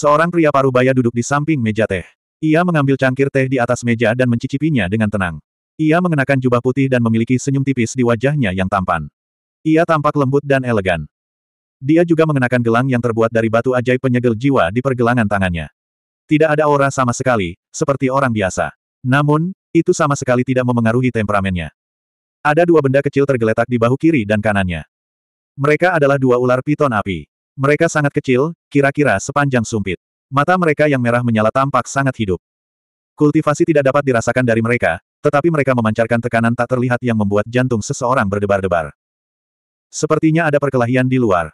Seorang pria parubaya duduk di samping meja teh. Ia mengambil cangkir teh di atas meja dan mencicipinya dengan tenang. Ia mengenakan jubah putih dan memiliki senyum tipis di wajahnya yang tampan. Ia tampak lembut dan elegan. Dia juga mengenakan gelang yang terbuat dari batu ajaib penyegel jiwa di pergelangan tangannya. Tidak ada aura sama sekali, seperti orang biasa. Namun, itu sama sekali tidak memengaruhi temperamennya. Ada dua benda kecil tergeletak di bahu kiri dan kanannya. Mereka adalah dua ular piton api. Mereka sangat kecil, kira-kira sepanjang sumpit. Mata mereka yang merah menyala tampak sangat hidup. Kultivasi tidak dapat dirasakan dari mereka, tetapi mereka memancarkan tekanan tak terlihat yang membuat jantung seseorang berdebar-debar. Sepertinya ada perkelahian di luar.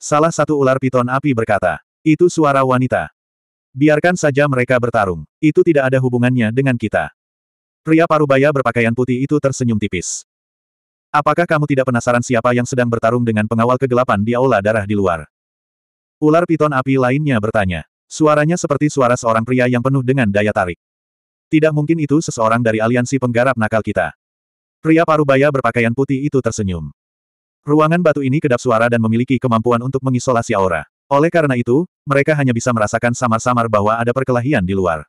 Salah satu ular piton api berkata, itu suara wanita. Biarkan saja mereka bertarung, itu tidak ada hubungannya dengan kita. Pria parubaya berpakaian putih itu tersenyum tipis. Apakah kamu tidak penasaran siapa yang sedang bertarung dengan pengawal kegelapan di aula darah di luar? Ular piton api lainnya bertanya. Suaranya seperti suara seorang pria yang penuh dengan daya tarik. Tidak mungkin itu seseorang dari aliansi penggarap nakal kita. Pria parubaya berpakaian putih itu tersenyum. Ruangan batu ini kedap suara dan memiliki kemampuan untuk mengisolasi aura. Oleh karena itu, mereka hanya bisa merasakan samar-samar bahwa ada perkelahian di luar.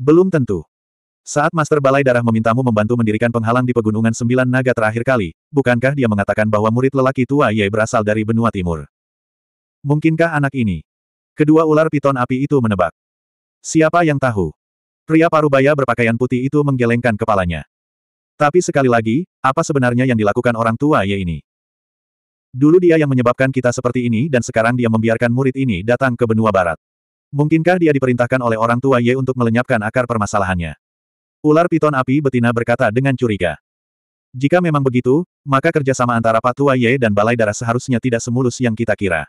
Belum tentu. Saat Master Balai Darah memintamu membantu mendirikan penghalang di Pegunungan Sembilan Naga terakhir kali, bukankah dia mengatakan bahwa murid lelaki tua Ye berasal dari benua timur? Mungkinkah anak ini? Kedua ular piton api itu menebak. Siapa yang tahu? Pria parubaya berpakaian putih itu menggelengkan kepalanya. Tapi sekali lagi, apa sebenarnya yang dilakukan orang tua Ye ini? Dulu dia yang menyebabkan kita seperti ini dan sekarang dia membiarkan murid ini datang ke benua barat. Mungkinkah dia diperintahkan oleh orang tua Ye untuk melenyapkan akar permasalahannya? Ular piton api betina berkata dengan curiga. Jika memang begitu, maka kerjasama antara Patua Ye dan Balai Darah seharusnya tidak semulus yang kita kira.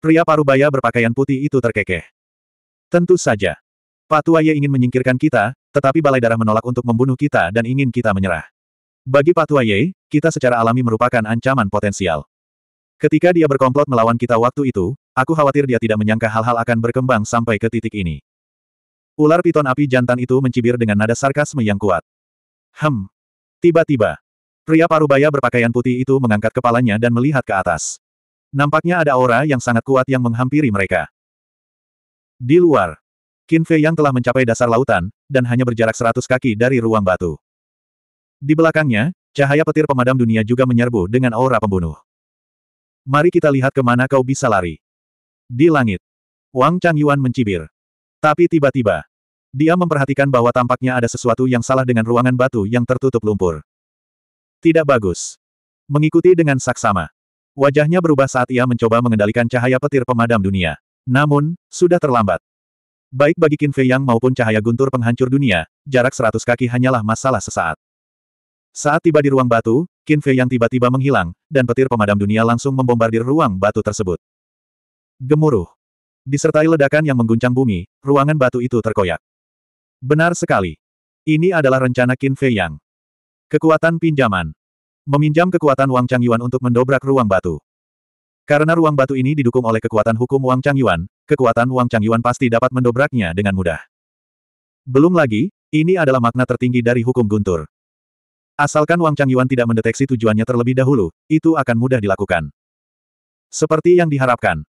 Pria parubaya berpakaian putih itu terkekeh. Tentu saja. Patua Ye ingin menyingkirkan kita, tetapi Balai Darah menolak untuk membunuh kita dan ingin kita menyerah. Bagi Patua Ye, kita secara alami merupakan ancaman potensial. Ketika dia berkomplot melawan kita waktu itu, aku khawatir dia tidak menyangka hal-hal akan berkembang sampai ke titik ini. Ular piton api jantan itu mencibir dengan nada sarkasme yang kuat. Hem. Tiba-tiba. Pria parubaya berpakaian putih itu mengangkat kepalanya dan melihat ke atas. Nampaknya ada aura yang sangat kuat yang menghampiri mereka. Di luar. Qin yang telah mencapai dasar lautan, dan hanya berjarak seratus kaki dari ruang batu. Di belakangnya, cahaya petir pemadam dunia juga menyerbu dengan aura pembunuh. Mari kita lihat kemana kau bisa lari. Di langit. Wang Changyuan mencibir. Tapi tiba-tiba, dia memperhatikan bahwa tampaknya ada sesuatu yang salah dengan ruangan batu yang tertutup lumpur. Tidak bagus. Mengikuti dengan saksama. Wajahnya berubah saat ia mencoba mengendalikan cahaya petir pemadam dunia. Namun, sudah terlambat. Baik bagi Qin Fei Yang maupun cahaya guntur penghancur dunia, jarak seratus kaki hanyalah masalah sesaat. Saat tiba di ruang batu, Qin Fei Yang tiba-tiba menghilang, dan petir pemadam dunia langsung membombardir ruang batu tersebut. Gemuruh. Disertai ledakan yang mengguncang bumi, ruangan batu itu terkoyak. Benar sekali. Ini adalah rencana Qin Fei Yang. Kekuatan pinjaman. Meminjam kekuatan Wang Changyuan untuk mendobrak ruang batu. Karena ruang batu ini didukung oleh kekuatan hukum Wang Changyuan, kekuatan Wang Changyuan pasti dapat mendobraknya dengan mudah. Belum lagi, ini adalah makna tertinggi dari hukum guntur. Asalkan Wang Changyuan tidak mendeteksi tujuannya terlebih dahulu, itu akan mudah dilakukan. Seperti yang diharapkan,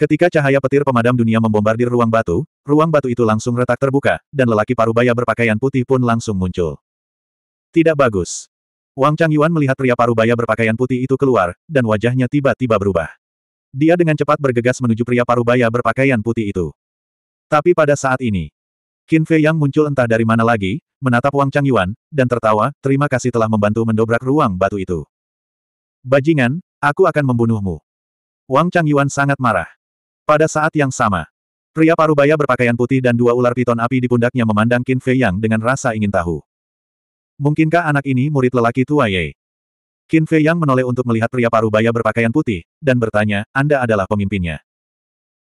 Ketika cahaya petir pemadam dunia membombardir ruang batu, ruang batu itu langsung retak terbuka, dan lelaki parubaya berpakaian putih pun langsung muncul. Tidak bagus. Wang Chang Yuan melihat pria parubaya berpakaian putih itu keluar, dan wajahnya tiba-tiba berubah. Dia dengan cepat bergegas menuju pria parubaya berpakaian putih itu. Tapi pada saat ini, Qin Fei yang muncul entah dari mana lagi, menatap Wang Chang Yuan, dan tertawa, terima kasih telah membantu mendobrak ruang batu itu. Bajingan, aku akan membunuhmu. Wang Chang Yuan sangat marah. Pada saat yang sama, pria parubaya berpakaian putih dan dua ular piton api di pundaknya memandang Qin Fei Yang dengan rasa ingin tahu. Mungkinkah anak ini murid lelaki tua Ye? Qin Fei Yang menoleh untuk melihat pria parubaya berpakaian putih, dan bertanya, Anda adalah pemimpinnya.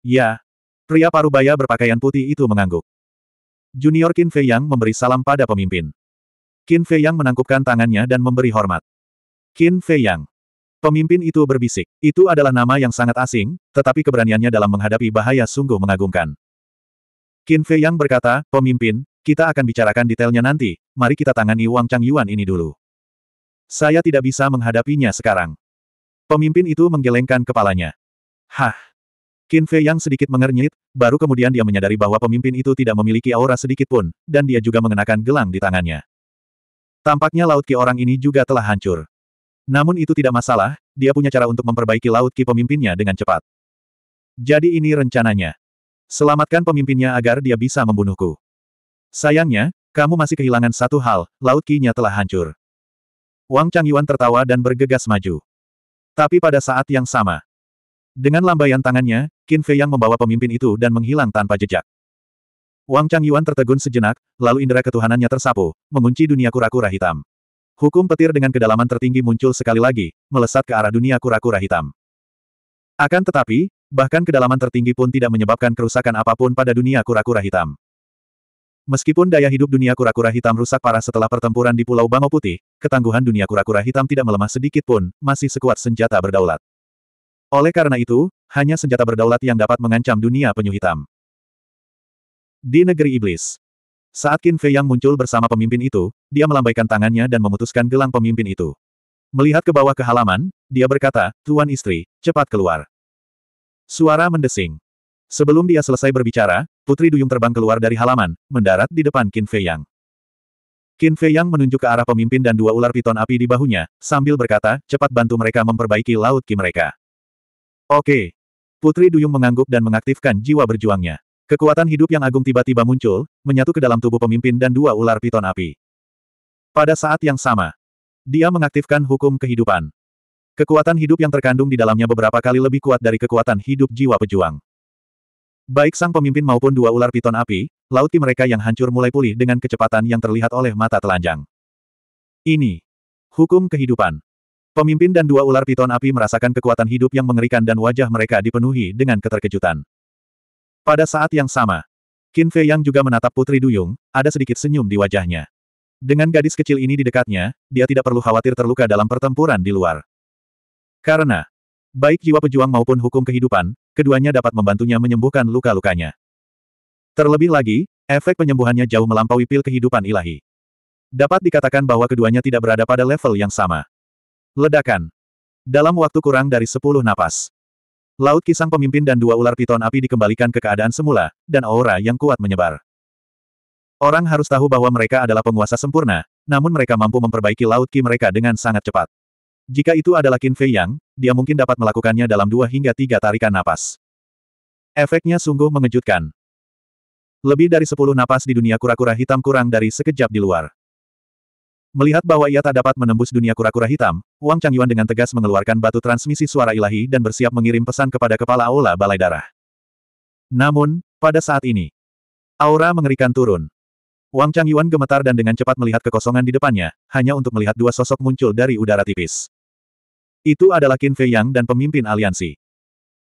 Ya. Pria parubaya berpakaian putih itu mengangguk. Junior Qin Fei Yang memberi salam pada pemimpin. Qin Fei Yang menangkupkan tangannya dan memberi hormat. Qin Fei Yang, Pemimpin itu berbisik. Itu adalah nama yang sangat asing, tetapi keberaniannya dalam menghadapi bahaya sungguh mengagumkan. Qin Fei Yang berkata, Pemimpin, kita akan bicarakan detailnya nanti, mari kita tangani Wang Chang Yuan ini dulu. Saya tidak bisa menghadapinya sekarang. Pemimpin itu menggelengkan kepalanya. Hah! Qin Fei Yang sedikit mengernyit, baru kemudian dia menyadari bahwa pemimpin itu tidak memiliki aura sedikit pun, dan dia juga mengenakan gelang di tangannya. Tampaknya Laut Ki orang ini juga telah hancur. Namun itu tidak masalah, dia punya cara untuk memperbaiki laut ki pemimpinnya dengan cepat. Jadi ini rencananya. Selamatkan pemimpinnya agar dia bisa membunuhku. Sayangnya, kamu masih kehilangan satu hal, laut kinya telah hancur. Wang Changyuan tertawa dan bergegas maju. Tapi pada saat yang sama, dengan lambaian tangannya, Qin Fei yang membawa pemimpin itu dan menghilang tanpa jejak. Wang Changyuan tertegun sejenak, lalu indera ketuhanannya tersapu, mengunci dunia kura-kura hitam. Hukum petir dengan kedalaman tertinggi muncul sekali lagi, melesat ke arah dunia kura-kura hitam. Akan tetapi, bahkan kedalaman tertinggi pun tidak menyebabkan kerusakan apapun pada dunia kura-kura hitam. Meskipun daya hidup dunia kura-kura hitam rusak parah setelah pertempuran di Pulau Bangau Putih, ketangguhan dunia kura-kura hitam tidak melemah sedikit pun, masih sekuat senjata berdaulat. Oleh karena itu, hanya senjata berdaulat yang dapat mengancam dunia penyu hitam. Di negeri iblis, saat Qin Fei yang muncul bersama pemimpin itu, dia melambaikan tangannya dan memutuskan gelang pemimpin itu. Melihat ke bawah ke halaman, dia berkata, Tuan Istri, cepat keluar. Suara mendesing. Sebelum dia selesai berbicara, Putri Duyung terbang keluar dari halaman, mendarat di depan Qin Fei Yang. Qin Fei Yang menunjuk ke arah pemimpin dan dua ular piton api di bahunya, sambil berkata, cepat bantu mereka memperbaiki laut Ki mereka. Oke. Putri Duyung mengangguk dan mengaktifkan jiwa berjuangnya. Kekuatan hidup yang agung tiba-tiba muncul, menyatu ke dalam tubuh pemimpin dan dua ular piton api. Pada saat yang sama, dia mengaktifkan hukum kehidupan. Kekuatan hidup yang terkandung di dalamnya beberapa kali lebih kuat dari kekuatan hidup jiwa pejuang. Baik sang pemimpin maupun dua ular piton api, lauti mereka yang hancur mulai pulih dengan kecepatan yang terlihat oleh mata telanjang. Ini. Hukum kehidupan. Pemimpin dan dua ular piton api merasakan kekuatan hidup yang mengerikan dan wajah mereka dipenuhi dengan keterkejutan. Pada saat yang sama, Qin Fei Yang juga menatap Putri Duyung, ada sedikit senyum di wajahnya. Dengan gadis kecil ini di dekatnya, dia tidak perlu khawatir terluka dalam pertempuran di luar. Karena, baik jiwa pejuang maupun hukum kehidupan, keduanya dapat membantunya menyembuhkan luka-lukanya. Terlebih lagi, efek penyembuhannya jauh melampaui pil kehidupan ilahi. Dapat dikatakan bahwa keduanya tidak berada pada level yang sama. Ledakan. Dalam waktu kurang dari 10 napas, Laut Kisang pemimpin dan dua ular piton api dikembalikan ke keadaan semula, dan aura yang kuat menyebar. Orang harus tahu bahwa mereka adalah penguasa sempurna, namun mereka mampu memperbaiki Laut Ki mereka dengan sangat cepat. Jika itu adalah Qin Fei Yang, dia mungkin dapat melakukannya dalam dua hingga tiga tarikan napas. Efeknya sungguh mengejutkan. Lebih dari sepuluh napas di dunia kura-kura hitam kurang dari sekejap di luar. Melihat bahwa ia tak dapat menembus dunia kura-kura hitam, Wang Changyuan dengan tegas mengeluarkan batu transmisi suara ilahi dan bersiap mengirim pesan kepada kepala aula balai darah. Namun, pada saat ini, aura mengerikan turun. Wang Changyuan gemetar dan dengan cepat melihat kekosongan di depannya, hanya untuk melihat dua sosok muncul dari udara tipis. Itu adalah Qin Fei Yang dan pemimpin aliansi.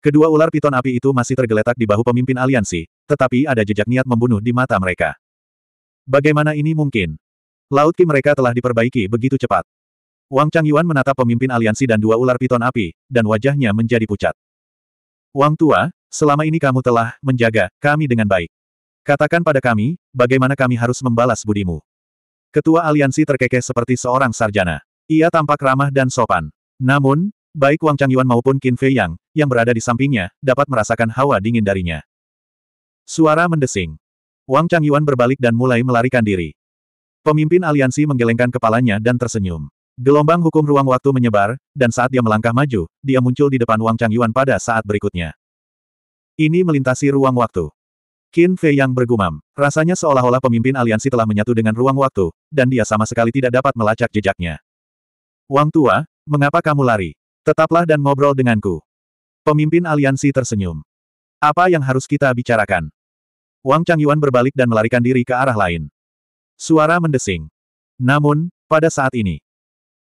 Kedua ular piton api itu masih tergeletak di bahu pemimpin aliansi, tetapi ada jejak niat membunuh di mata mereka. Bagaimana ini mungkin? Laut Qi mereka telah diperbaiki begitu cepat. Wang Changyuan menatap pemimpin aliansi dan dua ular piton api, dan wajahnya menjadi pucat. Wang Tua, selama ini kamu telah menjaga kami dengan baik. Katakan pada kami, bagaimana kami harus membalas budimu. Ketua aliansi terkekeh seperti seorang sarjana. Ia tampak ramah dan sopan. Namun, baik Wang Changyuan maupun Qin Fei Yang, yang berada di sampingnya, dapat merasakan hawa dingin darinya. Suara mendesing. Wang Changyuan berbalik dan mulai melarikan diri. Pemimpin aliansi menggelengkan kepalanya dan tersenyum. Gelombang hukum ruang waktu menyebar, dan saat dia melangkah maju, dia muncul di depan Wang Changyuan pada saat berikutnya. Ini melintasi ruang waktu. Qin Fei yang bergumam. Rasanya seolah-olah pemimpin aliansi telah menyatu dengan ruang waktu, dan dia sama sekali tidak dapat melacak jejaknya. Wang Tua, mengapa kamu lari? Tetaplah dan ngobrol denganku. Pemimpin aliansi tersenyum. Apa yang harus kita bicarakan? Wang Changyuan berbalik dan melarikan diri ke arah lain. Suara mendesing. Namun, pada saat ini,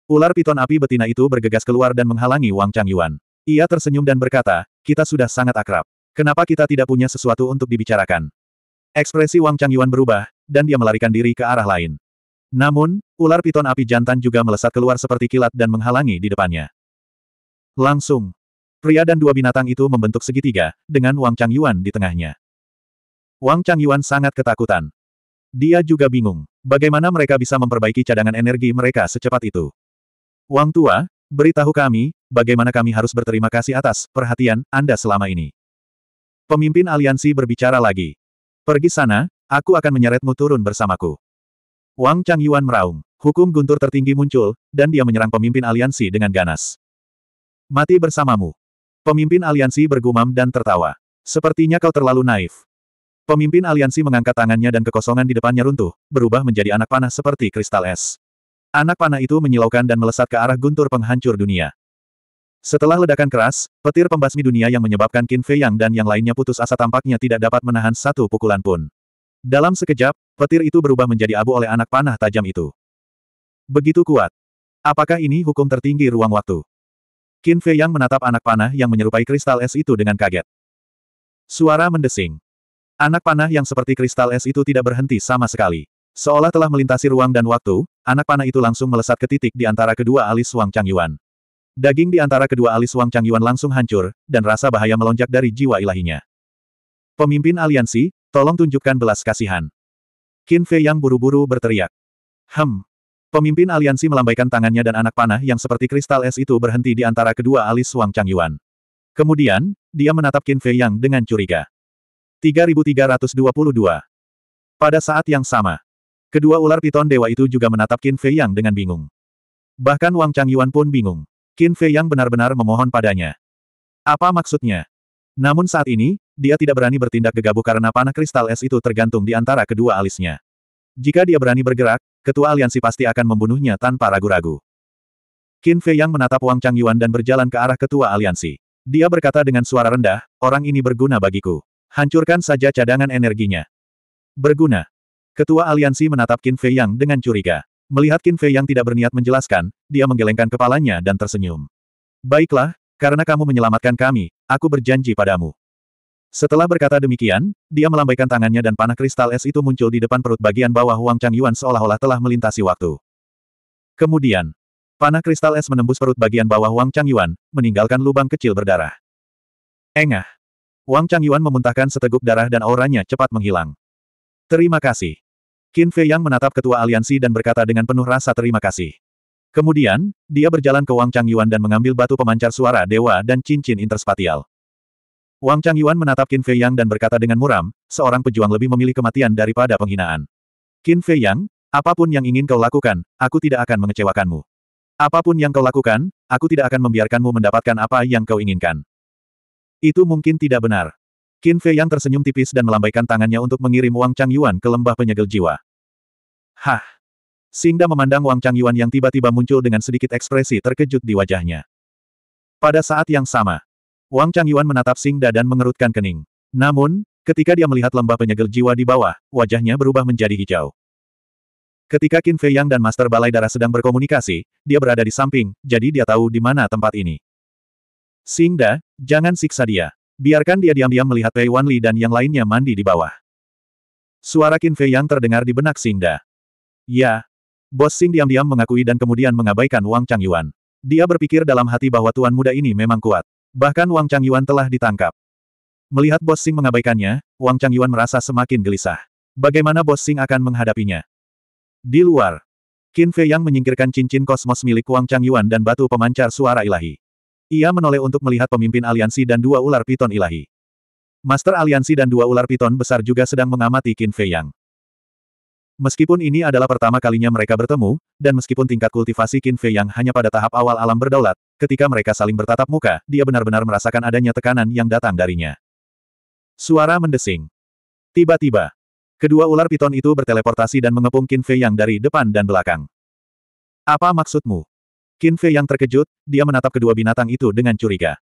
ular piton api betina itu bergegas keluar dan menghalangi Wang Changyuan. Ia tersenyum dan berkata, kita sudah sangat akrab. Kenapa kita tidak punya sesuatu untuk dibicarakan? Ekspresi Wang Changyuan berubah, dan dia melarikan diri ke arah lain. Namun, ular piton api jantan juga melesat keluar seperti kilat dan menghalangi di depannya. Langsung, pria dan dua binatang itu membentuk segitiga, dengan Wang Changyuan di tengahnya. Wang Changyuan sangat ketakutan. Dia juga bingung. Bagaimana mereka bisa memperbaiki cadangan energi mereka secepat itu? Wang Tua, beritahu kami, bagaimana kami harus berterima kasih atas perhatian Anda selama ini. Pemimpin aliansi berbicara lagi. Pergi sana, aku akan menyeretmu turun bersamaku. Wang Changyuan meraung. Hukum guntur tertinggi muncul, dan dia menyerang pemimpin aliansi dengan ganas. Mati bersamamu. Pemimpin aliansi bergumam dan tertawa. Sepertinya kau terlalu naif. Pemimpin aliansi mengangkat tangannya dan kekosongan di depannya runtuh, berubah menjadi anak panah seperti kristal es. Anak panah itu menyilaukan dan melesat ke arah guntur penghancur dunia. Setelah ledakan keras, petir pembasmi dunia yang menyebabkan Qin Fei Yang dan yang lainnya putus asa tampaknya tidak dapat menahan satu pukulan pun. Dalam sekejap, petir itu berubah menjadi abu oleh anak panah tajam itu. Begitu kuat. Apakah ini hukum tertinggi ruang waktu? Qin Fei Yang menatap anak panah yang menyerupai kristal es itu dengan kaget. Suara mendesing. Anak panah yang seperti kristal es itu tidak berhenti sama sekali. Seolah telah melintasi ruang dan waktu, anak panah itu langsung melesat ke titik di antara kedua alis Wang Changyuan. Daging di antara kedua alis Wang Changyuan langsung hancur, dan rasa bahaya melonjak dari jiwa ilahinya. Pemimpin aliansi, tolong tunjukkan belas kasihan. Qin Fei yang buru-buru berteriak. Hem, Pemimpin aliansi melambaikan tangannya dan anak panah yang seperti kristal es itu berhenti di antara kedua alis Wang Changyuan. Kemudian, dia menatap Qin Fei Yang dengan curiga. 3322. Pada saat yang sama, kedua ular piton dewa itu juga menatap Qin Fei Yang dengan bingung. Bahkan Wang Chang Yuan pun bingung. Qin Fei Yang benar-benar memohon padanya. Apa maksudnya? Namun saat ini, dia tidak berani bertindak gegabah karena panah kristal es itu tergantung di antara kedua alisnya. Jika dia berani bergerak, ketua aliansi pasti akan membunuhnya tanpa ragu-ragu. Qin Fei Yang menatap Wang Chang Yuan dan berjalan ke arah ketua aliansi. Dia berkata dengan suara rendah, orang ini berguna bagiku. Hancurkan saja cadangan energinya. Berguna. Ketua aliansi menatap Qin Fei Yang dengan curiga. Melihat Qin Fei Yang tidak berniat menjelaskan, dia menggelengkan kepalanya dan tersenyum. Baiklah, karena kamu menyelamatkan kami, aku berjanji padamu. Setelah berkata demikian, dia melambaikan tangannya dan panah kristal es itu muncul di depan perut bagian bawah Wang Chang Yuan seolah-olah telah melintasi waktu. Kemudian, panah kristal es menembus perut bagian bawah Wang Chang Yuan, meninggalkan lubang kecil berdarah. Engah. Wang Changyuan memuntahkan seteguk darah dan auranya cepat menghilang. Terima kasih. Qin Fei Yang menatap ketua aliansi dan berkata dengan penuh rasa terima kasih. Kemudian, dia berjalan ke Wang Changyuan dan mengambil batu pemancar suara dewa dan cincin interspatial. Wang Changyuan menatap Qin Fei Yang dan berkata dengan muram, seorang pejuang lebih memilih kematian daripada penghinaan. Qin Fei Yang, apapun yang ingin kau lakukan, aku tidak akan mengecewakanmu. Apapun yang kau lakukan, aku tidak akan membiarkanmu mendapatkan apa yang kau inginkan. Itu mungkin tidak benar. Qin Fei yang tersenyum tipis dan melambaikan tangannya untuk mengirim Wang Chang Yuan ke lembah penyegel jiwa. Hah! Singda memandang Wang Chang Yuan yang tiba-tiba muncul dengan sedikit ekspresi terkejut di wajahnya. Pada saat yang sama, Wang Chang Yuan menatap Singda dan mengerutkan kening. Namun, ketika dia melihat lembah penyegel jiwa di bawah, wajahnya berubah menjadi hijau. Ketika Qin Fei Yang dan Master Balai Darah sedang berkomunikasi, dia berada di samping, jadi dia tahu di mana tempat ini. Singda, jangan siksa dia. Biarkan dia diam-diam melihat Pei Wanli dan yang lainnya mandi di bawah. Suara Qin Fei yang terdengar di benak Singda. Ya. Bos Sing diam-diam mengakui dan kemudian mengabaikan Wang Chang Yuan. Dia berpikir dalam hati bahwa tuan muda ini memang kuat. Bahkan Wang Chang Yuan telah ditangkap. Melihat Bos Sing mengabaikannya, Wang Chang Yuan merasa semakin gelisah. Bagaimana Bos Sing akan menghadapinya? Di luar, Qin Fei Yang menyingkirkan cincin kosmos milik Wang Chang Yuan dan batu pemancar suara ilahi. Ia menoleh untuk melihat pemimpin aliansi dan dua ular piton ilahi. Master aliansi dan dua ular piton besar juga sedang mengamati Qin Fei Yang. Meskipun ini adalah pertama kalinya mereka bertemu, dan meskipun tingkat kultivasi Qin Fei Yang hanya pada tahap awal alam berdaulat, ketika mereka saling bertatap muka, dia benar-benar merasakan adanya tekanan yang datang darinya. Suara mendesing. Tiba-tiba, kedua ular piton itu berteleportasi dan mengepung Qin Fei Yang dari depan dan belakang. Apa maksudmu? Qin Fei yang terkejut, dia menatap kedua binatang itu dengan curiga.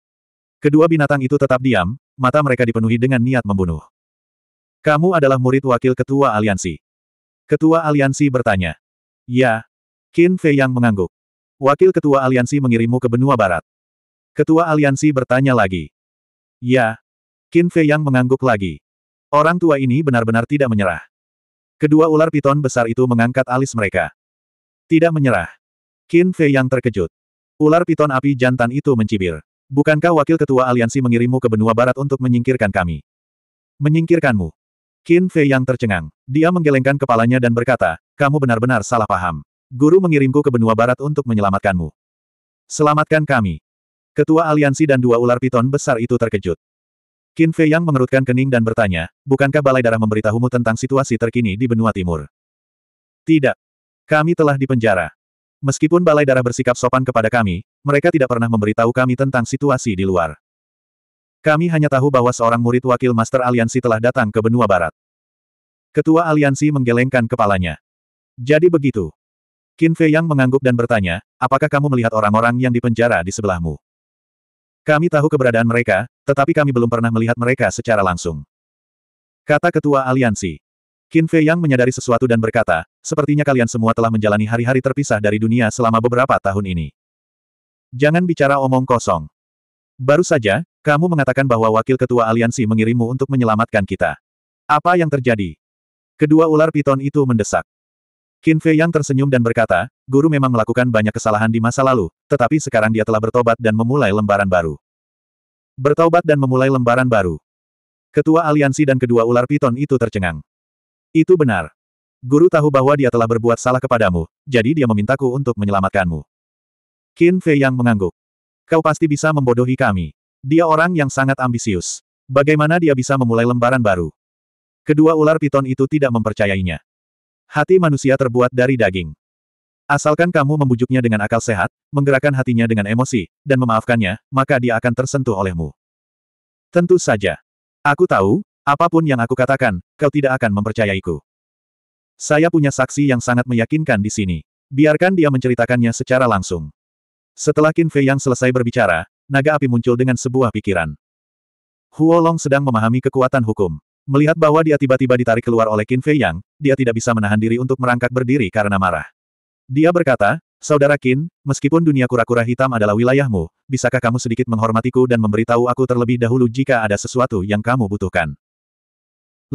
Kedua binatang itu tetap diam, mata mereka dipenuhi dengan niat membunuh. Kamu adalah murid wakil ketua aliansi. Ketua aliansi bertanya. Ya. Qin Fei yang mengangguk. Wakil ketua aliansi mengirimmu ke benua barat. Ketua aliansi bertanya lagi. Ya. Qin Fei yang mengangguk lagi. Orang tua ini benar-benar tidak menyerah. Kedua ular piton besar itu mengangkat alis mereka. Tidak menyerah. Qin Fei yang terkejut. Ular piton api jantan itu mencibir. Bukankah wakil ketua aliansi mengirimmu ke benua barat untuk menyingkirkan kami? Menyingkirkanmu. Qin Fei yang tercengang. Dia menggelengkan kepalanya dan berkata, kamu benar-benar salah paham. Guru mengirimku ke benua barat untuk menyelamatkanmu. Selamatkan kami. Ketua aliansi dan dua ular piton besar itu terkejut. Qin Fei yang mengerutkan kening dan bertanya, bukankah Balai Darah memberitahumu tentang situasi terkini di benua timur? Tidak. Kami telah dipenjara. Meskipun Balai Darah bersikap sopan kepada kami, mereka tidak pernah memberitahu kami tentang situasi di luar. Kami hanya tahu bahwa seorang murid wakil Master Aliansi telah datang ke benua barat. Ketua Aliansi menggelengkan kepalanya. Jadi begitu. Qin Fei Yang mengangguk dan bertanya, apakah kamu melihat orang-orang yang dipenjara di sebelahmu? Kami tahu keberadaan mereka, tetapi kami belum pernah melihat mereka secara langsung. Kata Ketua Aliansi. Qin Fei Yang menyadari sesuatu dan berkata, Sepertinya kalian semua telah menjalani hari-hari terpisah dari dunia selama beberapa tahun ini. Jangan bicara omong kosong. Baru saja, kamu mengatakan bahwa wakil ketua aliansi mengirimmu untuk menyelamatkan kita. Apa yang terjadi? Kedua ular piton itu mendesak. Qin Fei yang tersenyum dan berkata, guru memang melakukan banyak kesalahan di masa lalu, tetapi sekarang dia telah bertobat dan memulai lembaran baru. Bertobat dan memulai lembaran baru. Ketua aliansi dan kedua ular piton itu tercengang. Itu benar. Guru tahu bahwa dia telah berbuat salah kepadamu, jadi dia memintaku untuk menyelamatkanmu. Qin Fei yang mengangguk. Kau pasti bisa membodohi kami. Dia orang yang sangat ambisius. Bagaimana dia bisa memulai lembaran baru? Kedua ular piton itu tidak mempercayainya. Hati manusia terbuat dari daging. Asalkan kamu membujuknya dengan akal sehat, menggerakkan hatinya dengan emosi, dan memaafkannya, maka dia akan tersentuh olehmu. Tentu saja. Aku tahu, apapun yang aku katakan, kau tidak akan mempercayaiku. Saya punya saksi yang sangat meyakinkan di sini. Biarkan dia menceritakannya secara langsung. Setelah Qin Fei Yang selesai berbicara, naga api muncul dengan sebuah pikiran. Huo Long sedang memahami kekuatan hukum. Melihat bahwa dia tiba-tiba ditarik keluar oleh Qin Fei Yang, dia tidak bisa menahan diri untuk merangkak berdiri karena marah. Dia berkata, Saudara Qin, meskipun dunia kura-kura hitam adalah wilayahmu, bisakah kamu sedikit menghormatiku dan memberitahu aku terlebih dahulu jika ada sesuatu yang kamu butuhkan?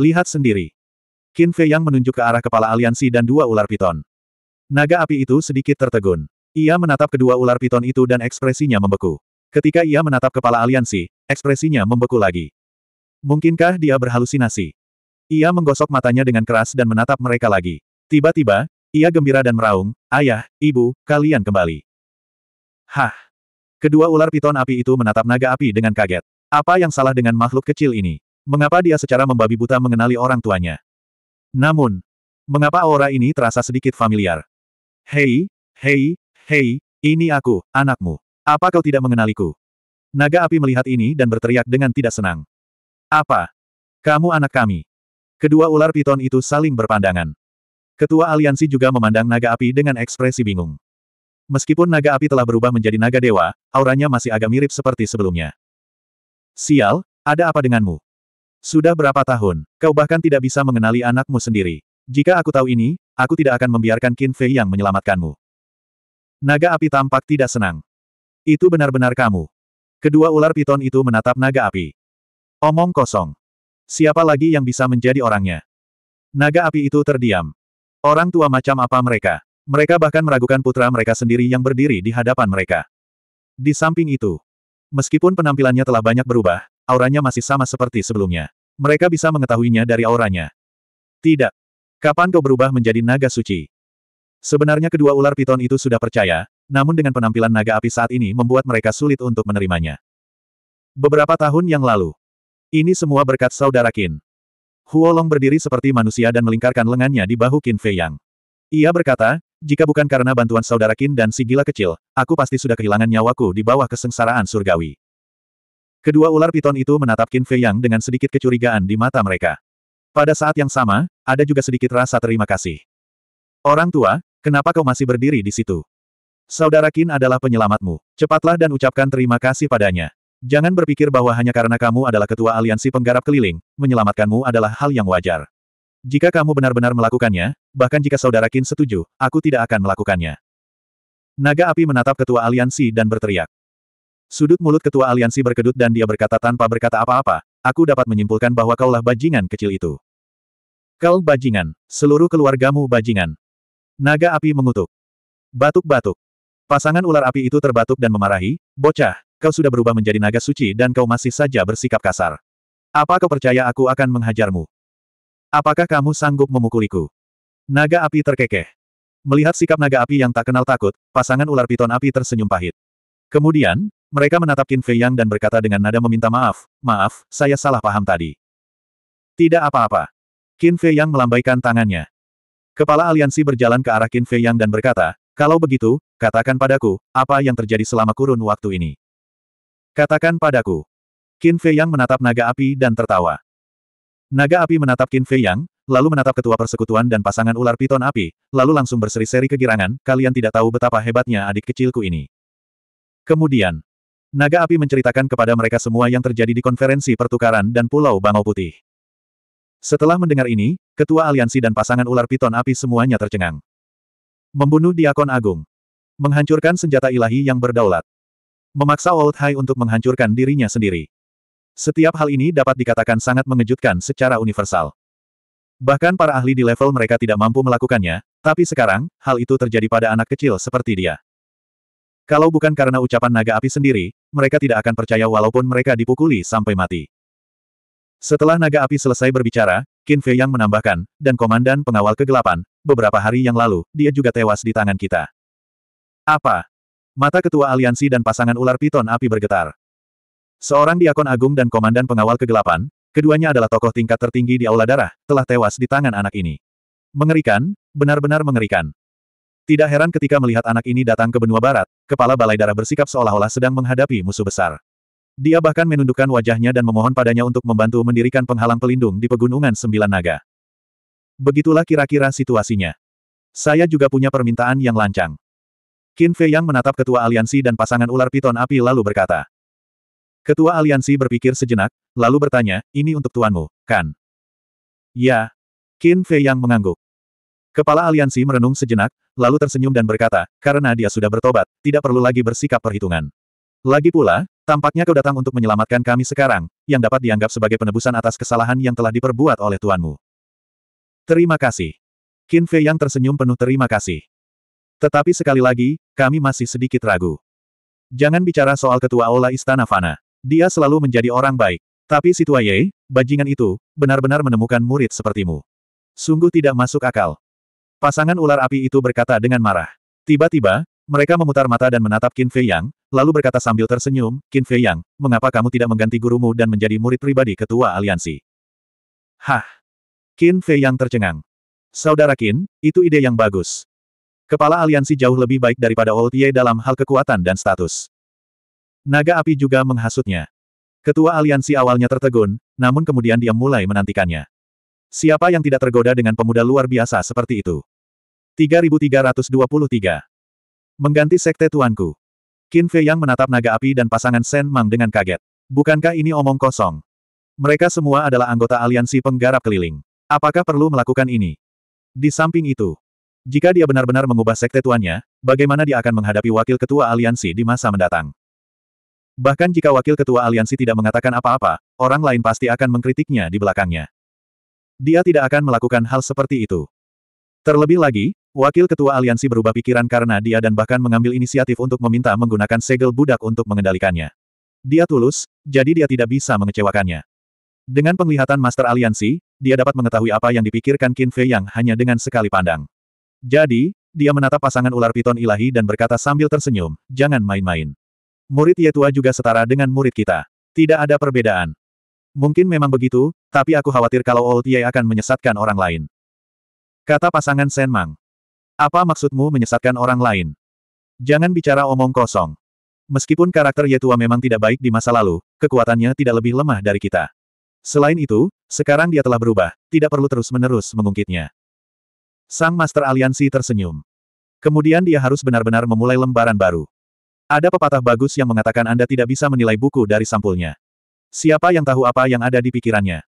Lihat sendiri. Qin Fei Yang menunjuk ke arah kepala aliansi dan dua ular piton. Naga api itu sedikit tertegun. Ia menatap kedua ular piton itu dan ekspresinya membeku. Ketika ia menatap kepala aliansi, ekspresinya membeku lagi. Mungkinkah dia berhalusinasi? Ia menggosok matanya dengan keras dan menatap mereka lagi. Tiba-tiba, ia gembira dan meraung, Ayah, Ibu, kalian kembali. Hah! Kedua ular piton api itu menatap naga api dengan kaget. Apa yang salah dengan makhluk kecil ini? Mengapa dia secara membabi buta mengenali orang tuanya? Namun, mengapa aura ini terasa sedikit familiar? Hei, hei, hei, ini aku, anakmu. Apa kau tidak mengenaliku? Naga api melihat ini dan berteriak dengan tidak senang. Apa? Kamu anak kami. Kedua ular piton itu saling berpandangan. Ketua aliansi juga memandang naga api dengan ekspresi bingung. Meskipun naga api telah berubah menjadi naga dewa, auranya masih agak mirip seperti sebelumnya. Sial, ada apa denganmu? Sudah berapa tahun, kau bahkan tidak bisa mengenali anakmu sendiri. Jika aku tahu ini, aku tidak akan membiarkan Qin Fei yang menyelamatkanmu. Naga api tampak tidak senang. Itu benar-benar kamu. Kedua ular piton itu menatap naga api. Omong kosong. Siapa lagi yang bisa menjadi orangnya? Naga api itu terdiam. Orang tua macam apa mereka? Mereka bahkan meragukan putra mereka sendiri yang berdiri di hadapan mereka. Di samping itu, meskipun penampilannya telah banyak berubah, auranya masih sama seperti sebelumnya. Mereka bisa mengetahuinya dari auranya. Tidak. Kapan kau berubah menjadi naga suci? Sebenarnya kedua ular piton itu sudah percaya, namun dengan penampilan naga api saat ini membuat mereka sulit untuk menerimanya. Beberapa tahun yang lalu. Ini semua berkat saudara Qin. Huolong berdiri seperti manusia dan melingkarkan lengannya di bahu Qin Fei Yang. Ia berkata, jika bukan karena bantuan saudara Qin dan si gila kecil, aku pasti sudah kehilangan nyawaku di bawah kesengsaraan surgawi. Kedua ular piton itu menatap Qin Fei Yang dengan sedikit kecurigaan di mata mereka. Pada saat yang sama, ada juga sedikit rasa terima kasih. Orang tua, kenapa kau masih berdiri di situ? Saudara Qin adalah penyelamatmu. Cepatlah dan ucapkan terima kasih padanya. Jangan berpikir bahwa hanya karena kamu adalah ketua aliansi penggarap keliling, menyelamatkanmu adalah hal yang wajar. Jika kamu benar-benar melakukannya, bahkan jika saudara Qin setuju, aku tidak akan melakukannya. Naga api menatap ketua aliansi dan berteriak. Sudut mulut ketua aliansi berkedut dan dia berkata tanpa berkata apa-apa, aku dapat menyimpulkan bahwa kaulah bajingan kecil itu. Kau bajingan, seluruh keluargamu bajingan. Naga api mengutuk. Batuk-batuk. Pasangan ular api itu terbatuk dan memarahi, bocah, kau sudah berubah menjadi naga suci dan kau masih saja bersikap kasar. Apa kau percaya aku akan menghajarmu? Apakah kamu sanggup memukuliku? Naga api terkekeh. Melihat sikap naga api yang tak kenal takut, pasangan ular piton api tersenyum pahit. Kemudian, mereka menatap Qin Fei Yang dan berkata dengan nada meminta maaf, maaf, saya salah paham tadi. Tidak apa-apa. Qin Fei Yang melambaikan tangannya. Kepala aliansi berjalan ke arah Qin Fei Yang dan berkata, kalau begitu, katakan padaku, apa yang terjadi selama kurun waktu ini. Katakan padaku. Qin Fei Yang menatap naga api dan tertawa. Naga api menatap Qin Fei Yang, lalu menatap ketua persekutuan dan pasangan ular piton api, lalu langsung berseri-seri kegirangan, kalian tidak tahu betapa hebatnya adik kecilku ini. Kemudian, Naga api menceritakan kepada mereka semua yang terjadi di konferensi pertukaran dan Pulau Bangau Putih. Setelah mendengar ini, ketua aliansi dan pasangan ular piton api semuanya tercengang. Membunuh Diakon Agung. Menghancurkan senjata ilahi yang berdaulat. Memaksa Old High untuk menghancurkan dirinya sendiri. Setiap hal ini dapat dikatakan sangat mengejutkan secara universal. Bahkan para ahli di level mereka tidak mampu melakukannya, tapi sekarang, hal itu terjadi pada anak kecil seperti dia. Kalau bukan karena ucapan naga api sendiri, mereka tidak akan percaya walaupun mereka dipukuli sampai mati. Setelah naga api selesai berbicara, Qin Fei yang menambahkan, dan komandan pengawal kegelapan, beberapa hari yang lalu, dia juga tewas di tangan kita. Apa? Mata ketua aliansi dan pasangan ular piton api bergetar. Seorang diakon agung dan komandan pengawal kegelapan, keduanya adalah tokoh tingkat tertinggi di Aula Darah, telah tewas di tangan anak ini. Mengerikan, benar-benar mengerikan. Tidak heran ketika melihat anak ini datang ke benua barat, kepala balai darah bersikap seolah-olah sedang menghadapi musuh besar. Dia bahkan menundukkan wajahnya dan memohon padanya untuk membantu mendirikan penghalang pelindung di pegunungan Sembilan Naga. Begitulah kira-kira situasinya. Saya juga punya permintaan yang lancang. Qin Fei Yang menatap ketua aliansi dan pasangan ular piton api lalu berkata. Ketua aliansi berpikir sejenak, lalu bertanya, ini untuk tuanmu, kan? Ya. Qin Fei Yang mengangguk. Kepala aliansi merenung sejenak, lalu tersenyum dan berkata, karena dia sudah bertobat, tidak perlu lagi bersikap perhitungan. Lagi pula, tampaknya kau datang untuk menyelamatkan kami sekarang, yang dapat dianggap sebagai penebusan atas kesalahan yang telah diperbuat oleh tuanmu. Terima kasih. Qin Fei yang tersenyum penuh terima kasih. Tetapi sekali lagi, kami masih sedikit ragu. Jangan bicara soal ketua ola Istana Fana. Dia selalu menjadi orang baik. Tapi si Tua Ye, bajingan itu, benar-benar menemukan murid sepertimu. Sungguh tidak masuk akal. Pasangan ular api itu berkata dengan marah. Tiba-tiba, mereka memutar mata dan menatap Qin Fei Yang, lalu berkata sambil tersenyum, Qin Fei Yang, mengapa kamu tidak mengganti gurumu dan menjadi murid pribadi ketua aliansi? Hah! Qin Fei Yang tercengang. Saudara Qin, itu ide yang bagus. Kepala aliansi jauh lebih baik daripada Old Ye dalam hal kekuatan dan status. Naga api juga menghasutnya. Ketua aliansi awalnya tertegun, namun kemudian dia mulai menantikannya. Siapa yang tidak tergoda dengan pemuda luar biasa seperti itu? 3323. Mengganti sekte tuanku. Qin Fei Yang menatap naga api dan pasangan Shen Mang dengan kaget. Bukankah ini omong kosong? Mereka semua adalah anggota aliansi penggarap keliling. Apakah perlu melakukan ini? Di samping itu, jika dia benar-benar mengubah sekte tuannya, bagaimana dia akan menghadapi wakil ketua aliansi di masa mendatang? Bahkan jika wakil ketua aliansi tidak mengatakan apa-apa, orang lain pasti akan mengkritiknya di belakangnya. Dia tidak akan melakukan hal seperti itu. Terlebih lagi, Wakil Ketua Aliansi berubah pikiran karena dia dan bahkan mengambil inisiatif untuk meminta menggunakan segel budak untuk mengendalikannya. Dia tulus, jadi dia tidak bisa mengecewakannya. Dengan penglihatan Master Aliansi, dia dapat mengetahui apa yang dipikirkan Qin Fei Yang hanya dengan sekali pandang. Jadi, dia menatap pasangan ular piton ilahi dan berkata sambil tersenyum, jangan main-main. Murid Yetua juga setara dengan murid kita. Tidak ada perbedaan. Mungkin memang begitu, tapi aku khawatir kalau Old Ye akan menyesatkan orang lain. Kata pasangan Sen Mang. Apa maksudmu menyesatkan orang lain? Jangan bicara omong kosong. Meskipun karakter Yetua memang tidak baik di masa lalu, kekuatannya tidak lebih lemah dari kita. Selain itu, sekarang dia telah berubah, tidak perlu terus-menerus mengungkitnya. Sang Master Aliansi tersenyum. Kemudian dia harus benar-benar memulai lembaran baru. Ada pepatah bagus yang mengatakan Anda tidak bisa menilai buku dari sampulnya. Siapa yang tahu apa yang ada di pikirannya?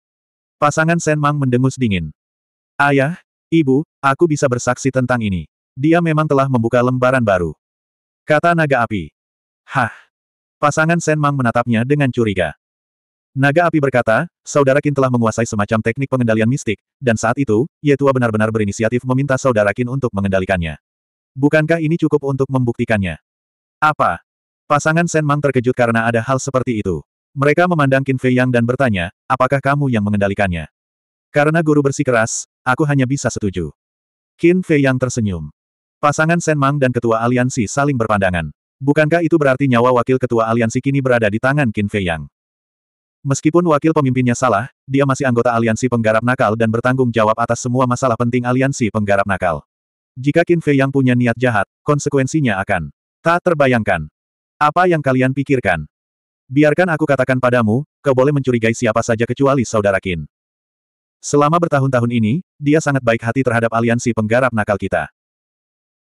Pasangan Sen mendengus dingin. Ayah, Ibu, aku bisa bersaksi tentang ini. Dia memang telah membuka lembaran baru. Kata naga api. Hah. Pasangan Sen Mang menatapnya dengan curiga. Naga api berkata, Saudara Kin telah menguasai semacam teknik pengendalian mistik, dan saat itu, Yetua benar-benar berinisiatif meminta Saudara Kin untuk mengendalikannya. Bukankah ini cukup untuk membuktikannya? Apa? Pasangan Sen Mang terkejut karena ada hal seperti itu. Mereka memandang Qin Fei Yang dan bertanya, apakah kamu yang mengendalikannya? Karena guru bersikeras, Aku hanya bisa setuju. Qin Fei yang tersenyum. Pasangan Shen Mang dan Ketua Aliansi saling berpandangan. Bukankah itu berarti nyawa Wakil Ketua Aliansi kini berada di tangan Qin Fei Yang? Meskipun wakil pemimpinnya salah, dia masih anggota aliansi penggarap nakal dan bertanggung jawab atas semua masalah penting aliansi penggarap nakal. Jika Qin Fei yang punya niat jahat, konsekuensinya akan tak terbayangkan. Apa yang kalian pikirkan? Biarkan aku katakan padamu, kau boleh mencurigai siapa saja kecuali saudara Qin. Selama bertahun-tahun ini, dia sangat baik hati terhadap aliansi penggarap nakal kita.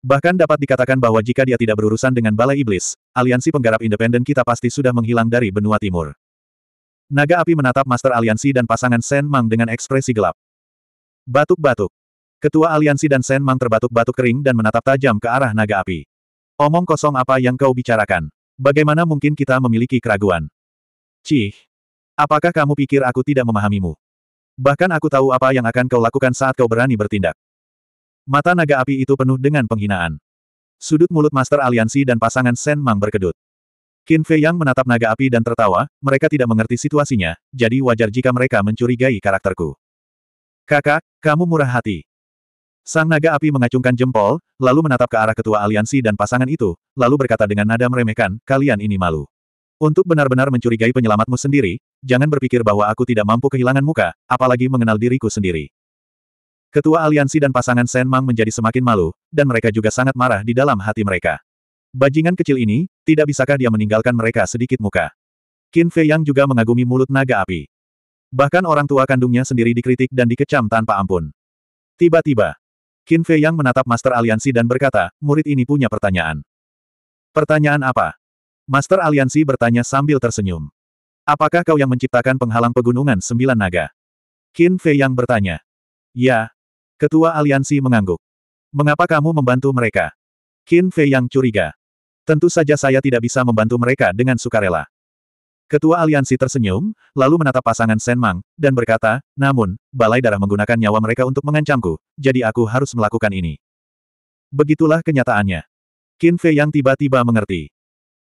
Bahkan dapat dikatakan bahwa jika dia tidak berurusan dengan Balai Iblis, aliansi penggarap independen kita pasti sudah menghilang dari benua timur. Naga api menatap Master Aliansi dan pasangan Sen Mang dengan ekspresi gelap. Batuk-batuk. Ketua aliansi dan Sen Mang terbatuk-batuk kering dan menatap tajam ke arah naga api. Omong kosong apa yang kau bicarakan? Bagaimana mungkin kita memiliki keraguan? Cih. Apakah kamu pikir aku tidak memahamimu? Bahkan aku tahu apa yang akan kau lakukan saat kau berani bertindak. Mata naga api itu penuh dengan penghinaan. Sudut mulut Master Aliansi dan pasangan Sen Mang berkedut. Qin Fei Yang menatap naga api dan tertawa, mereka tidak mengerti situasinya, jadi wajar jika mereka mencurigai karakterku. Kakak, kamu murah hati. Sang naga api mengacungkan jempol, lalu menatap ke arah ketua aliansi dan pasangan itu, lalu berkata dengan nada meremehkan, kalian ini malu. Untuk benar-benar mencurigai penyelamatmu sendiri, jangan berpikir bahwa aku tidak mampu kehilangan muka, apalagi mengenal diriku sendiri. Ketua aliansi dan pasangan Sen Mang menjadi semakin malu, dan mereka juga sangat marah di dalam hati mereka. Bajingan kecil ini, tidak bisakah dia meninggalkan mereka sedikit muka. Qin Fei Yang juga mengagumi mulut naga api. Bahkan orang tua kandungnya sendiri dikritik dan dikecam tanpa ampun. Tiba-tiba, Qin Fei Yang menatap Master Aliansi dan berkata, murid ini punya pertanyaan. Pertanyaan apa? Master Aliansi bertanya sambil tersenyum. Apakah kau yang menciptakan penghalang pegunungan sembilan naga? Qin Fei yang bertanya. Ya. Ketua aliansi mengangguk. Mengapa kamu membantu mereka? Qin Fei yang curiga. Tentu saja saya tidak bisa membantu mereka dengan sukarela. Ketua aliansi tersenyum, lalu menatap pasangan Shen Mang, dan berkata, namun, balai darah menggunakan nyawa mereka untuk mengancamku, jadi aku harus melakukan ini. Begitulah kenyataannya. Qin Fei yang tiba-tiba mengerti.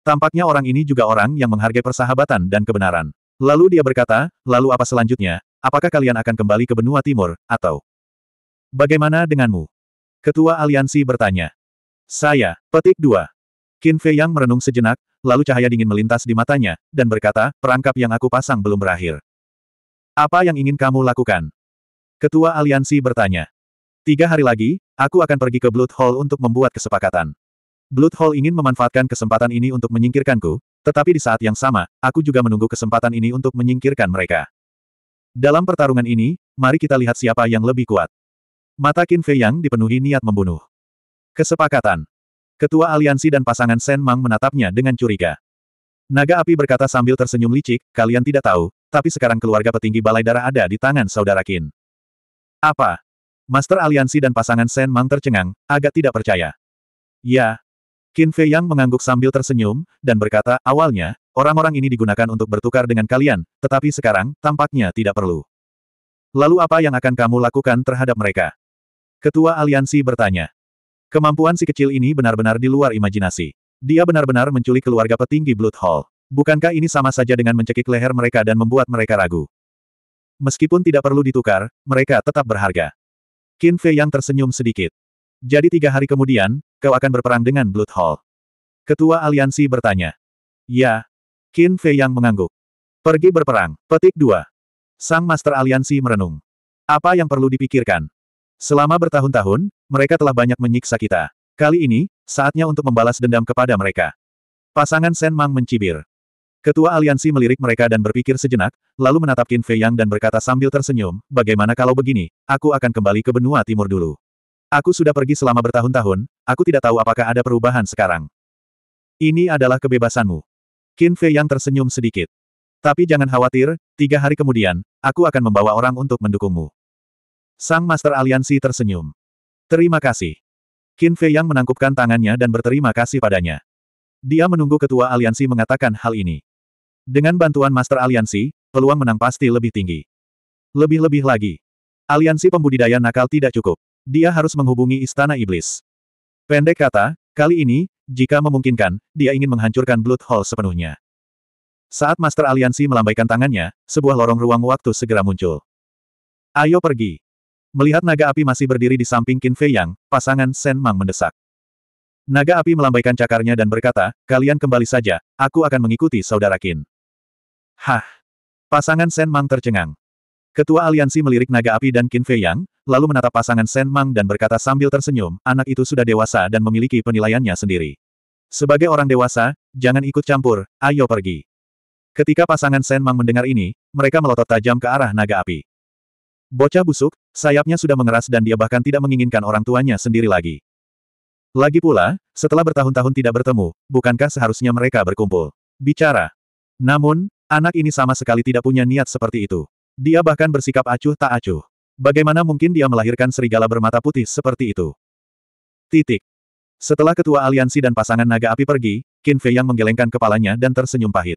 Tampaknya orang ini juga orang yang menghargai persahabatan dan kebenaran. Lalu dia berkata, lalu apa selanjutnya, apakah kalian akan kembali ke benua timur, atau bagaimana denganmu? Ketua aliansi bertanya. Saya, petik dua. Qin Fei Yang merenung sejenak, lalu cahaya dingin melintas di matanya, dan berkata, perangkap yang aku pasang belum berakhir. Apa yang ingin kamu lakukan? Ketua aliansi bertanya. Tiga hari lagi, aku akan pergi ke Blood Hall untuk membuat kesepakatan. Blood Hall ingin memanfaatkan kesempatan ini untuk menyingkirkanku, tetapi di saat yang sama, aku juga menunggu kesempatan ini untuk menyingkirkan mereka. Dalam pertarungan ini, mari kita lihat siapa yang lebih kuat. Mata Qin Fei Yang dipenuhi niat membunuh. Kesepakatan. Ketua aliansi dan pasangan Shen Mang menatapnya dengan curiga. Naga api berkata sambil tersenyum licik, kalian tidak tahu, tapi sekarang keluarga petinggi balai darah ada di tangan saudara Qin. Apa? Master aliansi dan pasangan Shen Mang tercengang, agak tidak percaya. Ya, Qin Fei Yang mengangguk sambil tersenyum, dan berkata, awalnya, orang-orang ini digunakan untuk bertukar dengan kalian, tetapi sekarang, tampaknya tidak perlu. Lalu apa yang akan kamu lakukan terhadap mereka? Ketua aliansi bertanya. Kemampuan si kecil ini benar-benar di luar imajinasi. Dia benar-benar menculik keluarga petinggi Blood Hall. Bukankah ini sama saja dengan mencekik leher mereka dan membuat mereka ragu? Meskipun tidak perlu ditukar, mereka tetap berharga. Qin Fei yang tersenyum sedikit. Jadi tiga hari kemudian, Kau akan berperang dengan Blood Hall. Ketua aliansi bertanya. Ya. Qin Fei yang mengangguk. Pergi berperang. Petik 2. Sang Master Aliansi merenung. Apa yang perlu dipikirkan? Selama bertahun-tahun, mereka telah banyak menyiksa kita. Kali ini, saatnya untuk membalas dendam kepada mereka. Pasangan Sen Mang mencibir. Ketua aliansi melirik mereka dan berpikir sejenak, lalu menatap Qin Fei Yang dan berkata sambil tersenyum, bagaimana kalau begini, aku akan kembali ke benua timur dulu. Aku sudah pergi selama bertahun-tahun, Aku tidak tahu apakah ada perubahan sekarang. Ini adalah kebebasanmu. Qin Fei yang tersenyum sedikit. Tapi jangan khawatir, tiga hari kemudian, aku akan membawa orang untuk mendukungmu. Sang Master Aliansi tersenyum. Terima kasih. Qin Fei yang menangkupkan tangannya dan berterima kasih padanya. Dia menunggu ketua aliansi mengatakan hal ini. Dengan bantuan Master Aliansi, peluang menang pasti lebih tinggi. Lebih-lebih lagi. Aliansi pembudidaya nakal tidak cukup. Dia harus menghubungi Istana Iblis. Pendek kata, kali ini, jika memungkinkan, dia ingin menghancurkan Blood Hall sepenuhnya. Saat Master Aliansi melambaikan tangannya, sebuah lorong ruang waktu segera muncul. Ayo pergi. Melihat naga api masih berdiri di samping Qin Fei Yang, pasangan Shen Mang mendesak. Naga api melambaikan cakarnya dan berkata, kalian kembali saja, aku akan mengikuti saudara Qin. Hah! Pasangan Shen Mang tercengang. Ketua aliansi melirik naga api dan Qin Fei Yang, lalu menatap pasangan Shen Mang dan berkata sambil tersenyum, anak itu sudah dewasa dan memiliki penilaiannya sendiri. Sebagai orang dewasa, jangan ikut campur, ayo pergi. Ketika pasangan Shen Mang mendengar ini, mereka melotot tajam ke arah naga api. Bocah busuk, sayapnya sudah mengeras dan dia bahkan tidak menginginkan orang tuanya sendiri lagi. Lagi pula, setelah bertahun-tahun tidak bertemu, bukankah seharusnya mereka berkumpul? Bicara. Namun, anak ini sama sekali tidak punya niat seperti itu. Dia bahkan bersikap acuh tak acuh. Bagaimana mungkin dia melahirkan serigala bermata putih seperti itu? Titik. Setelah ketua aliansi dan pasangan naga api pergi, Qin Fei yang menggelengkan kepalanya dan tersenyum pahit.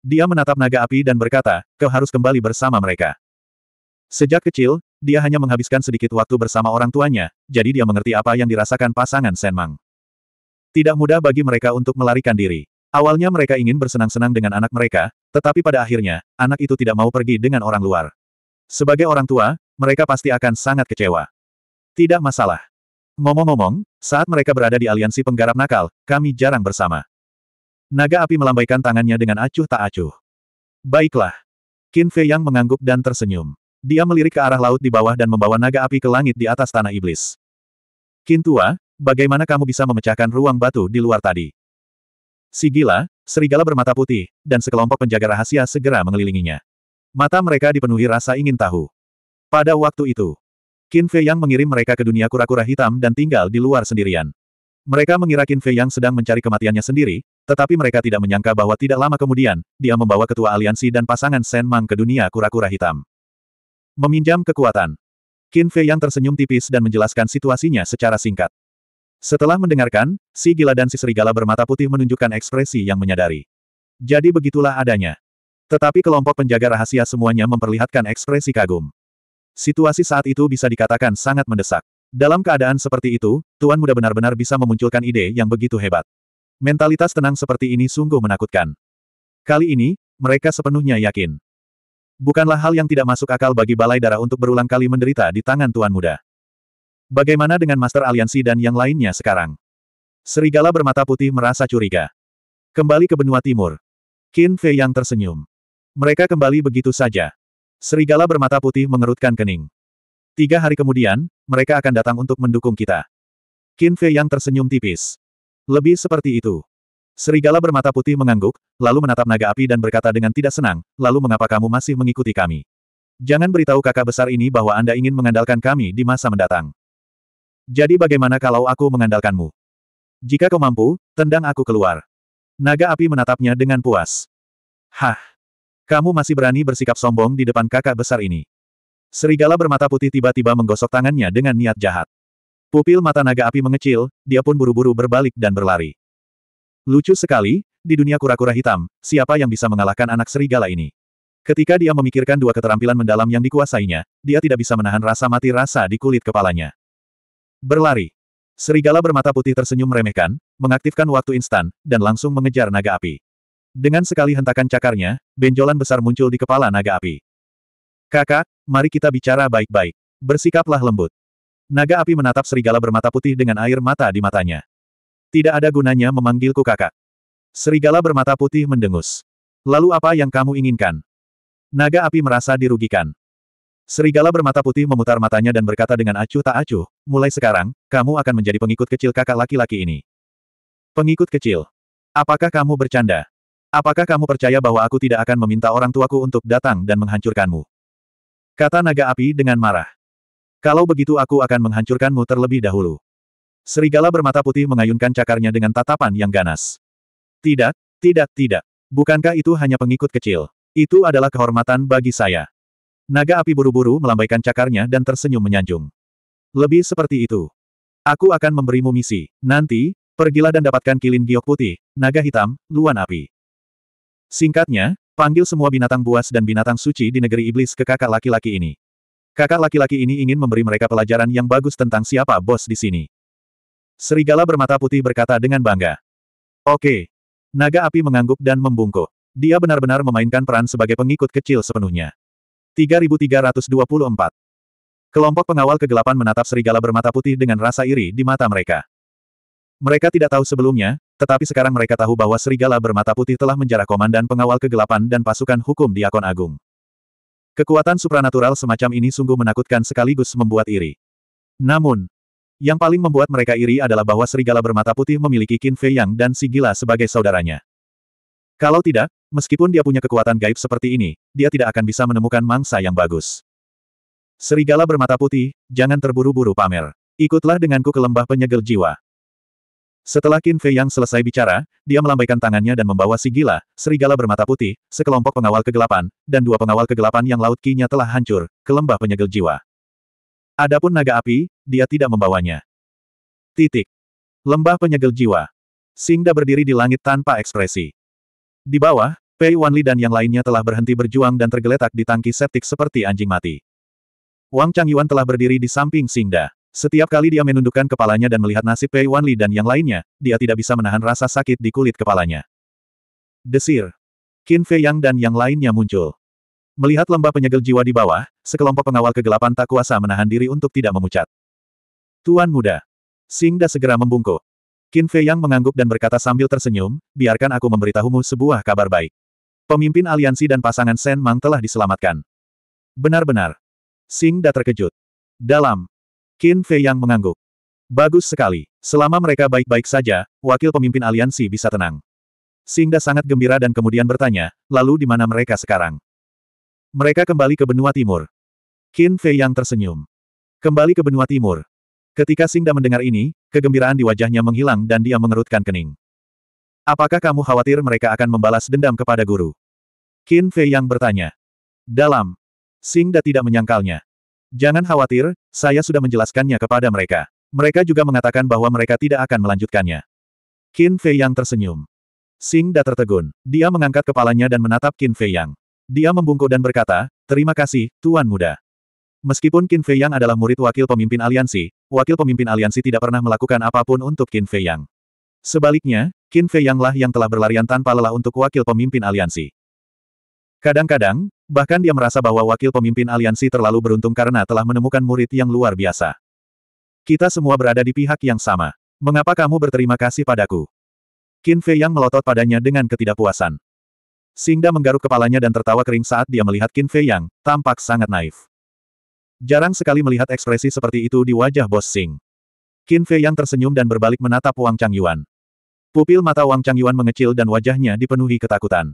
Dia menatap naga api dan berkata, kau harus kembali bersama mereka. Sejak kecil, dia hanya menghabiskan sedikit waktu bersama orang tuanya, jadi dia mengerti apa yang dirasakan pasangan Senmang. Tidak mudah bagi mereka untuk melarikan diri. Awalnya mereka ingin bersenang-senang dengan anak mereka, tetapi pada akhirnya, anak itu tidak mau pergi dengan orang luar. Sebagai orang tua, mereka pasti akan sangat kecewa. Tidak masalah. Ngomong-ngomong, saat mereka berada di aliansi penggarap nakal, kami jarang bersama. Naga api melambaikan tangannya dengan acuh tak acuh. Baiklah. Qin Fei Yang mengangguk dan tersenyum. Dia melirik ke arah laut di bawah dan membawa naga api ke langit di atas tanah iblis. Qin Tua, bagaimana kamu bisa memecahkan ruang batu di luar tadi? Si serigala bermata putih, dan sekelompok penjaga rahasia segera mengelilinginya. Mata mereka dipenuhi rasa ingin tahu. Pada waktu itu, Qin Fei Yang mengirim mereka ke dunia kura-kura hitam dan tinggal di luar sendirian. Mereka mengira Qin Fei Yang sedang mencari kematiannya sendiri, tetapi mereka tidak menyangka bahwa tidak lama kemudian, dia membawa ketua aliansi dan pasangan Shen Mang ke dunia kura-kura hitam. Meminjam kekuatan. Qin Fei Yang tersenyum tipis dan menjelaskan situasinya secara singkat. Setelah mendengarkan, si gila dan si serigala bermata putih menunjukkan ekspresi yang menyadari. Jadi begitulah adanya. Tetapi kelompok penjaga rahasia semuanya memperlihatkan ekspresi kagum. Situasi saat itu bisa dikatakan sangat mendesak. Dalam keadaan seperti itu, Tuan Muda benar-benar bisa memunculkan ide yang begitu hebat. Mentalitas tenang seperti ini sungguh menakutkan. Kali ini, mereka sepenuhnya yakin. Bukanlah hal yang tidak masuk akal bagi Balai Darah untuk berulang kali menderita di tangan Tuan Muda. Bagaimana dengan Master Aliansi dan yang lainnya sekarang? Serigala bermata putih merasa curiga. Kembali ke benua timur. Qin Fei yang tersenyum. Mereka kembali begitu saja. Serigala bermata putih mengerutkan kening. Tiga hari kemudian, mereka akan datang untuk mendukung kita. Qin Fei yang tersenyum tipis. Lebih seperti itu. Serigala bermata putih mengangguk, lalu menatap naga api dan berkata dengan tidak senang, lalu mengapa kamu masih mengikuti kami? Jangan beritahu kakak besar ini bahwa Anda ingin mengandalkan kami di masa mendatang. Jadi bagaimana kalau aku mengandalkanmu? Jika kau mampu, tendang aku keluar. Naga api menatapnya dengan puas. Hah! Kamu masih berani bersikap sombong di depan kakak besar ini. Serigala bermata putih tiba-tiba menggosok tangannya dengan niat jahat. Pupil mata naga api mengecil, dia pun buru-buru berbalik dan berlari. Lucu sekali, di dunia kura-kura hitam, siapa yang bisa mengalahkan anak serigala ini? Ketika dia memikirkan dua keterampilan mendalam yang dikuasainya, dia tidak bisa menahan rasa mati rasa di kulit kepalanya. Berlari. Serigala bermata putih tersenyum meremehkan, mengaktifkan waktu instan, dan langsung mengejar naga api. Dengan sekali hentakan cakarnya, benjolan besar muncul di kepala naga api. Kakak, mari kita bicara baik-baik. Bersikaplah lembut. Naga api menatap serigala bermata putih dengan air mata di matanya. Tidak ada gunanya memanggilku kakak. Serigala bermata putih mendengus. Lalu apa yang kamu inginkan? Naga api merasa dirugikan. Serigala bermata putih memutar matanya dan berkata dengan acuh tak acuh, mulai sekarang, kamu akan menjadi pengikut kecil kakak laki-laki ini. Pengikut kecil. Apakah kamu bercanda? Apakah kamu percaya bahwa aku tidak akan meminta orang tuaku untuk datang dan menghancurkanmu? Kata naga api dengan marah. Kalau begitu aku akan menghancurkanmu terlebih dahulu. Serigala bermata putih mengayunkan cakarnya dengan tatapan yang ganas. Tidak, tidak, tidak. Bukankah itu hanya pengikut kecil? Itu adalah kehormatan bagi saya. Naga api buru-buru melambaikan cakarnya dan tersenyum menyanjung. Lebih seperti itu. Aku akan memberimu misi. Nanti, pergilah dan dapatkan kilin giok putih, naga hitam, luan api. Singkatnya, panggil semua binatang buas dan binatang suci di negeri iblis ke kakak laki-laki ini. Kakak laki-laki ini ingin memberi mereka pelajaran yang bagus tentang siapa bos di sini. Serigala bermata putih berkata dengan bangga. Oke. Naga api mengangguk dan membungkuk. Dia benar-benar memainkan peran sebagai pengikut kecil sepenuhnya. 3324. Kelompok pengawal kegelapan menatap serigala bermata putih dengan rasa iri di mata mereka. Mereka tidak tahu sebelumnya, tetapi sekarang mereka tahu bahwa serigala bermata putih telah menjarah komandan pengawal kegelapan dan pasukan hukum Diakon Agung. Kekuatan supranatural semacam ini sungguh menakutkan sekaligus membuat iri. Namun, yang paling membuat mereka iri adalah bahwa serigala bermata putih memiliki Qin Fei Yang dan Sigila sebagai saudaranya. Kalau tidak, meskipun dia punya kekuatan gaib seperti ini, dia tidak akan bisa menemukan mangsa yang bagus. Serigala bermata putih, jangan terburu-buru pamer. Ikutlah denganku ke lembah penyegel jiwa. Setelah Qin Fei yang selesai bicara, dia melambaikan tangannya dan membawa Sigila, serigala bermata putih, sekelompok pengawal kegelapan, dan dua pengawal kegelapan yang laut kinya telah hancur, ke lembah penyegel jiwa. Adapun naga api, dia tidak membawanya. Titik. Lembah penyegel jiwa. Singda berdiri di langit tanpa ekspresi. Di bawah, Pei Wanli dan yang lainnya telah berhenti berjuang dan tergeletak di tangki septik seperti anjing mati. Wang Changyuan telah berdiri di samping Singda. Setiap kali dia menundukkan kepalanya dan melihat nasib Pei Wanli dan yang lainnya, dia tidak bisa menahan rasa sakit di kulit kepalanya. Desir. Qin Fei Yang dan yang lainnya muncul. Melihat lembah penyegel jiwa di bawah, sekelompok pengawal kegelapan tak kuasa menahan diri untuk tidak memucat. Tuan muda. Singda segera membungkuk. Qin Fei Yang mengangguk dan berkata sambil tersenyum, biarkan aku memberitahumu sebuah kabar baik. Pemimpin aliansi dan pasangan Sen Mang telah diselamatkan. Benar-benar. Sing Da terkejut. Dalam. Qin Fei Yang mengangguk. Bagus sekali. Selama mereka baik-baik saja, wakil pemimpin aliansi bisa tenang. dah sangat gembira dan kemudian bertanya, lalu di mana mereka sekarang? Mereka kembali ke benua timur. Qin Fei yang tersenyum. Kembali ke benua timur. Ketika Singda mendengar ini, kegembiraan di wajahnya menghilang dan dia mengerutkan kening. Apakah kamu khawatir mereka akan membalas dendam kepada guru? Qin Fei yang bertanya. Dalam. Singda tidak menyangkalnya. Jangan khawatir, saya sudah menjelaskannya kepada mereka. Mereka juga mengatakan bahwa mereka tidak akan melanjutkannya. Qin Fei yang tersenyum. Singda tertegun. Dia mengangkat kepalanya dan menatap Qin Fei yang. Dia membungkuk dan berkata, terima kasih, Tuan Muda. Meskipun Qin Fei Yang adalah murid wakil pemimpin aliansi, wakil pemimpin aliansi tidak pernah melakukan apapun untuk Qin Fei Yang. Sebaliknya, Qin Fei Yang lah yang telah berlarian tanpa lelah untuk wakil pemimpin aliansi. Kadang-kadang, bahkan dia merasa bahwa wakil pemimpin aliansi terlalu beruntung karena telah menemukan murid yang luar biasa. Kita semua berada di pihak yang sama. Mengapa kamu berterima kasih padaku? Qin Fei Yang melotot padanya dengan ketidakpuasan. Singda menggaruk kepalanya dan tertawa kering saat dia melihat Qin Fei Yang, tampak sangat naif. Jarang sekali melihat ekspresi seperti itu di wajah bos Sing. Qin Fei yang tersenyum dan berbalik menatap Wang Changyuan. Pupil mata Wang Changyuan mengecil dan wajahnya dipenuhi ketakutan.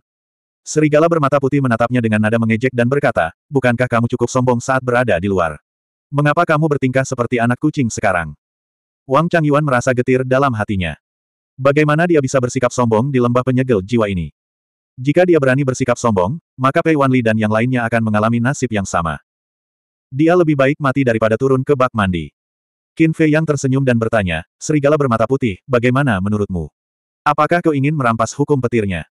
Serigala bermata putih menatapnya dengan nada mengejek dan berkata, bukankah kamu cukup sombong saat berada di luar? Mengapa kamu bertingkah seperti anak kucing sekarang? Wang Changyuan merasa getir dalam hatinya. Bagaimana dia bisa bersikap sombong di lembah penyegel jiwa ini? Jika dia berani bersikap sombong, maka Pei Wanli dan yang lainnya akan mengalami nasib yang sama. Dia lebih baik mati daripada turun ke bak mandi. Qin Fei yang tersenyum dan bertanya, serigala bermata putih, bagaimana menurutmu? Apakah kau ingin merampas hukum petirnya?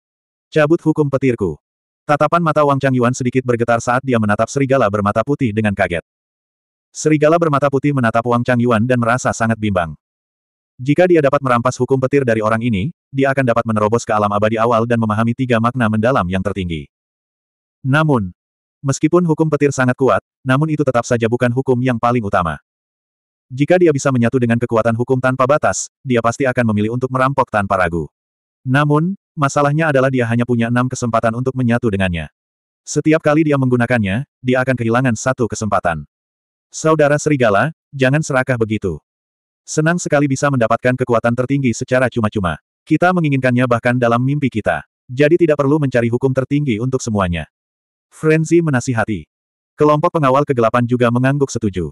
Cabut hukum petirku. Tatapan mata Wang Chang Yuan sedikit bergetar saat dia menatap serigala bermata putih dengan kaget. Serigala bermata putih menatap Wang Chang Yuan dan merasa sangat bimbang. Jika dia dapat merampas hukum petir dari orang ini, dia akan dapat menerobos ke alam abadi awal dan memahami tiga makna mendalam yang tertinggi. Namun, Meskipun hukum petir sangat kuat, namun itu tetap saja bukan hukum yang paling utama. Jika dia bisa menyatu dengan kekuatan hukum tanpa batas, dia pasti akan memilih untuk merampok tanpa ragu. Namun, masalahnya adalah dia hanya punya enam kesempatan untuk menyatu dengannya. Setiap kali dia menggunakannya, dia akan kehilangan satu kesempatan. Saudara Serigala, jangan serakah begitu. Senang sekali bisa mendapatkan kekuatan tertinggi secara cuma-cuma. Kita menginginkannya bahkan dalam mimpi kita. Jadi tidak perlu mencari hukum tertinggi untuk semuanya. Frenzy menasihati. Kelompok pengawal kegelapan juga mengangguk setuju.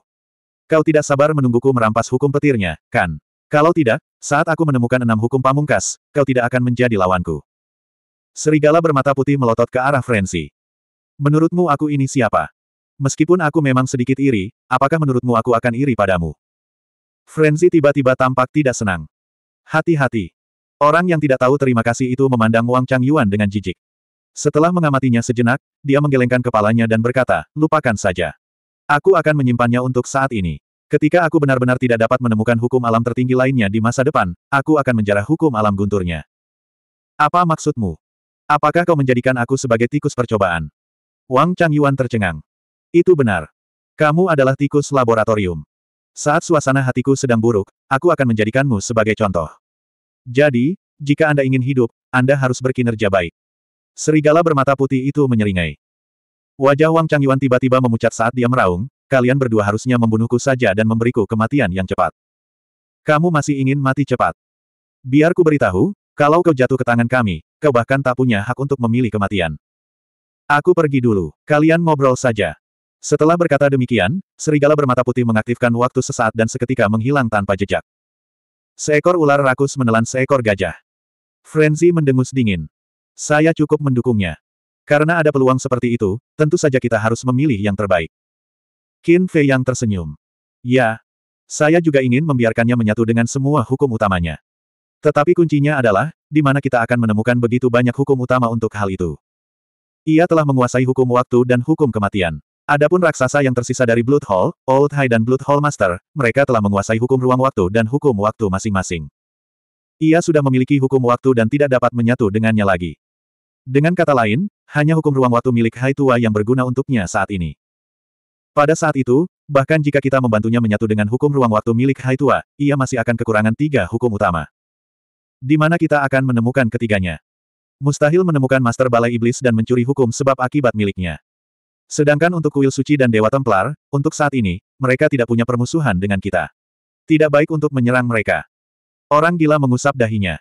Kau tidak sabar menungguku merampas hukum petirnya, kan? Kalau tidak, saat aku menemukan enam hukum pamungkas, kau tidak akan menjadi lawanku. Serigala bermata putih melotot ke arah Frenzy. Menurutmu aku ini siapa? Meskipun aku memang sedikit iri, apakah menurutmu aku akan iri padamu? Frenzy tiba-tiba tampak tidak senang. Hati-hati. Orang yang tidak tahu terima kasih itu memandang Wang Chang Yuan dengan jijik. Setelah mengamatinya sejenak, dia menggelengkan kepalanya dan berkata, lupakan saja. Aku akan menyimpannya untuk saat ini. Ketika aku benar-benar tidak dapat menemukan hukum alam tertinggi lainnya di masa depan, aku akan menjarah hukum alam gunturnya. Apa maksudmu? Apakah kau menjadikan aku sebagai tikus percobaan? Wang Chang Yuan tercengang. Itu benar. Kamu adalah tikus laboratorium. Saat suasana hatiku sedang buruk, aku akan menjadikanmu sebagai contoh. Jadi, jika Anda ingin hidup, Anda harus berkinerja baik. Serigala bermata putih itu menyeringai. Wajah Wang Changyuan tiba-tiba memucat saat dia meraung, kalian berdua harusnya membunuhku saja dan memberiku kematian yang cepat. Kamu masih ingin mati cepat. Biar ku beritahu, kalau kau jatuh ke tangan kami, kau bahkan tak punya hak untuk memilih kematian. Aku pergi dulu, kalian ngobrol saja. Setelah berkata demikian, serigala bermata putih mengaktifkan waktu sesaat dan seketika menghilang tanpa jejak. Seekor ular rakus menelan seekor gajah. Frenzy mendengus dingin. Saya cukup mendukungnya. Karena ada peluang seperti itu, tentu saja kita harus memilih yang terbaik. Qin Fei yang tersenyum. Ya. Saya juga ingin membiarkannya menyatu dengan semua hukum utamanya. Tetapi kuncinya adalah, di mana kita akan menemukan begitu banyak hukum utama untuk hal itu. Ia telah menguasai hukum waktu dan hukum kematian. Adapun raksasa yang tersisa dari Blood Hall, Old High dan Blood Hall Master, mereka telah menguasai hukum ruang waktu dan hukum waktu masing-masing. Ia sudah memiliki hukum waktu dan tidak dapat menyatu dengannya lagi. Dengan kata lain, hanya hukum ruang waktu milik Hai Tua yang berguna untuknya saat ini. Pada saat itu, bahkan jika kita membantunya menyatu dengan hukum ruang waktu milik Hai Tua, ia masih akan kekurangan tiga hukum utama. Di mana kita akan menemukan ketiganya. Mustahil menemukan Master Balai Iblis dan mencuri hukum sebab akibat miliknya. Sedangkan untuk kuil suci dan Dewa Templar, untuk saat ini, mereka tidak punya permusuhan dengan kita. Tidak baik untuk menyerang mereka. Orang gila mengusap dahinya.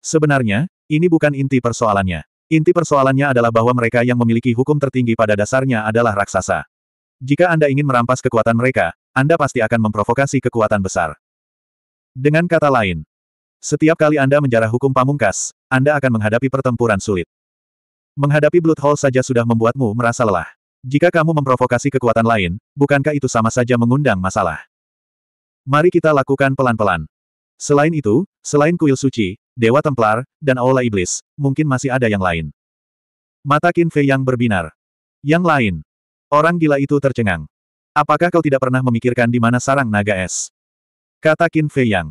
Sebenarnya, ini bukan inti persoalannya. Inti persoalannya adalah bahwa mereka yang memiliki hukum tertinggi pada dasarnya adalah raksasa. Jika Anda ingin merampas kekuatan mereka, Anda pasti akan memprovokasi kekuatan besar. Dengan kata lain, setiap kali Anda menjarah hukum pamungkas, Anda akan menghadapi pertempuran sulit. Menghadapi Blood Hall saja sudah membuatmu merasa lelah. Jika kamu memprovokasi kekuatan lain, bukankah itu sama saja mengundang masalah? Mari kita lakukan pelan-pelan. Selain itu, selain kuil suci, Dewa Templar, dan Aula Iblis, mungkin masih ada yang lain. Mata Qin Fei yang berbinar. Yang lain. Orang gila itu tercengang. Apakah kau tidak pernah memikirkan di mana sarang naga es? Kata Qin Fei Yang.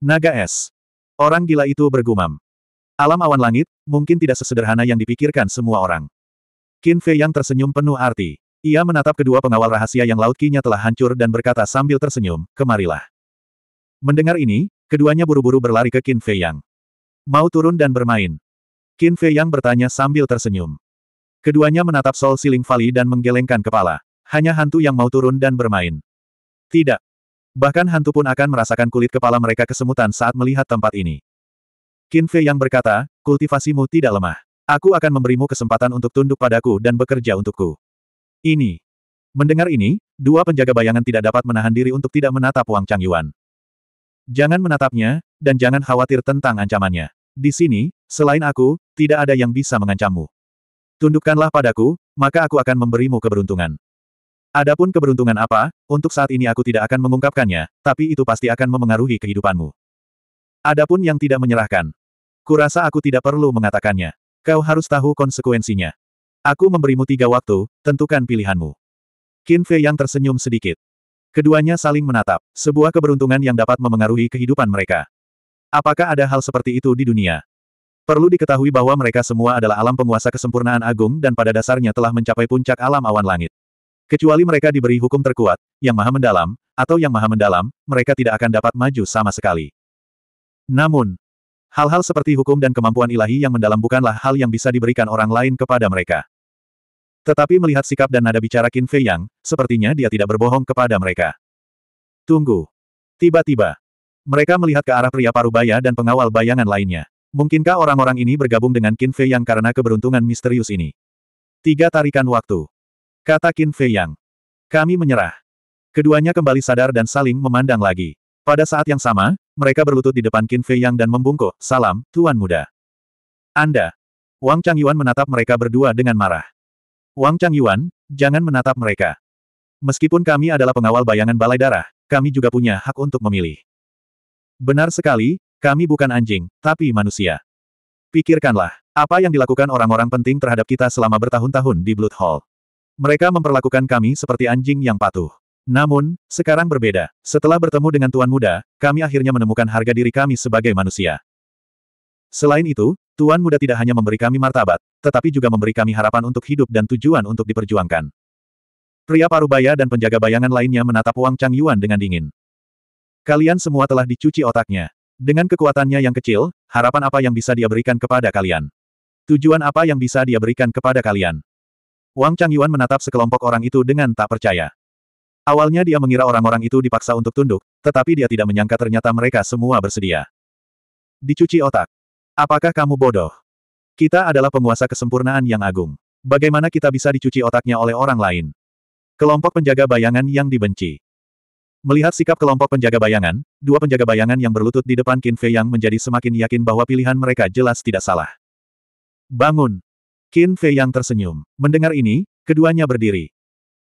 Naga es. Orang gila itu bergumam. Alam awan langit, mungkin tidak sesederhana yang dipikirkan semua orang. Qin Fei Yang tersenyum penuh arti. Ia menatap kedua pengawal rahasia yang laut kinya telah hancur dan berkata sambil tersenyum, kemarilah. Mendengar ini, Keduanya buru-buru berlari ke Qin Fei Yang. Mau turun dan bermain. Qin Fei Yang bertanya sambil tersenyum. Keduanya menatap Sol Siling Fali dan menggelengkan kepala. Hanya hantu yang mau turun dan bermain. Tidak. Bahkan hantu pun akan merasakan kulit kepala mereka kesemutan saat melihat tempat ini. Qin Fei Yang berkata, kultivasimu tidak lemah. Aku akan memberimu kesempatan untuk tunduk padaku dan bekerja untukku. Ini. Mendengar ini, dua penjaga bayangan tidak dapat menahan diri untuk tidak menatap Wang Changyuan. Jangan menatapnya, dan jangan khawatir tentang ancamannya. Di sini, selain aku, tidak ada yang bisa mengancammu. Tundukkanlah padaku, maka aku akan memberimu keberuntungan. Adapun keberuntungan apa, untuk saat ini aku tidak akan mengungkapkannya, tapi itu pasti akan memengaruhi kehidupanmu. Adapun yang tidak menyerahkan. Kurasa aku tidak perlu mengatakannya. Kau harus tahu konsekuensinya. Aku memberimu tiga waktu, tentukan pilihanmu. Qin Fei yang tersenyum sedikit. Keduanya saling menatap, sebuah keberuntungan yang dapat memengaruhi kehidupan mereka. Apakah ada hal seperti itu di dunia? Perlu diketahui bahwa mereka semua adalah alam penguasa kesempurnaan agung dan pada dasarnya telah mencapai puncak alam awan langit. Kecuali mereka diberi hukum terkuat, yang maha mendalam, atau yang maha mendalam, mereka tidak akan dapat maju sama sekali. Namun, hal-hal seperti hukum dan kemampuan ilahi yang mendalam bukanlah hal yang bisa diberikan orang lain kepada mereka. Tetapi melihat sikap dan nada bicara Qin Fei Yang, sepertinya dia tidak berbohong kepada mereka. Tunggu. Tiba-tiba. Mereka melihat ke arah pria parubaya dan pengawal bayangan lainnya. Mungkinkah orang-orang ini bergabung dengan Qin Fei Yang karena keberuntungan misterius ini? Tiga tarikan waktu. Kata Qin Fei Yang. Kami menyerah. Keduanya kembali sadar dan saling memandang lagi. Pada saat yang sama, mereka berlutut di depan Qin Fei Yang dan membungkuk, salam, Tuan Muda. Anda. Wang Changyuan menatap mereka berdua dengan marah. Wang Chang Yuan, jangan menatap mereka. Meskipun kami adalah pengawal bayangan balai darah, kami juga punya hak untuk memilih. Benar sekali, kami bukan anjing, tapi manusia. Pikirkanlah, apa yang dilakukan orang-orang penting terhadap kita selama bertahun-tahun di Blood Hall. Mereka memperlakukan kami seperti anjing yang patuh. Namun, sekarang berbeda. Setelah bertemu dengan Tuan Muda, kami akhirnya menemukan harga diri kami sebagai manusia. Selain itu, Tuan muda tidak hanya memberi kami martabat, tetapi juga memberi kami harapan untuk hidup dan tujuan untuk diperjuangkan. Pria parubaya dan penjaga bayangan lainnya menatap Wang Chang Yuan dengan dingin. Kalian semua telah dicuci otaknya. Dengan kekuatannya yang kecil, harapan apa yang bisa dia berikan kepada kalian? Tujuan apa yang bisa dia berikan kepada kalian? Wang Chang Yuan menatap sekelompok orang itu dengan tak percaya. Awalnya dia mengira orang-orang itu dipaksa untuk tunduk, tetapi dia tidak menyangka ternyata mereka semua bersedia. Dicuci otak. Apakah kamu bodoh? Kita adalah penguasa kesempurnaan yang agung. Bagaimana kita bisa dicuci otaknya oleh orang lain? Kelompok penjaga bayangan yang dibenci. Melihat sikap kelompok penjaga bayangan, dua penjaga bayangan yang berlutut di depan Qin Fei yang menjadi semakin yakin bahwa pilihan mereka jelas tidak salah. Bangun! Qin Fei yang tersenyum. Mendengar ini, keduanya berdiri.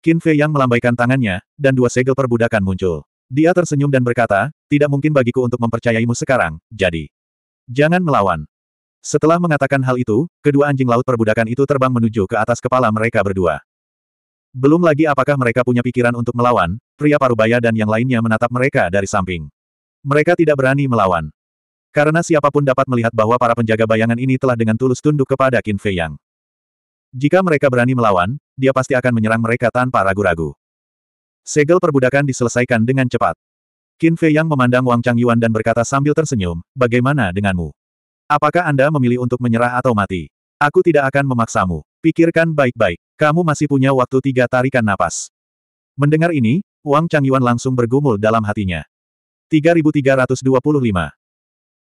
Qin Fei yang melambaikan tangannya, dan dua segel perbudakan muncul. Dia tersenyum dan berkata, tidak mungkin bagiku untuk mempercayaimu sekarang, jadi. Jangan melawan. Setelah mengatakan hal itu, kedua anjing laut perbudakan itu terbang menuju ke atas kepala mereka berdua. Belum lagi apakah mereka punya pikiran untuk melawan, pria parubaya dan yang lainnya menatap mereka dari samping. Mereka tidak berani melawan. Karena siapapun dapat melihat bahwa para penjaga bayangan ini telah dengan tulus tunduk kepada Qin Fei Yang. Jika mereka berani melawan, dia pasti akan menyerang mereka tanpa ragu-ragu. Segel perbudakan diselesaikan dengan cepat. Qin Fei Yang memandang Wang Chang Yuan dan berkata sambil tersenyum, bagaimana denganmu? Apakah Anda memilih untuk menyerah atau mati? Aku tidak akan memaksamu. Pikirkan baik-baik. Kamu masih punya waktu tiga tarikan napas. Mendengar ini, Wang Chang Yuan langsung bergumul dalam hatinya. 3325.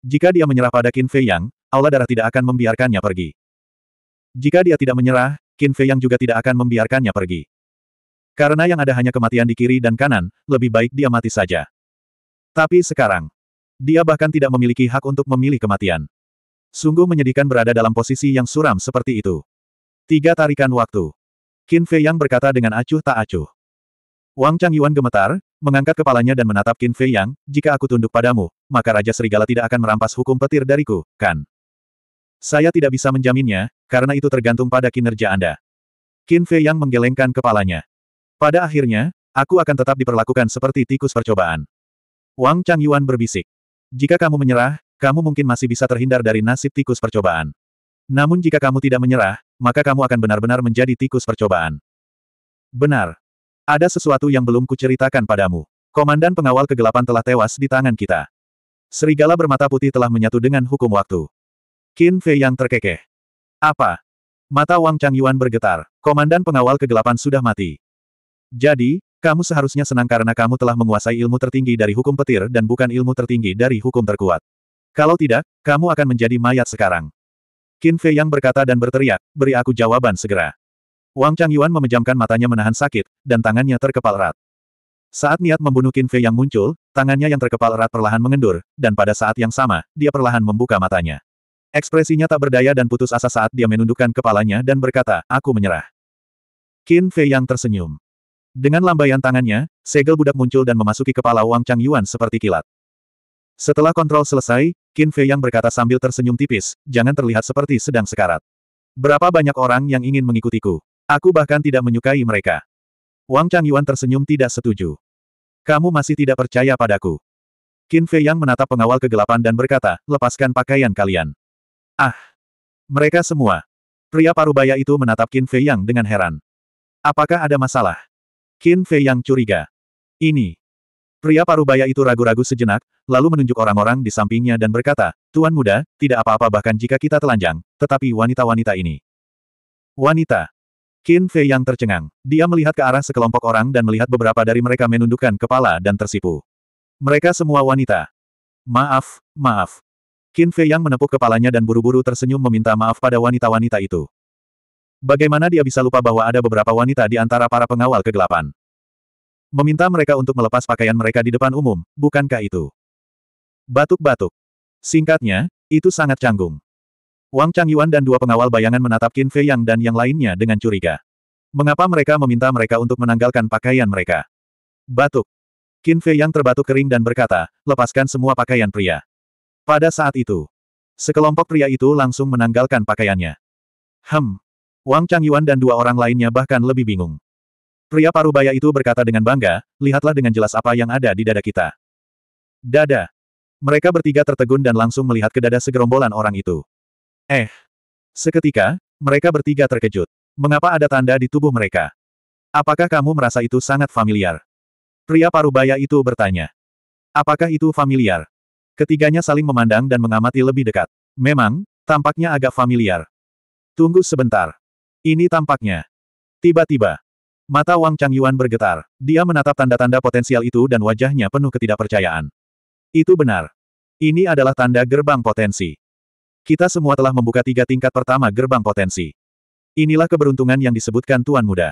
Jika dia menyerah pada Qin Fei Yang, Aula Darah tidak akan membiarkannya pergi. Jika dia tidak menyerah, Qin Fei Yang juga tidak akan membiarkannya pergi. Karena yang ada hanya kematian di kiri dan kanan, lebih baik dia mati saja. Tapi sekarang, dia bahkan tidak memiliki hak untuk memilih kematian. Sungguh menyedihkan berada dalam posisi yang suram seperti itu. Tiga tarikan waktu. Qin Fei Yang berkata dengan acuh tak acuh. Wang Chang Yuan gemetar, mengangkat kepalanya dan menatap Qin Fei Yang, jika aku tunduk padamu, maka Raja Serigala tidak akan merampas hukum petir dariku, kan? Saya tidak bisa menjaminnya, karena itu tergantung pada kinerja Anda. Qin Fei Yang menggelengkan kepalanya. Pada akhirnya, aku akan tetap diperlakukan seperti tikus percobaan. Wang Changyuan berbisik. Jika kamu menyerah, kamu mungkin masih bisa terhindar dari nasib tikus percobaan. Namun jika kamu tidak menyerah, maka kamu akan benar-benar menjadi tikus percobaan. Benar. Ada sesuatu yang belum kuceritakan padamu. Komandan pengawal kegelapan telah tewas di tangan kita. Serigala bermata putih telah menyatu dengan hukum waktu. Qin Fei yang terkekeh. Apa? Mata Wang Changyuan bergetar. Komandan pengawal kegelapan sudah mati. Jadi, kamu seharusnya senang karena kamu telah menguasai ilmu tertinggi dari hukum petir dan bukan ilmu tertinggi dari hukum terkuat. Kalau tidak, kamu akan menjadi mayat sekarang. Qin Fei yang berkata dan berteriak, beri aku jawaban segera. Wang Chang Yuan memejamkan matanya menahan sakit, dan tangannya terkepal erat. Saat niat membunuh Qin Fei yang muncul, tangannya yang terkepal erat perlahan mengendur, dan pada saat yang sama, dia perlahan membuka matanya. Ekspresinya tak berdaya dan putus asa saat dia menundukkan kepalanya dan berkata, aku menyerah. Qin Fei yang tersenyum. Dengan lambaian tangannya, segel budak muncul dan memasuki kepala Wang Chang Yuan seperti kilat. Setelah kontrol selesai, Qin Fei Yang berkata sambil tersenyum tipis, jangan terlihat seperti sedang sekarat. Berapa banyak orang yang ingin mengikutiku? Aku bahkan tidak menyukai mereka. Wang Chang Yuan tersenyum tidak setuju. Kamu masih tidak percaya padaku. Qin Fei Yang menatap pengawal kegelapan dan berkata, lepaskan pakaian kalian. Ah! Mereka semua. Pria parubaya itu menatap Qin Fei Yang dengan heran. Apakah ada masalah? Qin Fei yang curiga. Ini. Pria parubaya itu ragu-ragu sejenak, lalu menunjuk orang-orang di sampingnya dan berkata, Tuan muda, tidak apa-apa bahkan jika kita telanjang, tetapi wanita-wanita ini. Wanita. Qin Fei yang tercengang. Dia melihat ke arah sekelompok orang dan melihat beberapa dari mereka menundukkan kepala dan tersipu. Mereka semua wanita. Maaf, maaf. Qin Fei yang menepuk kepalanya dan buru-buru tersenyum meminta maaf pada wanita-wanita itu. Bagaimana dia bisa lupa bahwa ada beberapa wanita di antara para pengawal kegelapan? Meminta mereka untuk melepas pakaian mereka di depan umum, bukankah itu? Batuk-batuk. Singkatnya, itu sangat canggung. Wang Changyuan dan dua pengawal bayangan menatap Qin Fei Yang dan yang lainnya dengan curiga. Mengapa mereka meminta mereka untuk menanggalkan pakaian mereka? Batuk. Qin Fei Yang terbatuk kering dan berkata, lepaskan semua pakaian pria. Pada saat itu, Sekelompok pria itu langsung menanggalkan pakaiannya. Hem, Wang Changyuan dan dua orang lainnya bahkan lebih bingung. Pria parubaya itu berkata dengan bangga, lihatlah dengan jelas apa yang ada di dada kita. Dada. Mereka bertiga tertegun dan langsung melihat ke dada segerombolan orang itu. Eh. Seketika, mereka bertiga terkejut. Mengapa ada tanda di tubuh mereka? Apakah kamu merasa itu sangat familiar? Pria parubaya itu bertanya. Apakah itu familiar? Ketiganya saling memandang dan mengamati lebih dekat. Memang, tampaknya agak familiar. Tunggu sebentar. Ini tampaknya. Tiba-tiba, mata Wang Changyuan bergetar. Dia menatap tanda-tanda potensial itu dan wajahnya penuh ketidakpercayaan. Itu benar. Ini adalah tanda gerbang potensi. Kita semua telah membuka tiga tingkat pertama gerbang potensi. Inilah keberuntungan yang disebutkan Tuan Muda.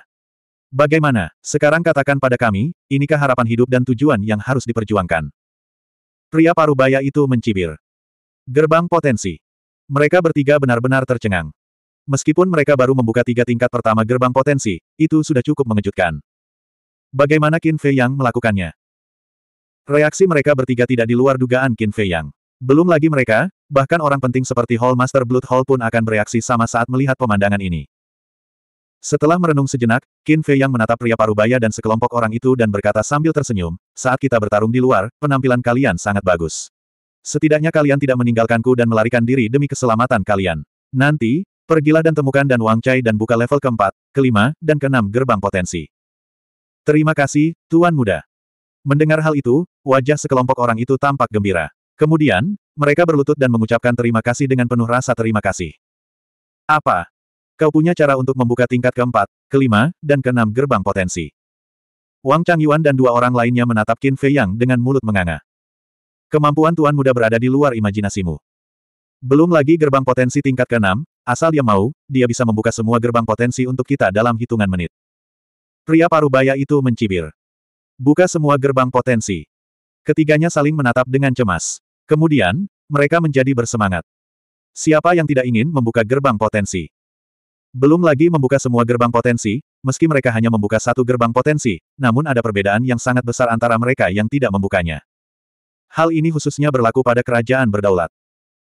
Bagaimana, sekarang katakan pada kami, inikah harapan hidup dan tujuan yang harus diperjuangkan? Pria parubaya itu mencibir. Gerbang potensi. Mereka bertiga benar-benar tercengang. Meskipun mereka baru membuka tiga tingkat pertama gerbang potensi, itu sudah cukup mengejutkan. Bagaimana Qin Fei Yang melakukannya? Reaksi mereka bertiga tidak di luar dugaan Qin Fei Yang. Belum lagi mereka, bahkan orang penting seperti Hall Master Blood Hall pun akan bereaksi sama saat melihat pemandangan ini. Setelah merenung sejenak, Qin Fei Yang menatap pria parubaya dan sekelompok orang itu dan berkata sambil tersenyum, saat kita bertarung di luar, penampilan kalian sangat bagus. Setidaknya kalian tidak meninggalkanku dan melarikan diri demi keselamatan kalian. Nanti, Pergilah dan temukan dan Wang Chai dan buka level keempat, kelima, dan keenam gerbang potensi. Terima kasih, Tuan Muda. Mendengar hal itu, wajah sekelompok orang itu tampak gembira. Kemudian, mereka berlutut dan mengucapkan terima kasih dengan penuh rasa terima kasih. Apa? Kau punya cara untuk membuka tingkat keempat, kelima, dan keenam gerbang potensi. Wang Changyuan dan dua orang lainnya menatap Qin Fei Yang dengan mulut menganga. Kemampuan Tuan Muda berada di luar imajinasimu. Belum lagi gerbang potensi tingkat keenam, Asal dia mau, dia bisa membuka semua gerbang potensi untuk kita dalam hitungan menit. Pria parubaya itu mencibir. Buka semua gerbang potensi. Ketiganya saling menatap dengan cemas. Kemudian, mereka menjadi bersemangat. Siapa yang tidak ingin membuka gerbang potensi? Belum lagi membuka semua gerbang potensi, meski mereka hanya membuka satu gerbang potensi, namun ada perbedaan yang sangat besar antara mereka yang tidak membukanya. Hal ini khususnya berlaku pada kerajaan berdaulat.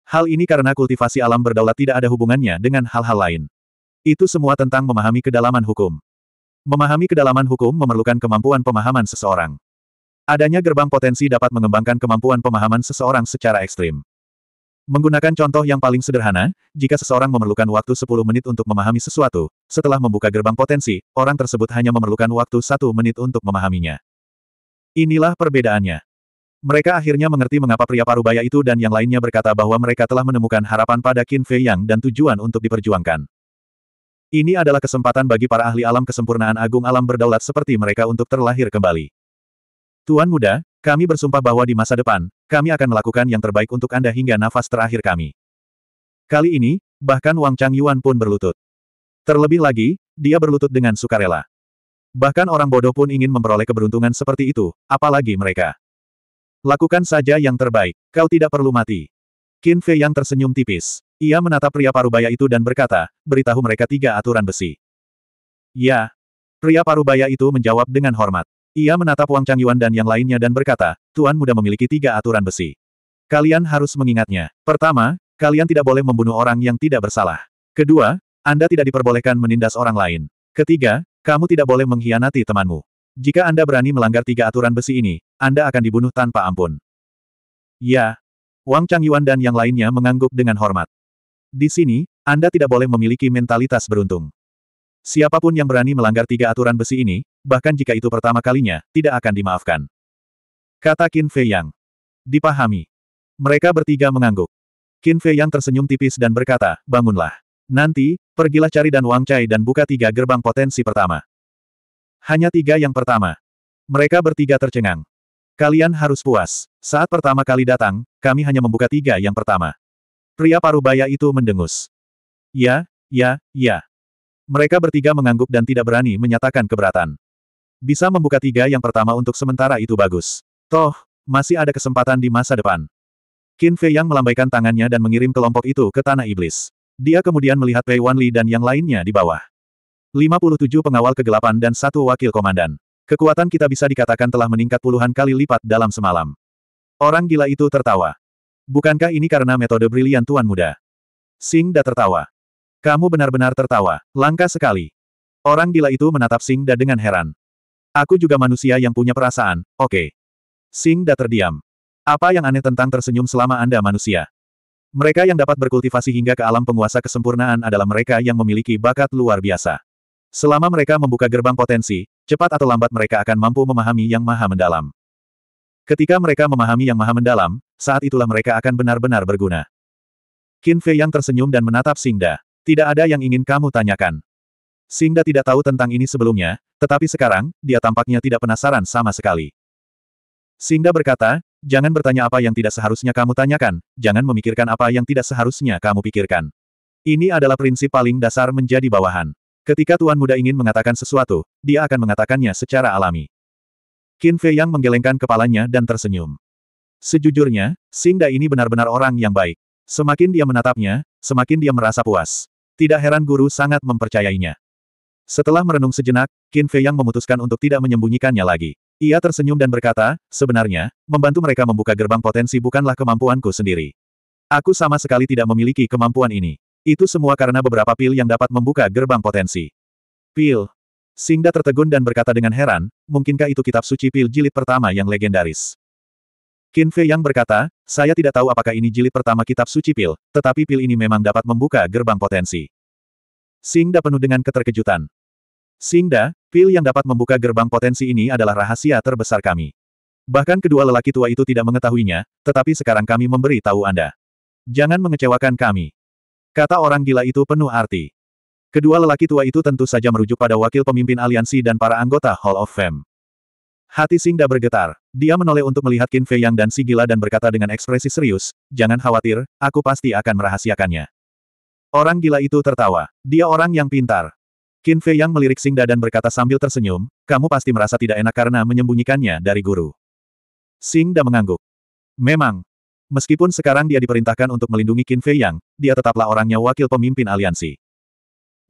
Hal ini karena kultivasi alam berdaulat tidak ada hubungannya dengan hal-hal lain. Itu semua tentang memahami kedalaman hukum. Memahami kedalaman hukum memerlukan kemampuan pemahaman seseorang. Adanya gerbang potensi dapat mengembangkan kemampuan pemahaman seseorang secara ekstrim. Menggunakan contoh yang paling sederhana, jika seseorang memerlukan waktu 10 menit untuk memahami sesuatu, setelah membuka gerbang potensi, orang tersebut hanya memerlukan waktu satu menit untuk memahaminya. Inilah perbedaannya. Mereka akhirnya mengerti mengapa pria parubaya itu dan yang lainnya berkata bahwa mereka telah menemukan harapan pada Qin Fei Yang dan tujuan untuk diperjuangkan. Ini adalah kesempatan bagi para ahli alam kesempurnaan agung alam berdaulat seperti mereka untuk terlahir kembali. Tuan muda, kami bersumpah bahwa di masa depan, kami akan melakukan yang terbaik untuk Anda hingga nafas terakhir kami. Kali ini, bahkan Wang Chang Yuan pun berlutut. Terlebih lagi, dia berlutut dengan sukarela. Bahkan orang bodoh pun ingin memperoleh keberuntungan seperti itu, apalagi mereka. Lakukan saja yang terbaik. Kau tidak perlu mati. Qin Fei yang tersenyum tipis. Ia menatap pria parubaya itu dan berkata, beritahu mereka tiga aturan besi. Ya. Pria parubaya itu menjawab dengan hormat. Ia menatap Wang Changyuan dan yang lainnya dan berkata, Tuan muda memiliki tiga aturan besi. Kalian harus mengingatnya. Pertama, kalian tidak boleh membunuh orang yang tidak bersalah. Kedua, Anda tidak diperbolehkan menindas orang lain. Ketiga, kamu tidak boleh mengkhianati temanmu. Jika Anda berani melanggar tiga aturan besi ini, Anda akan dibunuh tanpa ampun. Ya. Wang Changyuan dan yang lainnya mengangguk dengan hormat. Di sini, Anda tidak boleh memiliki mentalitas beruntung. Siapapun yang berani melanggar tiga aturan besi ini, bahkan jika itu pertama kalinya, tidak akan dimaafkan. Kata Qin Fei Yang. Dipahami. Mereka bertiga mengangguk. Qin Fei Yang tersenyum tipis dan berkata, bangunlah. Nanti, pergilah cari dan Wang Chai dan buka tiga gerbang potensi pertama. Hanya tiga yang pertama. Mereka bertiga tercengang. Kalian harus puas. Saat pertama kali datang, kami hanya membuka tiga yang pertama. Pria parubaya itu mendengus. Ya, ya, ya. Mereka bertiga mengangguk dan tidak berani menyatakan keberatan. Bisa membuka tiga yang pertama untuk sementara itu bagus. Toh, masih ada kesempatan di masa depan. Qin Fei Yang melambaikan tangannya dan mengirim kelompok itu ke Tanah Iblis. Dia kemudian melihat Pei Wanli dan yang lainnya di bawah. 57 pengawal kegelapan dan satu wakil komandan. Kekuatan kita bisa dikatakan telah meningkat puluhan kali lipat dalam semalam. Orang gila itu tertawa. Bukankah ini karena metode brilian Tuan Muda? Singda tertawa. Kamu benar-benar tertawa. Langka sekali. Orang gila itu menatap Singda dengan heran. Aku juga manusia yang punya perasaan, oke. Okay. Singda terdiam. Apa yang aneh tentang tersenyum selama Anda manusia? Mereka yang dapat berkultivasi hingga ke alam penguasa kesempurnaan adalah mereka yang memiliki bakat luar biasa. Selama mereka membuka gerbang potensi, cepat atau lambat mereka akan mampu memahami yang maha mendalam. Ketika mereka memahami yang maha mendalam, saat itulah mereka akan benar-benar berguna. Qin Fei yang tersenyum dan menatap Singda. Tidak ada yang ingin kamu tanyakan. Singda tidak tahu tentang ini sebelumnya, tetapi sekarang, dia tampaknya tidak penasaran sama sekali. Singda berkata, jangan bertanya apa yang tidak seharusnya kamu tanyakan, jangan memikirkan apa yang tidak seharusnya kamu pikirkan. Ini adalah prinsip paling dasar menjadi bawahan. Ketika Tuan Muda ingin mengatakan sesuatu, dia akan mengatakannya secara alami. Qin Fei Yang menggelengkan kepalanya dan tersenyum. Sejujurnya, Sing Da ini benar-benar orang yang baik. Semakin dia menatapnya, semakin dia merasa puas. Tidak heran guru sangat mempercayainya. Setelah merenung sejenak, Qin Fei Yang memutuskan untuk tidak menyembunyikannya lagi. Ia tersenyum dan berkata, sebenarnya, membantu mereka membuka gerbang potensi bukanlah kemampuanku sendiri. Aku sama sekali tidak memiliki kemampuan ini. Itu semua karena beberapa pil yang dapat membuka gerbang potensi. Pil. Singda tertegun dan berkata dengan heran, mungkinkah itu kitab suci pil jilid pertama yang legendaris? Qin Fei yang berkata, saya tidak tahu apakah ini jilid pertama kitab suci pil, tetapi pil ini memang dapat membuka gerbang potensi. Singda penuh dengan keterkejutan. Singda, pil yang dapat membuka gerbang potensi ini adalah rahasia terbesar kami. Bahkan kedua lelaki tua itu tidak mengetahuinya, tetapi sekarang kami memberi tahu Anda. Jangan mengecewakan kami. Kata orang gila itu penuh arti. Kedua lelaki tua itu tentu saja merujuk pada wakil pemimpin aliansi dan para anggota Hall of Fame. Hati Singda bergetar. Dia menoleh untuk melihat Qin Fei Yang dan si gila dan berkata dengan ekspresi serius, Jangan khawatir, aku pasti akan merahasiakannya. Orang gila itu tertawa. Dia orang yang pintar. Qin Fei Yang melirik Singda dan berkata sambil tersenyum, Kamu pasti merasa tidak enak karena menyembunyikannya dari guru. Singda mengangguk. Memang, Meskipun sekarang dia diperintahkan untuk melindungi Qin Fei Yang, dia tetaplah orangnya wakil pemimpin aliansi.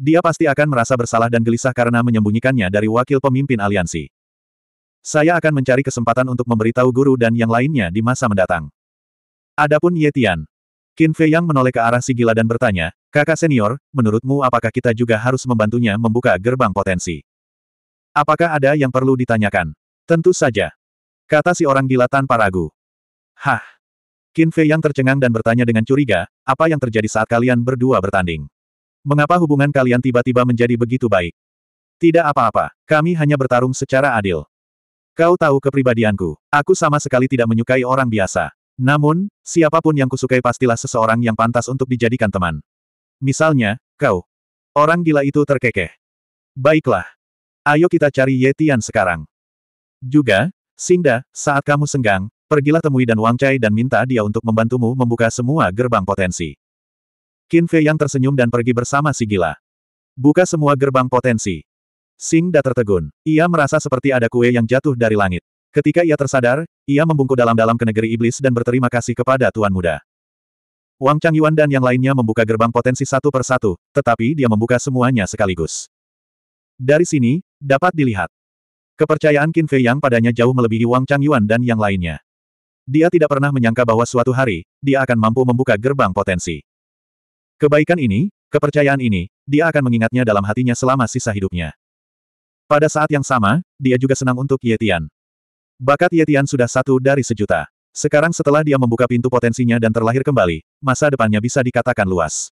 Dia pasti akan merasa bersalah dan gelisah karena menyembunyikannya dari wakil pemimpin aliansi. Saya akan mencari kesempatan untuk memberitahu guru dan yang lainnya di masa mendatang. Adapun Ye Tian. Qin Fei Yang menoleh ke arah si gila dan bertanya, kakak senior, menurutmu apakah kita juga harus membantunya membuka gerbang potensi? Apakah ada yang perlu ditanyakan? Tentu saja. Kata si orang gila tanpa ragu. Hah, Qin Fei yang tercengang dan bertanya dengan curiga, apa yang terjadi saat kalian berdua bertanding? Mengapa hubungan kalian tiba-tiba menjadi begitu baik? Tidak apa-apa, kami hanya bertarung secara adil. Kau tahu kepribadianku, aku sama sekali tidak menyukai orang biasa. Namun, siapapun yang kusukai pastilah seseorang yang pantas untuk dijadikan teman. Misalnya, kau. Orang gila itu terkekeh. Baiklah. Ayo kita cari Yetian sekarang. Juga, Singda, saat kamu senggang, Pergilah temui dan Wang Chai dan minta dia untuk membantumu membuka semua gerbang potensi. Qin Fei yang tersenyum dan pergi bersama si gila. Buka semua gerbang potensi. Sing Da tertegun. Ia merasa seperti ada kue yang jatuh dari langit. Ketika ia tersadar, ia membungkuk dalam-dalam ke negeri iblis dan berterima kasih kepada Tuan Muda. Wang Chang Yuan dan yang lainnya membuka gerbang potensi satu per satu, tetapi dia membuka semuanya sekaligus. Dari sini, dapat dilihat. Kepercayaan Qin Fei Yang padanya jauh melebihi Wang Chang Yuan dan yang lainnya. Dia tidak pernah menyangka bahwa suatu hari, dia akan mampu membuka gerbang potensi. Kebaikan ini, kepercayaan ini, dia akan mengingatnya dalam hatinya selama sisa hidupnya. Pada saat yang sama, dia juga senang untuk Yetian. Bakat Yetian sudah satu dari sejuta. Sekarang setelah dia membuka pintu potensinya dan terlahir kembali, masa depannya bisa dikatakan luas.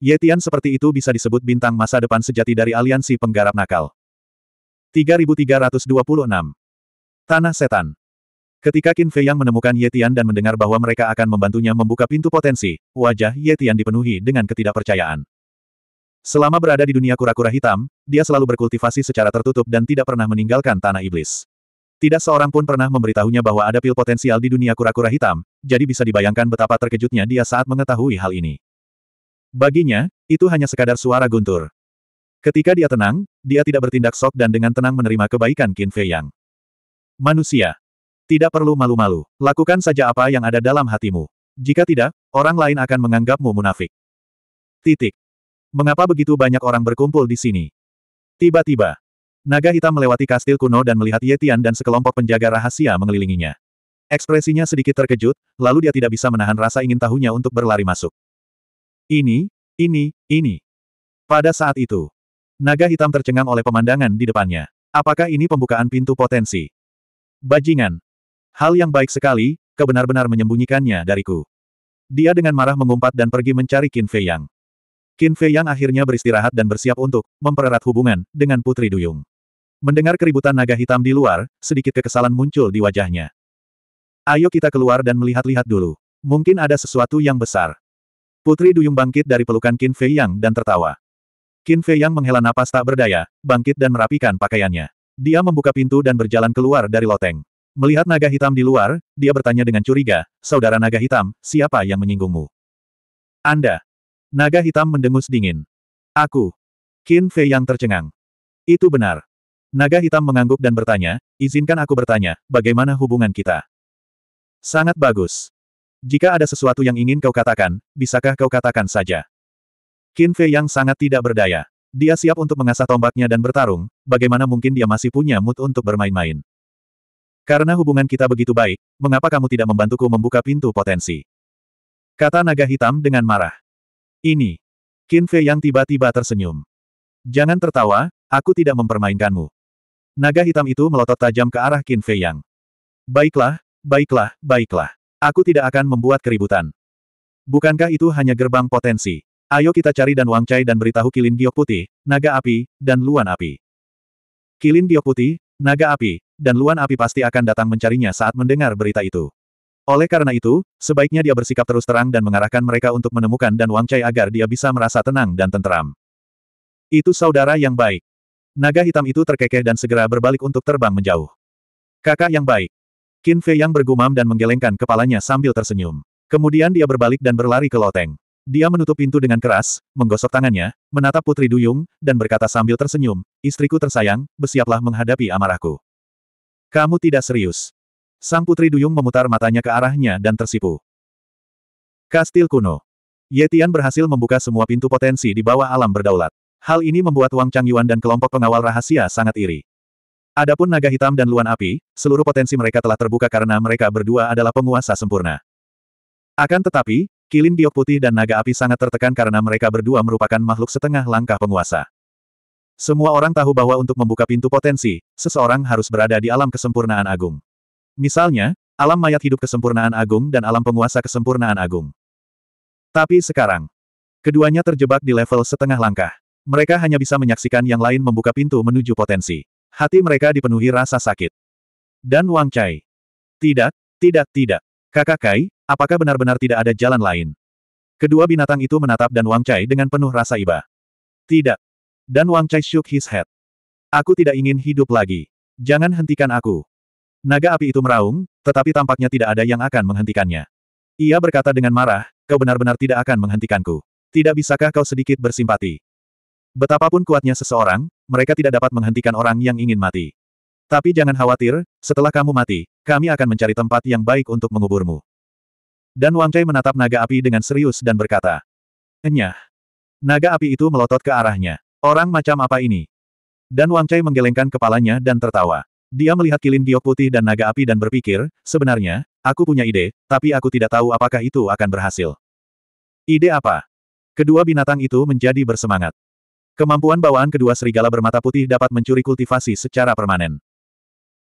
Yetian seperti itu bisa disebut bintang masa depan sejati dari aliansi penggarap nakal. 3326 Tanah Setan Ketika Qin Fei Yang menemukan Yetian dan mendengar bahwa mereka akan membantunya membuka pintu potensi, wajah Yetian dipenuhi dengan ketidakpercayaan. Selama berada di dunia kura-kura hitam, dia selalu berkultivasi secara tertutup dan tidak pernah meninggalkan tanah iblis. Tidak seorang pun pernah memberitahunya bahwa ada pil potensial di dunia kura-kura hitam, jadi bisa dibayangkan betapa terkejutnya dia saat mengetahui hal ini. Baginya, itu hanya sekadar suara guntur. Ketika dia tenang, dia tidak bertindak sok dan dengan tenang menerima kebaikan Qin Fei Yang. Manusia. Tidak perlu malu-malu. Lakukan saja apa yang ada dalam hatimu. Jika tidak, orang lain akan menganggapmu munafik. Titik. Mengapa begitu banyak orang berkumpul di sini? Tiba-tiba, naga hitam melewati kastil kuno dan melihat Yetian dan sekelompok penjaga rahasia mengelilinginya. Ekspresinya sedikit terkejut, lalu dia tidak bisa menahan rasa ingin tahunya untuk berlari masuk. Ini, ini, ini. Pada saat itu, naga hitam tercengang oleh pemandangan di depannya. Apakah ini pembukaan pintu potensi? Bajingan, Hal yang baik sekali, kebenar-benar menyembunyikannya dariku. Dia dengan marah mengumpat dan pergi mencari Qin Fei Yang. Qin Fei Yang akhirnya beristirahat dan bersiap untuk mempererat hubungan dengan Putri Duyung. Mendengar keributan naga hitam di luar, sedikit kekesalan muncul di wajahnya. Ayo kita keluar dan melihat-lihat dulu. Mungkin ada sesuatu yang besar. Putri Duyung bangkit dari pelukan Qin Fei Yang dan tertawa. Qin Fei Yang menghela napas tak berdaya, bangkit dan merapikan pakaiannya. Dia membuka pintu dan berjalan keluar dari loteng. Melihat naga hitam di luar, dia bertanya dengan curiga, saudara naga hitam, siapa yang menyinggungmu? Anda. Naga hitam mendengus dingin. Aku. Qin Fei yang tercengang. Itu benar. Naga hitam mengangguk dan bertanya, izinkan aku bertanya, bagaimana hubungan kita? Sangat bagus. Jika ada sesuatu yang ingin kau katakan, bisakah kau katakan saja? Qin Fei yang sangat tidak berdaya. Dia siap untuk mengasah tombaknya dan bertarung, bagaimana mungkin dia masih punya mood untuk bermain-main. Karena hubungan kita begitu baik, mengapa kamu tidak membantuku membuka pintu potensi? Kata naga hitam dengan marah. Ini. Qin Fei yang tiba-tiba tersenyum. Jangan tertawa, aku tidak mempermainkanmu. Naga hitam itu melotot tajam ke arah Qin Fei Yang. Baiklah, baiklah, baiklah. Aku tidak akan membuat keributan. Bukankah itu hanya gerbang potensi? Ayo kita cari dan Wang dan beritahu Kilin Giok Putih, Naga Api, dan Luan Api. Kilin Giok Putih, naga api, dan luan api pasti akan datang mencarinya saat mendengar berita itu. Oleh karena itu, sebaiknya dia bersikap terus terang dan mengarahkan mereka untuk menemukan Dan Wang Chai agar dia bisa merasa tenang dan tenteram. Itu saudara yang baik. Naga hitam itu terkekeh dan segera berbalik untuk terbang menjauh. Kakak yang baik. Qin Fei yang bergumam dan menggelengkan kepalanya sambil tersenyum. Kemudian dia berbalik dan berlari ke loteng. Dia menutup pintu dengan keras, menggosok tangannya, menatap Putri Duyung, dan berkata sambil tersenyum, Istriku tersayang, bersiaplah menghadapi amarahku. Kamu tidak serius. Sang Putri Duyung memutar matanya ke arahnya dan tersipu. Kastil kuno. Yetian berhasil membuka semua pintu potensi di bawah alam berdaulat. Hal ini membuat Wang Changyuan dan kelompok pengawal rahasia sangat iri. Adapun naga hitam dan luan api, seluruh potensi mereka telah terbuka karena mereka berdua adalah penguasa sempurna. Akan tetapi, Kilin giok putih dan naga api sangat tertekan karena mereka berdua merupakan makhluk setengah langkah penguasa. Semua orang tahu bahwa untuk membuka pintu potensi, seseorang harus berada di alam kesempurnaan agung. Misalnya, alam mayat hidup kesempurnaan agung dan alam penguasa kesempurnaan agung. Tapi sekarang, keduanya terjebak di level setengah langkah. Mereka hanya bisa menyaksikan yang lain membuka pintu menuju potensi. Hati mereka dipenuhi rasa sakit. Dan Wang Chai. Tidak, tidak, tidak. Kakak Kai, apakah benar-benar tidak ada jalan lain? Kedua binatang itu menatap Dan Wang Chai dengan penuh rasa iba. Tidak. Dan Wang Chai shook his head. Aku tidak ingin hidup lagi. Jangan hentikan aku. Naga api itu meraung, tetapi tampaknya tidak ada yang akan menghentikannya. Ia berkata dengan marah, kau benar-benar tidak akan menghentikanku. Tidak bisakah kau sedikit bersimpati? Betapapun kuatnya seseorang, mereka tidak dapat menghentikan orang yang ingin mati. Tapi jangan khawatir, setelah kamu mati, kami akan mencari tempat yang baik untuk menguburmu. Dan Wang Chai menatap naga api dengan serius dan berkata, Enyah. Naga api itu melotot ke arahnya. Orang macam apa ini? Dan Wang Chai menggelengkan kepalanya dan tertawa. Dia melihat kilin giok putih dan naga api dan berpikir, sebenarnya, aku punya ide, tapi aku tidak tahu apakah itu akan berhasil. Ide apa? Kedua binatang itu menjadi bersemangat. Kemampuan bawaan kedua serigala bermata putih dapat mencuri kultivasi secara permanen.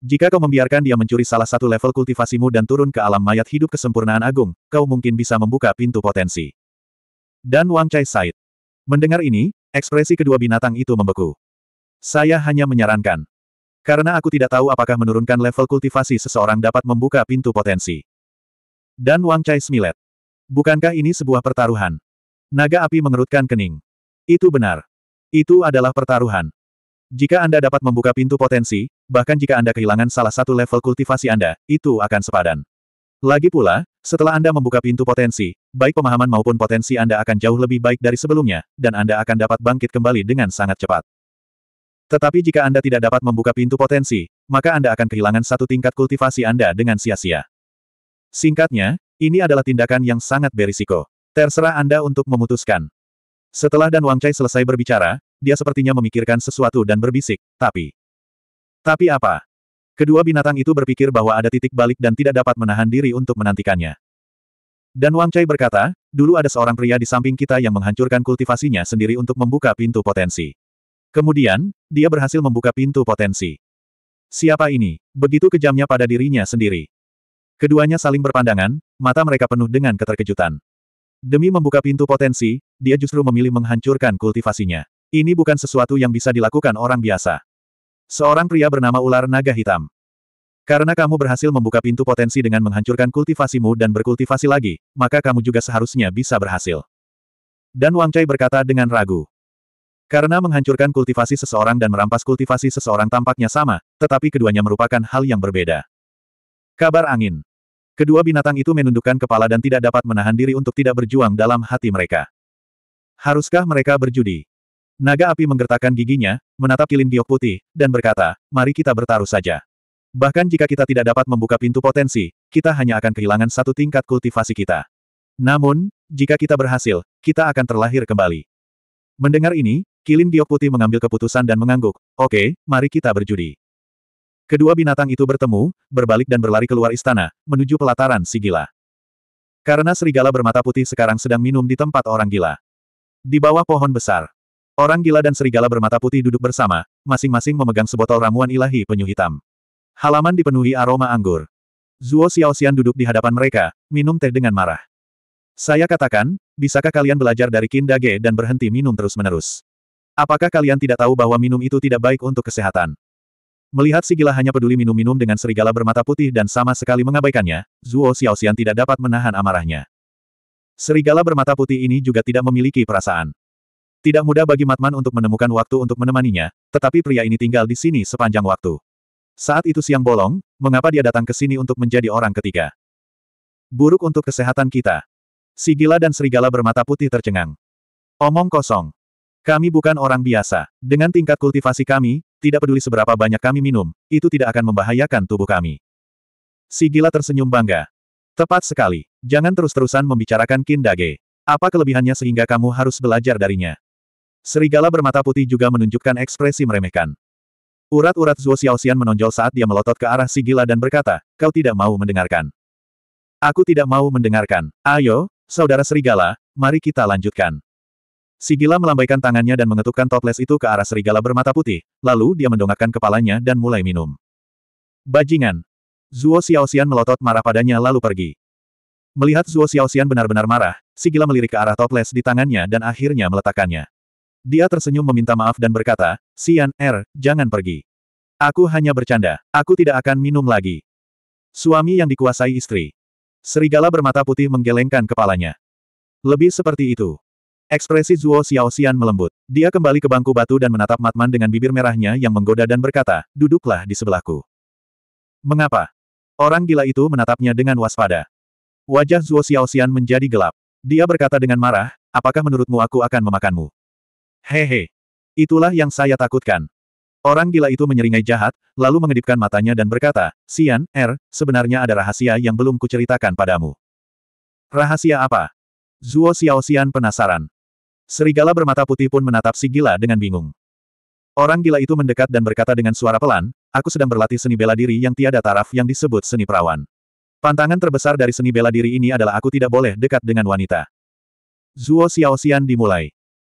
Jika kau membiarkan dia mencuri salah satu level kultivasimu dan turun ke alam mayat hidup kesempurnaan agung, kau mungkin bisa membuka pintu potensi. Dan Wang Chai Said. Mendengar ini, ekspresi kedua binatang itu membeku. Saya hanya menyarankan. Karena aku tidak tahu apakah menurunkan level kultivasi seseorang dapat membuka pintu potensi. Dan Wang Chai smilet. Bukankah ini sebuah pertaruhan? Naga api mengerutkan kening. Itu benar. Itu adalah pertaruhan. Jika Anda dapat membuka pintu potensi, bahkan jika Anda kehilangan salah satu level kultivasi Anda, itu akan sepadan. Lagi pula, setelah Anda membuka pintu potensi, baik pemahaman maupun potensi Anda akan jauh lebih baik dari sebelumnya, dan Anda akan dapat bangkit kembali dengan sangat cepat. Tetapi jika Anda tidak dapat membuka pintu potensi, maka Anda akan kehilangan satu tingkat kultivasi Anda dengan sia-sia. Singkatnya, ini adalah tindakan yang sangat berisiko. Terserah Anda untuk memutuskan. Setelah Dan Wang Chai selesai berbicara, dia sepertinya memikirkan sesuatu dan berbisik, tapi tapi apa? Kedua binatang itu berpikir bahwa ada titik balik dan tidak dapat menahan diri untuk menantikannya. Dan Wang Chai berkata, dulu ada seorang pria di samping kita yang menghancurkan kultivasinya sendiri untuk membuka pintu potensi. Kemudian, dia berhasil membuka pintu potensi. Siapa ini? Begitu kejamnya pada dirinya sendiri. Keduanya saling berpandangan, mata mereka penuh dengan keterkejutan. Demi membuka pintu potensi, dia justru memilih menghancurkan kultivasinya. Ini bukan sesuatu yang bisa dilakukan orang biasa seorang pria bernama ular naga hitam. Karena kamu berhasil membuka pintu potensi dengan menghancurkan kultivasimu dan berkultivasi lagi, maka kamu juga seharusnya bisa berhasil. Dan Wang Chai berkata dengan ragu. Karena menghancurkan kultivasi seseorang dan merampas kultivasi seseorang tampaknya sama, tetapi keduanya merupakan hal yang berbeda. Kabar angin. Kedua binatang itu menundukkan kepala dan tidak dapat menahan diri untuk tidak berjuang dalam hati mereka. Haruskah mereka berjudi? Naga api menggertakkan giginya, menatap kilin giok putih, dan berkata, mari kita bertaruh saja. Bahkan jika kita tidak dapat membuka pintu potensi, kita hanya akan kehilangan satu tingkat kultivasi kita. Namun, jika kita berhasil, kita akan terlahir kembali. Mendengar ini, Kilin Giok Putih mengambil keputusan dan mengangguk, oke, okay, mari kita berjudi. Kedua binatang itu bertemu, berbalik dan berlari keluar istana, menuju pelataran si gila. Karena serigala bermata putih sekarang sedang minum di tempat orang gila. Di bawah pohon besar, Orang gila dan serigala bermata putih duduk bersama, masing-masing memegang sebotol ramuan ilahi penyu hitam. Halaman dipenuhi aroma anggur. Zuo Xiaoxian duduk di hadapan mereka, minum teh dengan marah. Saya katakan, bisakah kalian belajar dari Qin Dage dan berhenti minum terus-menerus? Apakah kalian tidak tahu bahwa minum itu tidak baik untuk kesehatan? Melihat si gila hanya peduli minum-minum dengan serigala bermata putih dan sama sekali mengabaikannya, Zuo Xiaoxian tidak dapat menahan amarahnya. Serigala bermata putih ini juga tidak memiliki perasaan. Tidak mudah bagi Matman untuk menemukan waktu untuk menemaninya, tetapi pria ini tinggal di sini sepanjang waktu. Saat itu siang bolong, mengapa dia datang ke sini untuk menjadi orang ketiga? Buruk untuk kesehatan kita. Si gila dan serigala bermata putih tercengang. Omong kosong. Kami bukan orang biasa. Dengan tingkat kultivasi kami, tidak peduli seberapa banyak kami minum, itu tidak akan membahayakan tubuh kami. Si gila tersenyum bangga. Tepat sekali. Jangan terus-terusan membicarakan Kindage. Apa kelebihannya sehingga kamu harus belajar darinya? Serigala bermata putih juga menunjukkan ekspresi meremehkan. Urat-urat Zuo Xiaoxian menonjol saat dia melotot ke arah Sigila dan berkata, kau tidak mau mendengarkan. Aku tidak mau mendengarkan. Ayo, saudara serigala, mari kita lanjutkan. Sigila melambaikan tangannya dan mengetukkan toples itu ke arah serigala bermata putih, lalu dia mendongakkan kepalanya dan mulai minum. Bajingan! Zuo Xiaoxian melotot marah padanya lalu pergi. Melihat Zuo Xiaoxian benar-benar marah, Sigila melirik ke arah toples di tangannya dan akhirnya meletakkannya. Dia tersenyum meminta maaf dan berkata, Sian, Er, jangan pergi. Aku hanya bercanda, aku tidak akan minum lagi. Suami yang dikuasai istri. Serigala bermata putih menggelengkan kepalanya. Lebih seperti itu. Ekspresi Zuo Xiaoxian melembut. Dia kembali ke bangku batu dan menatap Matman dengan bibir merahnya yang menggoda dan berkata, duduklah di sebelahku. Mengapa? Orang gila itu menatapnya dengan waspada. Wajah Zuo Xiaoxian menjadi gelap. Dia berkata dengan marah, apakah menurutmu aku akan memakanmu? Hehe. Itulah yang saya takutkan. Orang gila itu menyeringai jahat, lalu mengedipkan matanya dan berkata, Sian, Er, sebenarnya ada rahasia yang belum kuceritakan padamu. Rahasia apa? Zuo Xiaoxian penasaran. Serigala bermata putih pun menatap si gila dengan bingung. Orang gila itu mendekat dan berkata dengan suara pelan, aku sedang berlatih seni bela diri yang tiada taraf yang disebut seni perawan. Pantangan terbesar dari seni bela diri ini adalah aku tidak boleh dekat dengan wanita. Zuo Xiaoxian dimulai.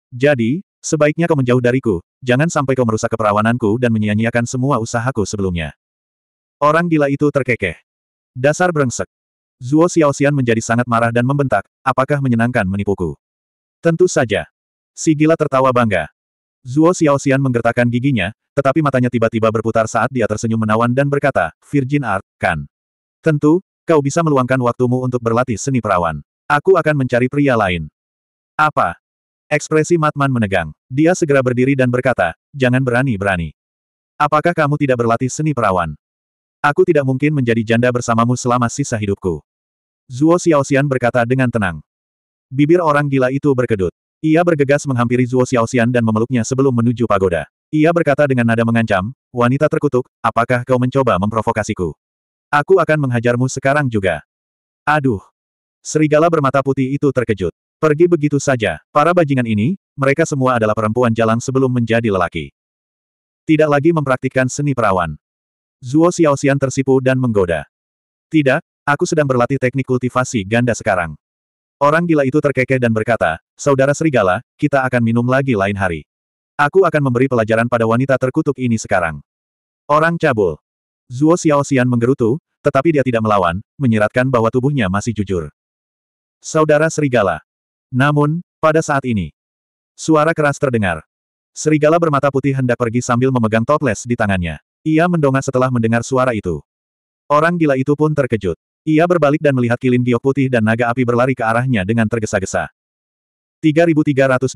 Jadi, Sebaiknya kau menjauh dariku, jangan sampai kau merusak keperawananku dan menyia-nyiakan semua usahaku sebelumnya. Orang gila itu terkekeh. Dasar brengsek. Zuo Xiaoxian menjadi sangat marah dan membentak, apakah menyenangkan menipuku? Tentu saja. Si gila tertawa bangga. Zuo Xiaoxian menggertakkan giginya, tetapi matanya tiba-tiba berputar saat dia tersenyum menawan dan berkata, Virgin Art, kan? Tentu, kau bisa meluangkan waktumu untuk berlatih seni perawan. Aku akan mencari pria lain. Apa? Ekspresi Matman menegang. Dia segera berdiri dan berkata, jangan berani-berani. Apakah kamu tidak berlatih seni perawan? Aku tidak mungkin menjadi janda bersamamu selama sisa hidupku. Zuo Xiaoxian berkata dengan tenang. Bibir orang gila itu berkedut. Ia bergegas menghampiri Zuo Xiaoxian dan memeluknya sebelum menuju pagoda. Ia berkata dengan nada mengancam, wanita terkutuk, apakah kau mencoba memprovokasiku? Aku akan menghajarmu sekarang juga. Aduh. Serigala bermata putih itu terkejut. Pergi begitu saja, para bajingan ini, mereka semua adalah perempuan jalan sebelum menjadi lelaki. Tidak lagi mempraktikkan seni perawan. Zuo Xiaoxian tersipu dan menggoda. Tidak, aku sedang berlatih teknik kultivasi ganda sekarang. Orang gila itu terkekeh dan berkata, Saudara Serigala, kita akan minum lagi lain hari. Aku akan memberi pelajaran pada wanita terkutuk ini sekarang. Orang cabul. Zuo Xiaoxian menggerutu, tetapi dia tidak melawan, menyiratkan bahwa tubuhnya masih jujur. Saudara Serigala. Namun, pada saat ini, suara keras terdengar. Serigala bermata putih hendak pergi sambil memegang toples di tangannya. Ia mendongak setelah mendengar suara itu. Orang gila itu pun terkejut. Ia berbalik dan melihat kilin giok putih dan naga api berlari ke arahnya dengan tergesa-gesa. 3327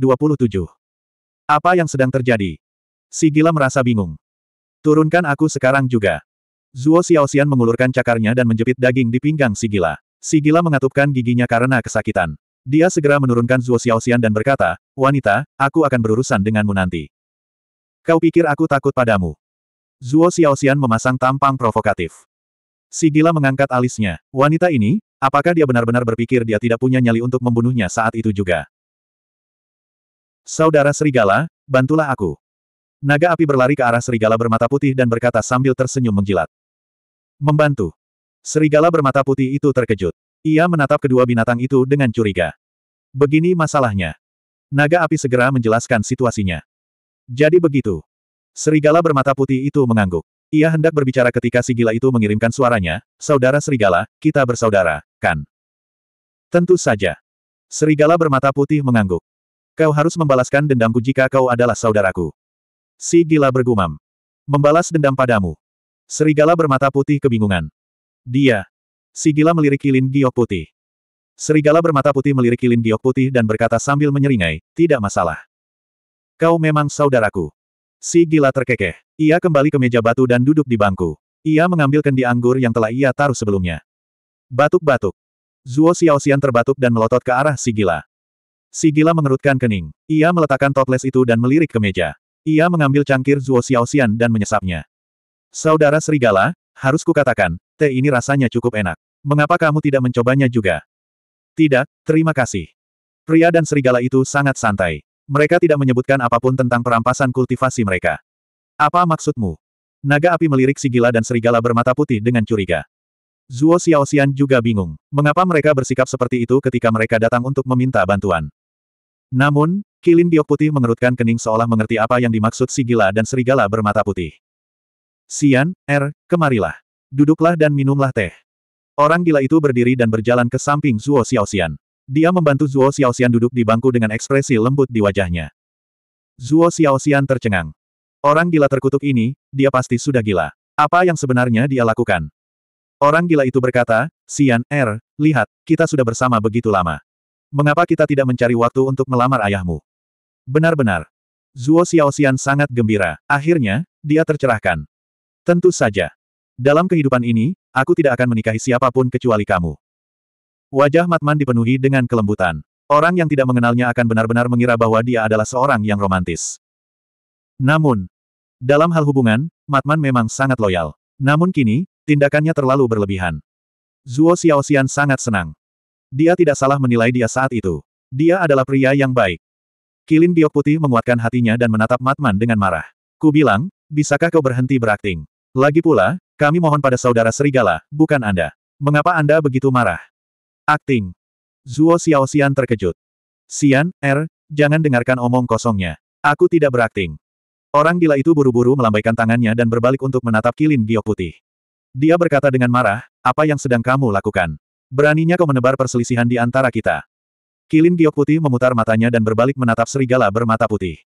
Apa yang sedang terjadi? Si gila merasa bingung. Turunkan aku sekarang juga. Zuo Xiaoxian mengulurkan cakarnya dan menjepit daging di pinggang si gila. Si gila mengatupkan giginya karena kesakitan. Dia segera menurunkan Zuo Xiaoxian dan berkata, Wanita, aku akan berurusan denganmu nanti. Kau pikir aku takut padamu? Zuo Xiaoxian memasang tampang provokatif. Si gila mengangkat alisnya. Wanita ini, apakah dia benar-benar berpikir dia tidak punya nyali untuk membunuhnya saat itu juga? Saudara serigala, bantulah aku. Naga api berlari ke arah serigala bermata putih dan berkata sambil tersenyum menjilat. Membantu. Serigala bermata putih itu terkejut. Ia menatap kedua binatang itu dengan curiga. Begini masalahnya. Naga api segera menjelaskan situasinya. Jadi begitu. Serigala bermata putih itu mengangguk. Ia hendak berbicara ketika si gila itu mengirimkan suaranya, Saudara Serigala, kita bersaudara, kan? Tentu saja. Serigala bermata putih mengangguk. Kau harus membalaskan dendamku jika kau adalah saudaraku. Si gila bergumam. Membalas dendam padamu. Serigala bermata putih kebingungan. Dia, Sigila melirik kilin giok putih. Serigala bermata putih melirik kilin giok putih dan berkata sambil menyeringai, tidak masalah. Kau memang saudaraku. Sigila terkekeh. Ia kembali ke meja batu dan duduk di bangku. Ia mengambil kendi anggur yang telah ia taruh sebelumnya. Batuk-batuk. Zuo Xiaoxian terbatuk dan melotot ke arah Sigila. Sigila mengerutkan kening. Ia meletakkan toples itu dan melirik ke meja. Ia mengambil cangkir Zuo Xiaoxian dan menyesapnya. Saudara serigala, harus kukatakan, teh ini rasanya cukup enak. Mengapa kamu tidak mencobanya juga? Tidak, terima kasih. Pria dan serigala itu sangat santai. Mereka tidak menyebutkan apapun tentang perampasan kultivasi mereka. Apa maksudmu? Naga api melirik si gila dan serigala bermata putih dengan curiga. Zuo Xiaoxian juga bingung. Mengapa mereka bersikap seperti itu ketika mereka datang untuk meminta bantuan? Namun, Kilin Diok Putih mengerutkan kening seolah mengerti apa yang dimaksud si gila dan serigala bermata putih. Sian, Er, kemarilah. Duduklah dan minumlah teh. Orang gila itu berdiri dan berjalan ke samping Zuo Xiaoxian. Dia membantu Zuo Xiaoxian duduk di bangku dengan ekspresi lembut di wajahnya. Zuo Xiaoxian tercengang. Orang gila terkutuk ini, dia pasti sudah gila. Apa yang sebenarnya dia lakukan? Orang gila itu berkata, Xian Er, lihat, kita sudah bersama begitu lama. Mengapa kita tidak mencari waktu untuk melamar ayahmu? Benar-benar. Zuo Xiaoxian sangat gembira. Akhirnya, dia tercerahkan. Tentu saja. Dalam kehidupan ini, aku tidak akan menikahi siapapun kecuali kamu. Wajah Matman dipenuhi dengan kelembutan. Orang yang tidak mengenalnya akan benar-benar mengira bahwa dia adalah seorang yang romantis. Namun, dalam hal hubungan, Matman memang sangat loyal. Namun kini, tindakannya terlalu berlebihan. Zuo Xiaoxian sangat senang. Dia tidak salah menilai dia saat itu. Dia adalah pria yang baik. Kilin biok putih menguatkan hatinya dan menatap Matman dengan marah. Ku bilang, bisakah kau berhenti berakting? Lagi pula, kami mohon pada saudara serigala, bukan Anda. Mengapa Anda begitu marah? Akting. Zuo Xiaoxian terkejut. Xian, Er, jangan dengarkan omong kosongnya. Aku tidak berakting. Orang gila itu buru-buru melambaikan tangannya dan berbalik untuk menatap kilin giok putih. Dia berkata dengan marah, apa yang sedang kamu lakukan? Beraninya kau menebar perselisihan di antara kita. Kilin giok putih memutar matanya dan berbalik menatap serigala bermata putih.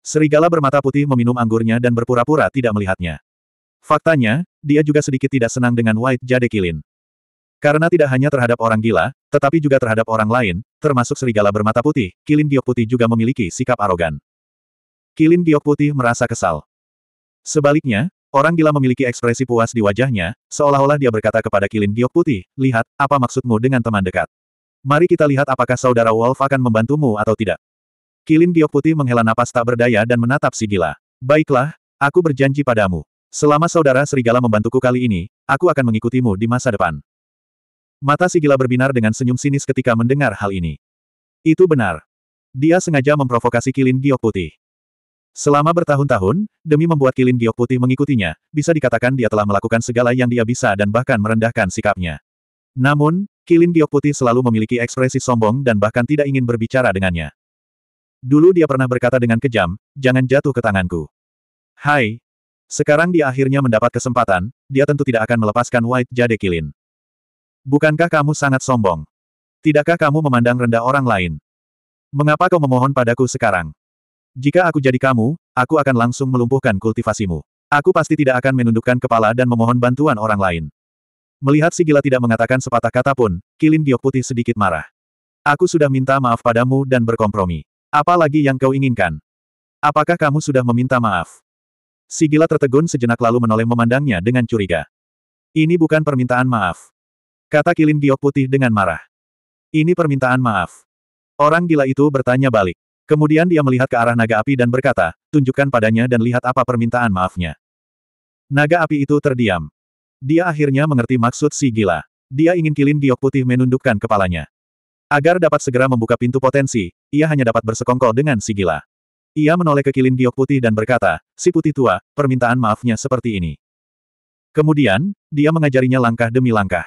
Serigala bermata putih meminum anggurnya dan berpura-pura tidak melihatnya. Faktanya, dia juga sedikit tidak senang dengan White Jade Kilin. Karena tidak hanya terhadap orang gila, tetapi juga terhadap orang lain, termasuk serigala bermata putih, Kilin Giok Putih juga memiliki sikap arogan. Kilin Giok Putih merasa kesal. Sebaliknya, orang gila memiliki ekspresi puas di wajahnya, seolah-olah dia berkata kepada Kilin Giok Putih, lihat, apa maksudmu dengan teman dekat? Mari kita lihat apakah saudara Wolf akan membantumu atau tidak. Kilin Giok Putih menghela napas tak berdaya dan menatap si gila. Baiklah, aku berjanji padamu. Selama saudara serigala membantuku kali ini, aku akan mengikutimu di masa depan. Mata si gila berbinar dengan senyum sinis ketika mendengar hal ini. Itu benar. Dia sengaja memprovokasi kilin giok putih. Selama bertahun-tahun, demi membuat kilin giok putih mengikutinya, bisa dikatakan dia telah melakukan segala yang dia bisa dan bahkan merendahkan sikapnya. Namun, kilin giok putih selalu memiliki ekspresi sombong dan bahkan tidak ingin berbicara dengannya. Dulu dia pernah berkata dengan kejam, jangan jatuh ke tanganku. Hai, sekarang dia akhirnya mendapat kesempatan, dia tentu tidak akan melepaskan White Jade Kilin. Bukankah kamu sangat sombong? Tidakkah kamu memandang rendah orang lain? Mengapa kau memohon padaku sekarang? Jika aku jadi kamu, aku akan langsung melumpuhkan kultivasimu. Aku pasti tidak akan menundukkan kepala dan memohon bantuan orang lain. Melihat si tidak mengatakan sepatah kata pun, Kilin Giok Putih sedikit marah. Aku sudah minta maaf padamu dan berkompromi. Apalagi yang kau inginkan? Apakah kamu sudah meminta maaf? Sigila tertegun sejenak lalu menoleh memandangnya dengan curiga. Ini bukan permintaan maaf. Kata Kilin Giok Putih dengan marah. Ini permintaan maaf. Orang gila itu bertanya balik. Kemudian dia melihat ke arah naga api dan berkata, tunjukkan padanya dan lihat apa permintaan maafnya. Naga api itu terdiam. Dia akhirnya mengerti maksud si gila. Dia ingin Kilin Giok Putih menundukkan kepalanya. Agar dapat segera membuka pintu potensi, ia hanya dapat bersekongkol dengan si gila. Ia menoleh ke kilin giok putih dan berkata, si putih tua, permintaan maafnya seperti ini. Kemudian, dia mengajarinya langkah demi langkah.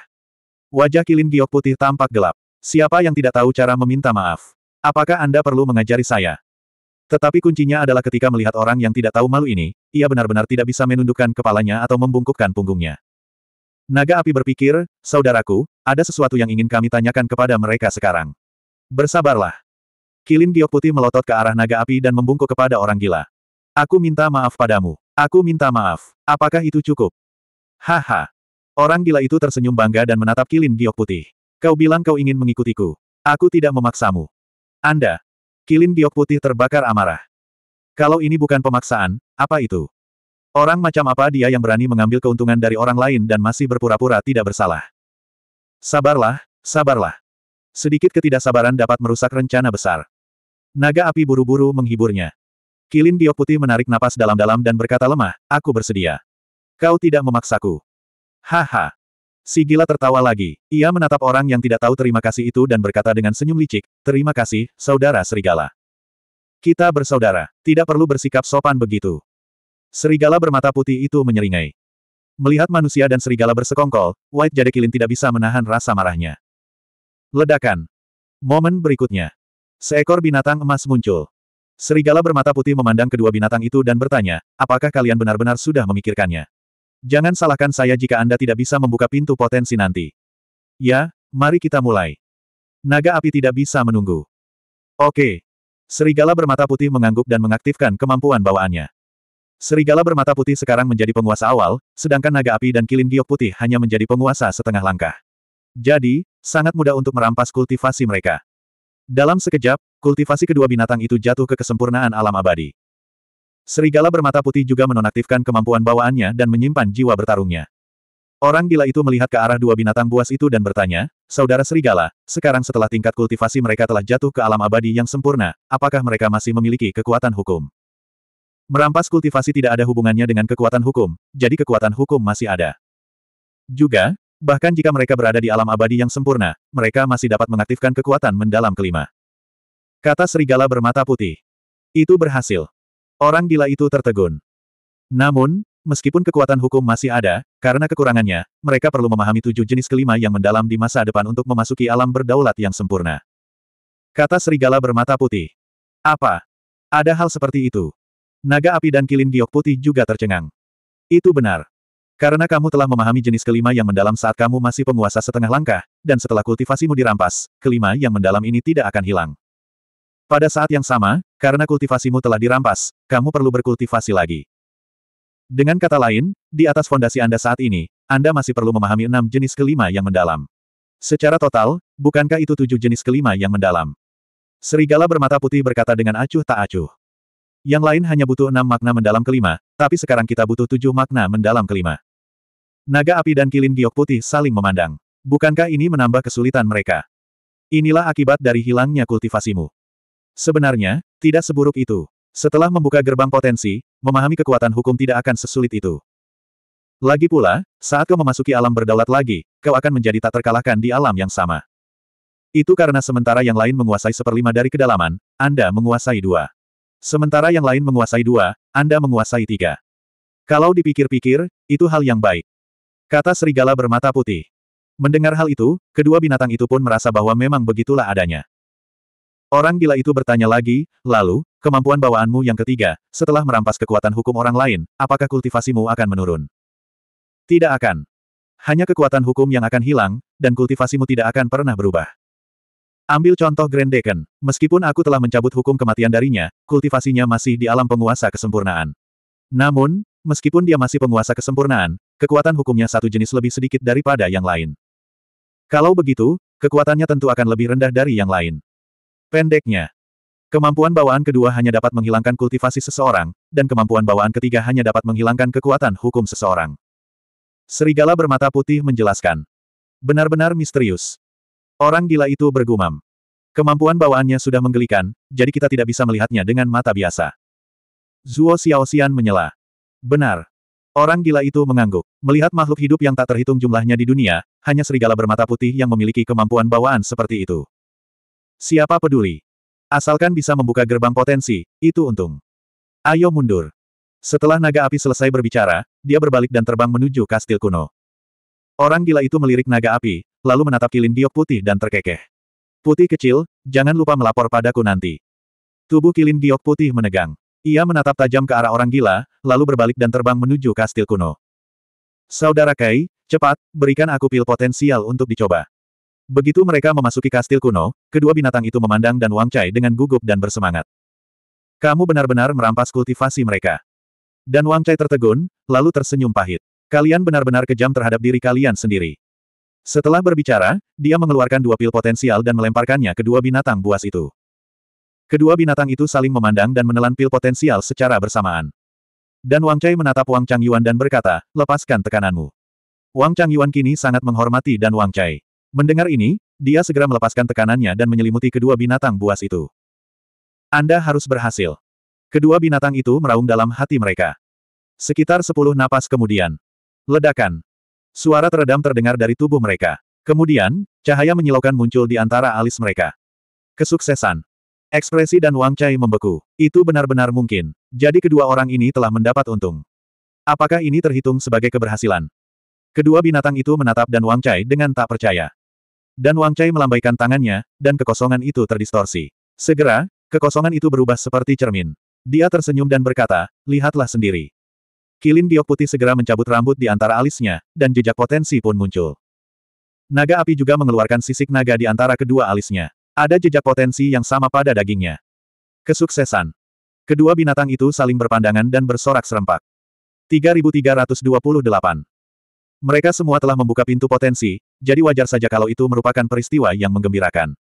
Wajah kilin giok putih tampak gelap. Siapa yang tidak tahu cara meminta maaf? Apakah Anda perlu mengajari saya? Tetapi kuncinya adalah ketika melihat orang yang tidak tahu malu ini, ia benar-benar tidak bisa menundukkan kepalanya atau membungkukkan punggungnya. Naga api berpikir, saudaraku, ada sesuatu yang ingin kami tanyakan kepada mereka sekarang. Bersabarlah. Kilin giok putih melotot ke arah naga api dan membungkuk kepada orang gila. Aku minta maaf padamu. Aku minta maaf. Apakah itu cukup? Haha. Orang gila itu tersenyum bangga dan menatap Kilin giok putih. Kau bilang kau ingin mengikutiku. Aku tidak memaksamu. Anda. Kilin giok putih terbakar amarah. Kalau ini bukan pemaksaan, apa itu? Orang macam apa dia yang berani mengambil keuntungan dari orang lain dan masih berpura-pura tidak bersalah? Sabarlah, sabarlah. Sedikit ketidaksabaran dapat merusak rencana besar. Naga api buru-buru menghiburnya. Kilin Biok Putih menarik napas dalam-dalam dan berkata lemah, aku bersedia. Kau tidak memaksaku. Haha. Si gila tertawa lagi. Ia menatap orang yang tidak tahu terima kasih itu dan berkata dengan senyum licik, terima kasih, saudara serigala. Kita bersaudara, tidak perlu bersikap sopan begitu. Serigala bermata putih itu menyeringai. Melihat manusia dan serigala bersekongkol, White Jade Kilin tidak bisa menahan rasa marahnya. Ledakan. Momen berikutnya. Seekor binatang emas muncul. Serigala bermata putih memandang kedua binatang itu dan bertanya, apakah kalian benar-benar sudah memikirkannya? Jangan salahkan saya jika Anda tidak bisa membuka pintu potensi nanti. Ya, mari kita mulai. Naga api tidak bisa menunggu. Oke. Serigala bermata putih mengangguk dan mengaktifkan kemampuan bawaannya. Serigala bermata putih sekarang menjadi penguasa awal, sedangkan naga api dan kilin giok putih hanya menjadi penguasa setengah langkah. Jadi, sangat mudah untuk merampas kultivasi mereka. Dalam sekejap, kultivasi kedua binatang itu jatuh ke kesempurnaan alam abadi. Serigala bermata putih juga menonaktifkan kemampuan bawaannya dan menyimpan jiwa bertarungnya. Orang gila itu melihat ke arah dua binatang buas itu dan bertanya, Saudara Serigala, sekarang setelah tingkat kultivasi mereka telah jatuh ke alam abadi yang sempurna, apakah mereka masih memiliki kekuatan hukum? Merampas kultivasi tidak ada hubungannya dengan kekuatan hukum, jadi kekuatan hukum masih ada. Juga, Bahkan jika mereka berada di alam abadi yang sempurna, mereka masih dapat mengaktifkan kekuatan mendalam kelima. Kata serigala bermata putih. Itu berhasil. Orang gila itu tertegun. Namun, meskipun kekuatan hukum masih ada, karena kekurangannya, mereka perlu memahami tujuh jenis kelima yang mendalam di masa depan untuk memasuki alam berdaulat yang sempurna. Kata serigala bermata putih. Apa? Ada hal seperti itu. Naga api dan kilin giok putih juga tercengang. Itu benar. Karena kamu telah memahami jenis kelima yang mendalam saat kamu masih penguasa setengah langkah, dan setelah kultivasimu dirampas, kelima yang mendalam ini tidak akan hilang. Pada saat yang sama, karena kultivasimu telah dirampas, kamu perlu berkultivasi lagi. Dengan kata lain, di atas fondasi Anda saat ini, Anda masih perlu memahami enam jenis kelima yang mendalam. Secara total, bukankah itu tujuh jenis kelima yang mendalam? Serigala bermata putih berkata dengan acuh tak acuh. Yang lain hanya butuh enam makna mendalam kelima, tapi sekarang kita butuh tujuh makna mendalam kelima. Naga api dan kilin giok putih saling memandang. Bukankah ini menambah kesulitan mereka? Inilah akibat dari hilangnya kultivasimu. Sebenarnya, tidak seburuk itu. Setelah membuka gerbang potensi, memahami kekuatan hukum tidak akan sesulit itu. Lagi pula, saat kau memasuki alam berdaulat lagi, kau akan menjadi tak terkalahkan di alam yang sama. Itu karena sementara yang lain menguasai seperlima dari kedalaman, Anda menguasai dua. Sementara yang lain menguasai dua, Anda menguasai tiga. Kalau dipikir-pikir, itu hal yang baik. Kata serigala bermata putih. Mendengar hal itu, kedua binatang itu pun merasa bahwa memang begitulah adanya. Orang gila itu bertanya lagi, lalu, kemampuan bawaanmu yang ketiga, setelah merampas kekuatan hukum orang lain, apakah kultivasimu akan menurun? Tidak akan. Hanya kekuatan hukum yang akan hilang, dan kultivasimu tidak akan pernah berubah. Ambil contoh Grand Deacon. Meskipun aku telah mencabut hukum kematian darinya, kultivasinya masih di alam penguasa kesempurnaan. Namun, meskipun dia masih penguasa kesempurnaan, kekuatan hukumnya satu jenis lebih sedikit daripada yang lain. Kalau begitu, kekuatannya tentu akan lebih rendah dari yang lain. Pendeknya, kemampuan bawaan kedua hanya dapat menghilangkan kultivasi seseorang, dan kemampuan bawaan ketiga hanya dapat menghilangkan kekuatan hukum seseorang. Serigala bermata putih menjelaskan. Benar-benar misterius. Orang gila itu bergumam. Kemampuan bawaannya sudah menggelikan, jadi kita tidak bisa melihatnya dengan mata biasa. Zuo Xiaoxian menyela. Benar. Orang gila itu mengangguk. Melihat makhluk hidup yang tak terhitung jumlahnya di dunia, hanya serigala bermata putih yang memiliki kemampuan bawaan seperti itu. Siapa peduli? Asalkan bisa membuka gerbang potensi, itu untung. Ayo mundur. Setelah naga api selesai berbicara, dia berbalik dan terbang menuju kastil kuno. Orang gila itu melirik naga api, lalu menatap kilin diok putih dan terkekeh. Putih kecil, jangan lupa melapor padaku nanti. Tubuh kilin diok putih menegang. Ia menatap tajam ke arah orang gila, lalu berbalik dan terbang menuju kastil kuno. Saudara Kai, cepat, berikan aku pil potensial untuk dicoba. Begitu mereka memasuki kastil kuno, kedua binatang itu memandang dan Wang Chai dengan gugup dan bersemangat. Kamu benar-benar merampas kultivasi mereka. Dan Wang Chai tertegun, lalu tersenyum pahit. Kalian benar-benar kejam terhadap diri kalian sendiri. Setelah berbicara, dia mengeluarkan dua pil potensial dan melemparkannya ke dua binatang buas itu. Kedua binatang itu saling memandang dan menelan pil potensial secara bersamaan. Dan Wang Chai menatap Wang Chang Yuan dan berkata, lepaskan tekananmu. Wang Chang Yuan kini sangat menghormati dan Wang Chai. Mendengar ini, dia segera melepaskan tekanannya dan menyelimuti kedua binatang buas itu. Anda harus berhasil. Kedua binatang itu meraung dalam hati mereka. Sekitar sepuluh napas kemudian. Ledakan. Suara teredam terdengar dari tubuh mereka. Kemudian, cahaya menyilaukan muncul di antara alis mereka. Kesuksesan. Ekspresi dan Wang Chai membeku. Itu benar-benar mungkin. Jadi kedua orang ini telah mendapat untung. Apakah ini terhitung sebagai keberhasilan? Kedua binatang itu menatap dan Wang Chai dengan tak percaya. Dan Wang Chai melambaikan tangannya, dan kekosongan itu terdistorsi. Segera, kekosongan itu berubah seperti cermin. Dia tersenyum dan berkata, lihatlah sendiri. Kilin giok putih segera mencabut rambut di antara alisnya, dan jejak potensi pun muncul. Naga api juga mengeluarkan sisik naga di antara kedua alisnya. Ada jejak potensi yang sama pada dagingnya. Kesuksesan. Kedua binatang itu saling berpandangan dan bersorak serempak. 3328. Mereka semua telah membuka pintu potensi, jadi wajar saja kalau itu merupakan peristiwa yang menggembirakan.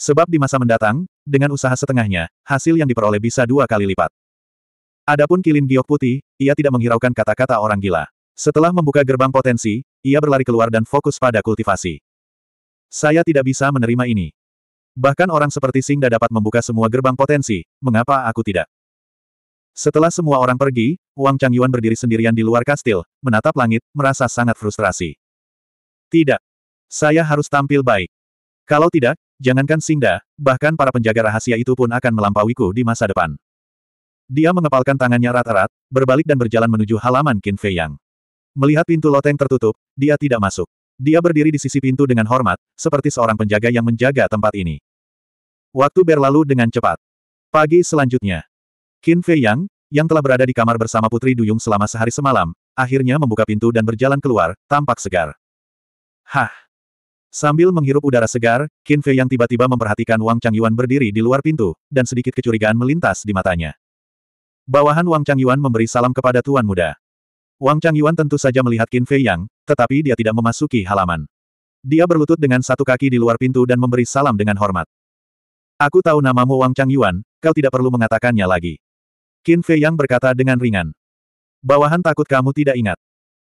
Sebab di masa mendatang, dengan usaha setengahnya, hasil yang diperoleh bisa dua kali lipat. Adapun Kilin Giok Putih, ia tidak menghiraukan kata-kata orang gila. Setelah membuka gerbang potensi, ia berlari keluar dan fokus pada kultivasi. Saya tidak bisa menerima ini. Bahkan orang seperti Singda dapat membuka semua gerbang potensi, mengapa aku tidak? Setelah semua orang pergi, Wang Changyuan berdiri sendirian di luar kastil, menatap langit, merasa sangat frustrasi. Tidak. Saya harus tampil baik. Kalau tidak, jangankan Singda, bahkan para penjaga rahasia itu pun akan melampauiku di masa depan. Dia mengepalkan tangannya rata rat berbalik dan berjalan menuju halaman Qin Fei Yang. Melihat pintu loteng tertutup, dia tidak masuk. Dia berdiri di sisi pintu dengan hormat, seperti seorang penjaga yang menjaga tempat ini. Waktu berlalu dengan cepat. Pagi selanjutnya. Qin Fei Yang, yang telah berada di kamar bersama Putri Duyung selama sehari semalam, akhirnya membuka pintu dan berjalan keluar, tampak segar. Hah! Sambil menghirup udara segar, Qin Fei Yang tiba-tiba memperhatikan Wang Chang Yuan berdiri di luar pintu, dan sedikit kecurigaan melintas di matanya. Bawahan Wang Chang Yuan memberi salam kepada Tuan Muda. Wang Changyuan tentu saja melihat Qin Fei Yang, tetapi dia tidak memasuki halaman. Dia berlutut dengan satu kaki di luar pintu dan memberi salam dengan hormat. Aku tahu namamu Wang Changyuan, kau tidak perlu mengatakannya lagi. Qin Fei Yang berkata dengan ringan. Bawahan takut kamu tidak ingat.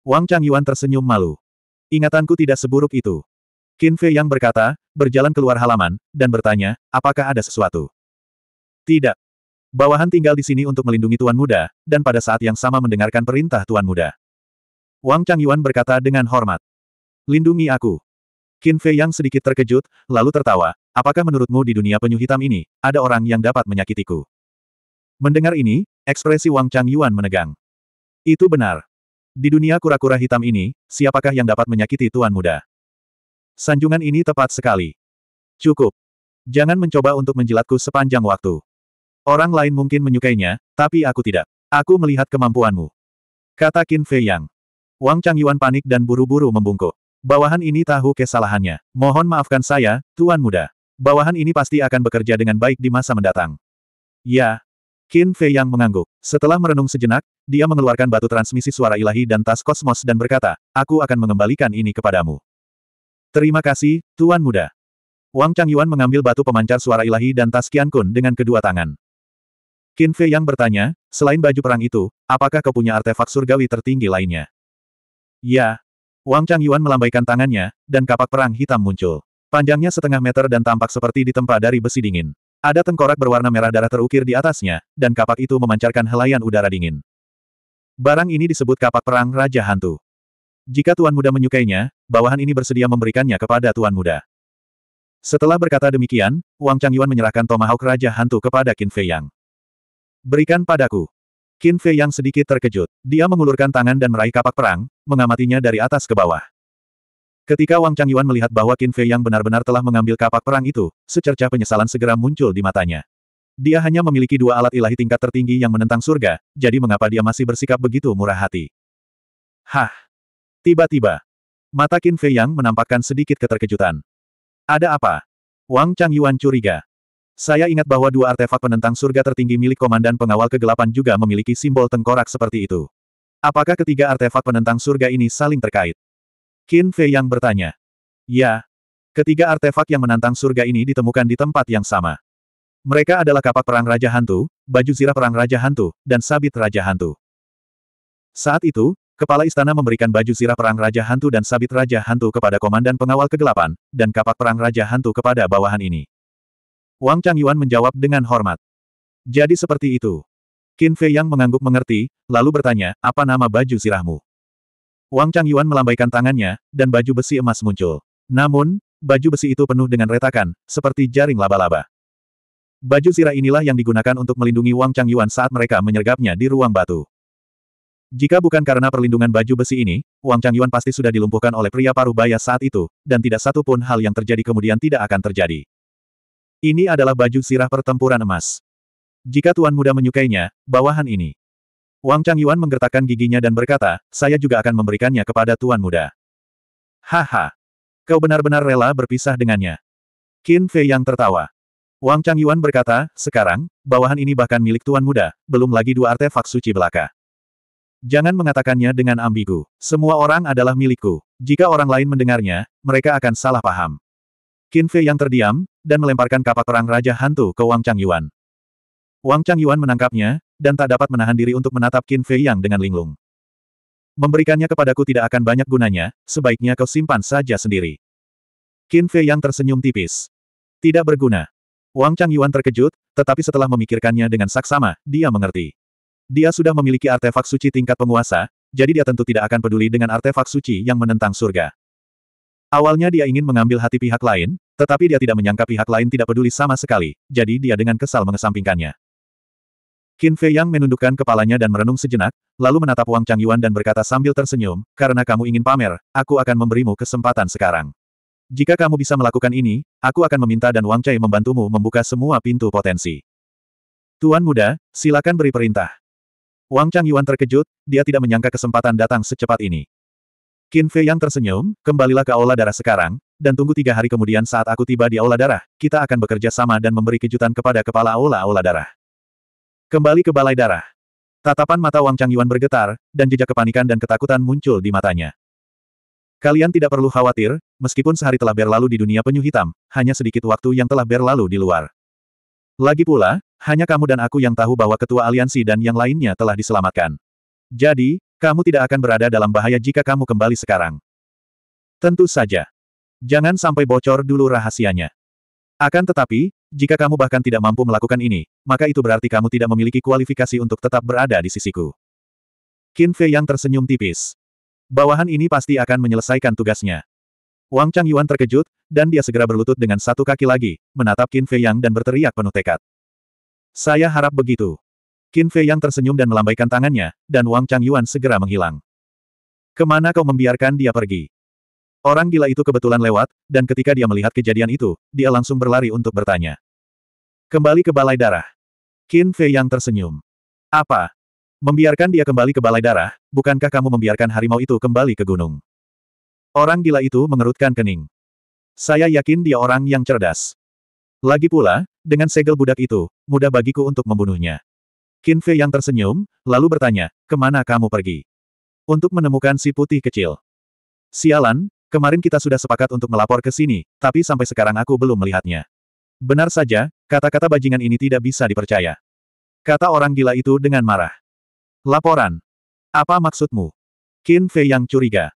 Wang Changyuan tersenyum malu. Ingatanku tidak seburuk itu. Qin Fei Yang berkata, berjalan keluar halaman, dan bertanya, apakah ada sesuatu? Tidak. Bawahan tinggal di sini untuk melindungi Tuan Muda, dan pada saat yang sama mendengarkan perintah Tuan Muda. Wang Changyuan berkata dengan hormat. Lindungi aku. Qin Fei yang sedikit terkejut, lalu tertawa, apakah menurutmu di dunia penyu hitam ini, ada orang yang dapat menyakitiku? Mendengar ini, ekspresi Wang Changyuan menegang. Itu benar. Di dunia kura-kura hitam ini, siapakah yang dapat menyakiti Tuan Muda? Sanjungan ini tepat sekali. Cukup. Jangan mencoba untuk menjilatku sepanjang waktu. Orang lain mungkin menyukainya, tapi aku tidak. Aku melihat kemampuanmu. Kata Qin Fei Yang. Wang Changyuan panik dan buru-buru membungkuk. Bawahan ini tahu kesalahannya. Mohon maafkan saya, Tuan Muda. Bawahan ini pasti akan bekerja dengan baik di masa mendatang. Ya. Qin Fei Yang mengangguk. Setelah merenung sejenak, dia mengeluarkan batu transmisi suara ilahi dan tas kosmos dan berkata, aku akan mengembalikan ini kepadamu. Terima kasih, Tuan Muda. Wang Changyuan mengambil batu pemancar suara ilahi dan tas Qian Kun dengan kedua tangan. Qin Fei yang bertanya, selain baju perang itu, apakah kau punya artefak surgawi tertinggi lainnya? Ya. Wang Chang Yuan melambaikan tangannya, dan kapak perang hitam muncul. Panjangnya setengah meter dan tampak seperti ditempa dari besi dingin. Ada tengkorak berwarna merah darah terukir di atasnya, dan kapak itu memancarkan helaian udara dingin. Barang ini disebut kapak perang Raja Hantu. Jika Tuan Muda menyukainya, bawahan ini bersedia memberikannya kepada Tuan Muda. Setelah berkata demikian, Wang Chang Yuan menyerahkan Tomahawk Raja Hantu kepada Qin Fei Yang. Berikan padaku. Qin Fei yang sedikit terkejut. Dia mengulurkan tangan dan meraih kapak perang, mengamatinya dari atas ke bawah. Ketika Wang Changyuan melihat bahwa Qin Fei yang benar-benar telah mengambil kapak perang itu, secercah penyesalan segera muncul di matanya. Dia hanya memiliki dua alat ilahi tingkat tertinggi yang menentang surga, jadi mengapa dia masih bersikap begitu murah hati? Hah! Tiba-tiba, mata Qin Fei yang menampakkan sedikit keterkejutan. Ada apa? Wang Changyuan curiga. Saya ingat bahwa dua artefak penentang surga tertinggi milik Komandan Pengawal Kegelapan juga memiliki simbol tengkorak seperti itu. Apakah ketiga artefak penentang surga ini saling terkait? Qin Fei yang bertanya. Ya. Ketiga artefak yang menantang surga ini ditemukan di tempat yang sama. Mereka adalah kapak perang Raja Hantu, baju zirah perang Raja Hantu, dan sabit Raja Hantu. Saat itu, kepala istana memberikan baju zirah perang Raja Hantu dan sabit Raja Hantu kepada Komandan Pengawal Kegelapan, dan kapak perang Raja Hantu kepada bawahan ini. Wang Changyuan menjawab dengan hormat. Jadi seperti itu. Qin Fei yang mengangguk mengerti, lalu bertanya, apa nama baju sirahmu? Wang Changyuan melambaikan tangannya, dan baju besi emas muncul. Namun, baju besi itu penuh dengan retakan, seperti jaring laba-laba. Baju sirah inilah yang digunakan untuk melindungi Wang Changyuan saat mereka menyergapnya di ruang batu. Jika bukan karena perlindungan baju besi ini, Wang Changyuan pasti sudah dilumpuhkan oleh pria paruh baya saat itu, dan tidak satu pun hal yang terjadi kemudian tidak akan terjadi. Ini adalah baju sirah pertempuran emas. Jika Tuan Muda menyukainya, bawahan ini. Wang Chang Yuan menggertakkan giginya dan berkata, saya juga akan memberikannya kepada Tuan Muda. Haha. Kau benar-benar rela berpisah dengannya. Qin Fei yang tertawa. Wang Chang Yuan berkata, sekarang, bawahan ini bahkan milik Tuan Muda, belum lagi dua artefak suci belaka. Jangan mengatakannya dengan ambigu. Semua orang adalah milikku. Jika orang lain mendengarnya, mereka akan salah paham. Qin Fei yang terdiam, dan melemparkan kapak perang Raja Hantu ke Wang Chang Yuan. Wang Chang Yuan menangkapnya, dan tak dapat menahan diri untuk menatap Qin Fei yang dengan linglung. Memberikannya kepadaku tidak akan banyak gunanya, sebaiknya kau simpan saja sendiri. Qin Fei yang tersenyum tipis. Tidak berguna. Wang Chang Yuan terkejut, tetapi setelah memikirkannya dengan saksama, dia mengerti. Dia sudah memiliki artefak suci tingkat penguasa, jadi dia tentu tidak akan peduli dengan artefak suci yang menentang surga. Awalnya dia ingin mengambil hati pihak lain, tetapi dia tidak menyangka pihak lain tidak peduli sama sekali, jadi dia dengan kesal mengesampingkannya. Qin Fei Yang menundukkan kepalanya dan merenung sejenak, lalu menatap Wang Chang Yuan dan berkata sambil tersenyum, karena kamu ingin pamer, aku akan memberimu kesempatan sekarang. Jika kamu bisa melakukan ini, aku akan meminta dan Wang Chai membantumu membuka semua pintu potensi. Tuan muda, silakan beri perintah. Wang Chang Yuan terkejut, dia tidak menyangka kesempatan datang secepat ini. Qin Fei yang tersenyum, kembalilah ke Aula Darah sekarang, dan tunggu tiga hari kemudian saat aku tiba di Aula Darah, kita akan bekerja sama dan memberi kejutan kepada kepala Aula Aula Darah. Kembali ke Balai Darah. Tatapan mata Wang Chang Yuan bergetar, dan jejak kepanikan dan ketakutan muncul di matanya. Kalian tidak perlu khawatir, meskipun sehari telah berlalu di dunia penyu hitam, hanya sedikit waktu yang telah berlalu di luar. Lagi pula, hanya kamu dan aku yang tahu bahwa ketua aliansi dan yang lainnya telah diselamatkan. Jadi, kamu tidak akan berada dalam bahaya jika kamu kembali sekarang. Tentu saja. Jangan sampai bocor dulu rahasianya. Akan tetapi, jika kamu bahkan tidak mampu melakukan ini, maka itu berarti kamu tidak memiliki kualifikasi untuk tetap berada di sisiku. Qin Fei yang tersenyum tipis. Bawahan ini pasti akan menyelesaikan tugasnya. Wang Chang Yuan terkejut, dan dia segera berlutut dengan satu kaki lagi, menatap Qin Fei Yang dan berteriak penuh tekad. Saya harap begitu. Qin Fei yang tersenyum dan melambaikan tangannya, dan Wang Chang Yuan segera menghilang. Kemana kau membiarkan dia pergi? Orang gila itu kebetulan lewat, dan ketika dia melihat kejadian itu, dia langsung berlari untuk bertanya. Kembali ke balai darah. Qin Fei yang tersenyum. Apa? Membiarkan dia kembali ke balai darah, bukankah kamu membiarkan harimau itu kembali ke gunung? Orang gila itu mengerutkan kening. Saya yakin dia orang yang cerdas. Lagi pula, dengan segel budak itu, mudah bagiku untuk membunuhnya. Qin Fei yang tersenyum, lalu bertanya, kemana kamu pergi? Untuk menemukan si putih kecil. Sialan, kemarin kita sudah sepakat untuk melapor ke sini, tapi sampai sekarang aku belum melihatnya. Benar saja, kata-kata bajingan ini tidak bisa dipercaya. Kata orang gila itu dengan marah. Laporan. Apa maksudmu? Qin Fei yang curiga.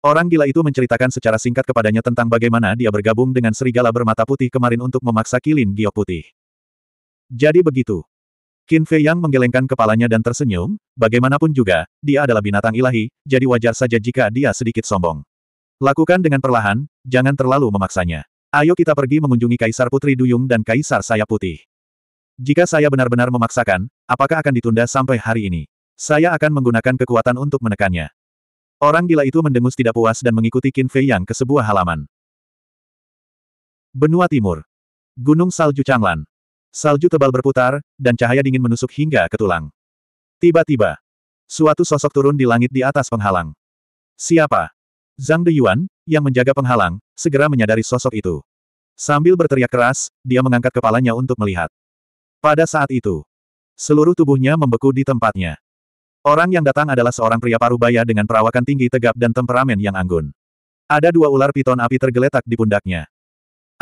Orang gila itu menceritakan secara singkat kepadanya tentang bagaimana dia bergabung dengan serigala bermata putih kemarin untuk memaksa kilin giok putih. Jadi begitu. Qin Fei Yang menggelengkan kepalanya dan tersenyum, bagaimanapun juga, dia adalah binatang ilahi, jadi wajar saja jika dia sedikit sombong. Lakukan dengan perlahan, jangan terlalu memaksanya. Ayo kita pergi mengunjungi Kaisar Putri Duyung dan Kaisar Sayap Putih. Jika saya benar-benar memaksakan, apakah akan ditunda sampai hari ini? Saya akan menggunakan kekuatan untuk menekannya. Orang gila itu mendengus tidak puas dan mengikuti Qin Fei Yang ke sebuah halaman. Benua Timur. Gunung Salju Changlan. Salju tebal berputar, dan cahaya dingin menusuk hingga ke tulang. Tiba-tiba, suatu sosok turun di langit di atas penghalang. Siapa? Zhang Deyuan, yang menjaga penghalang, segera menyadari sosok itu. Sambil berteriak keras, dia mengangkat kepalanya untuk melihat. Pada saat itu, seluruh tubuhnya membeku di tempatnya. Orang yang datang adalah seorang pria parubaya dengan perawakan tinggi tegap dan temperamen yang anggun. Ada dua ular piton api tergeletak di pundaknya.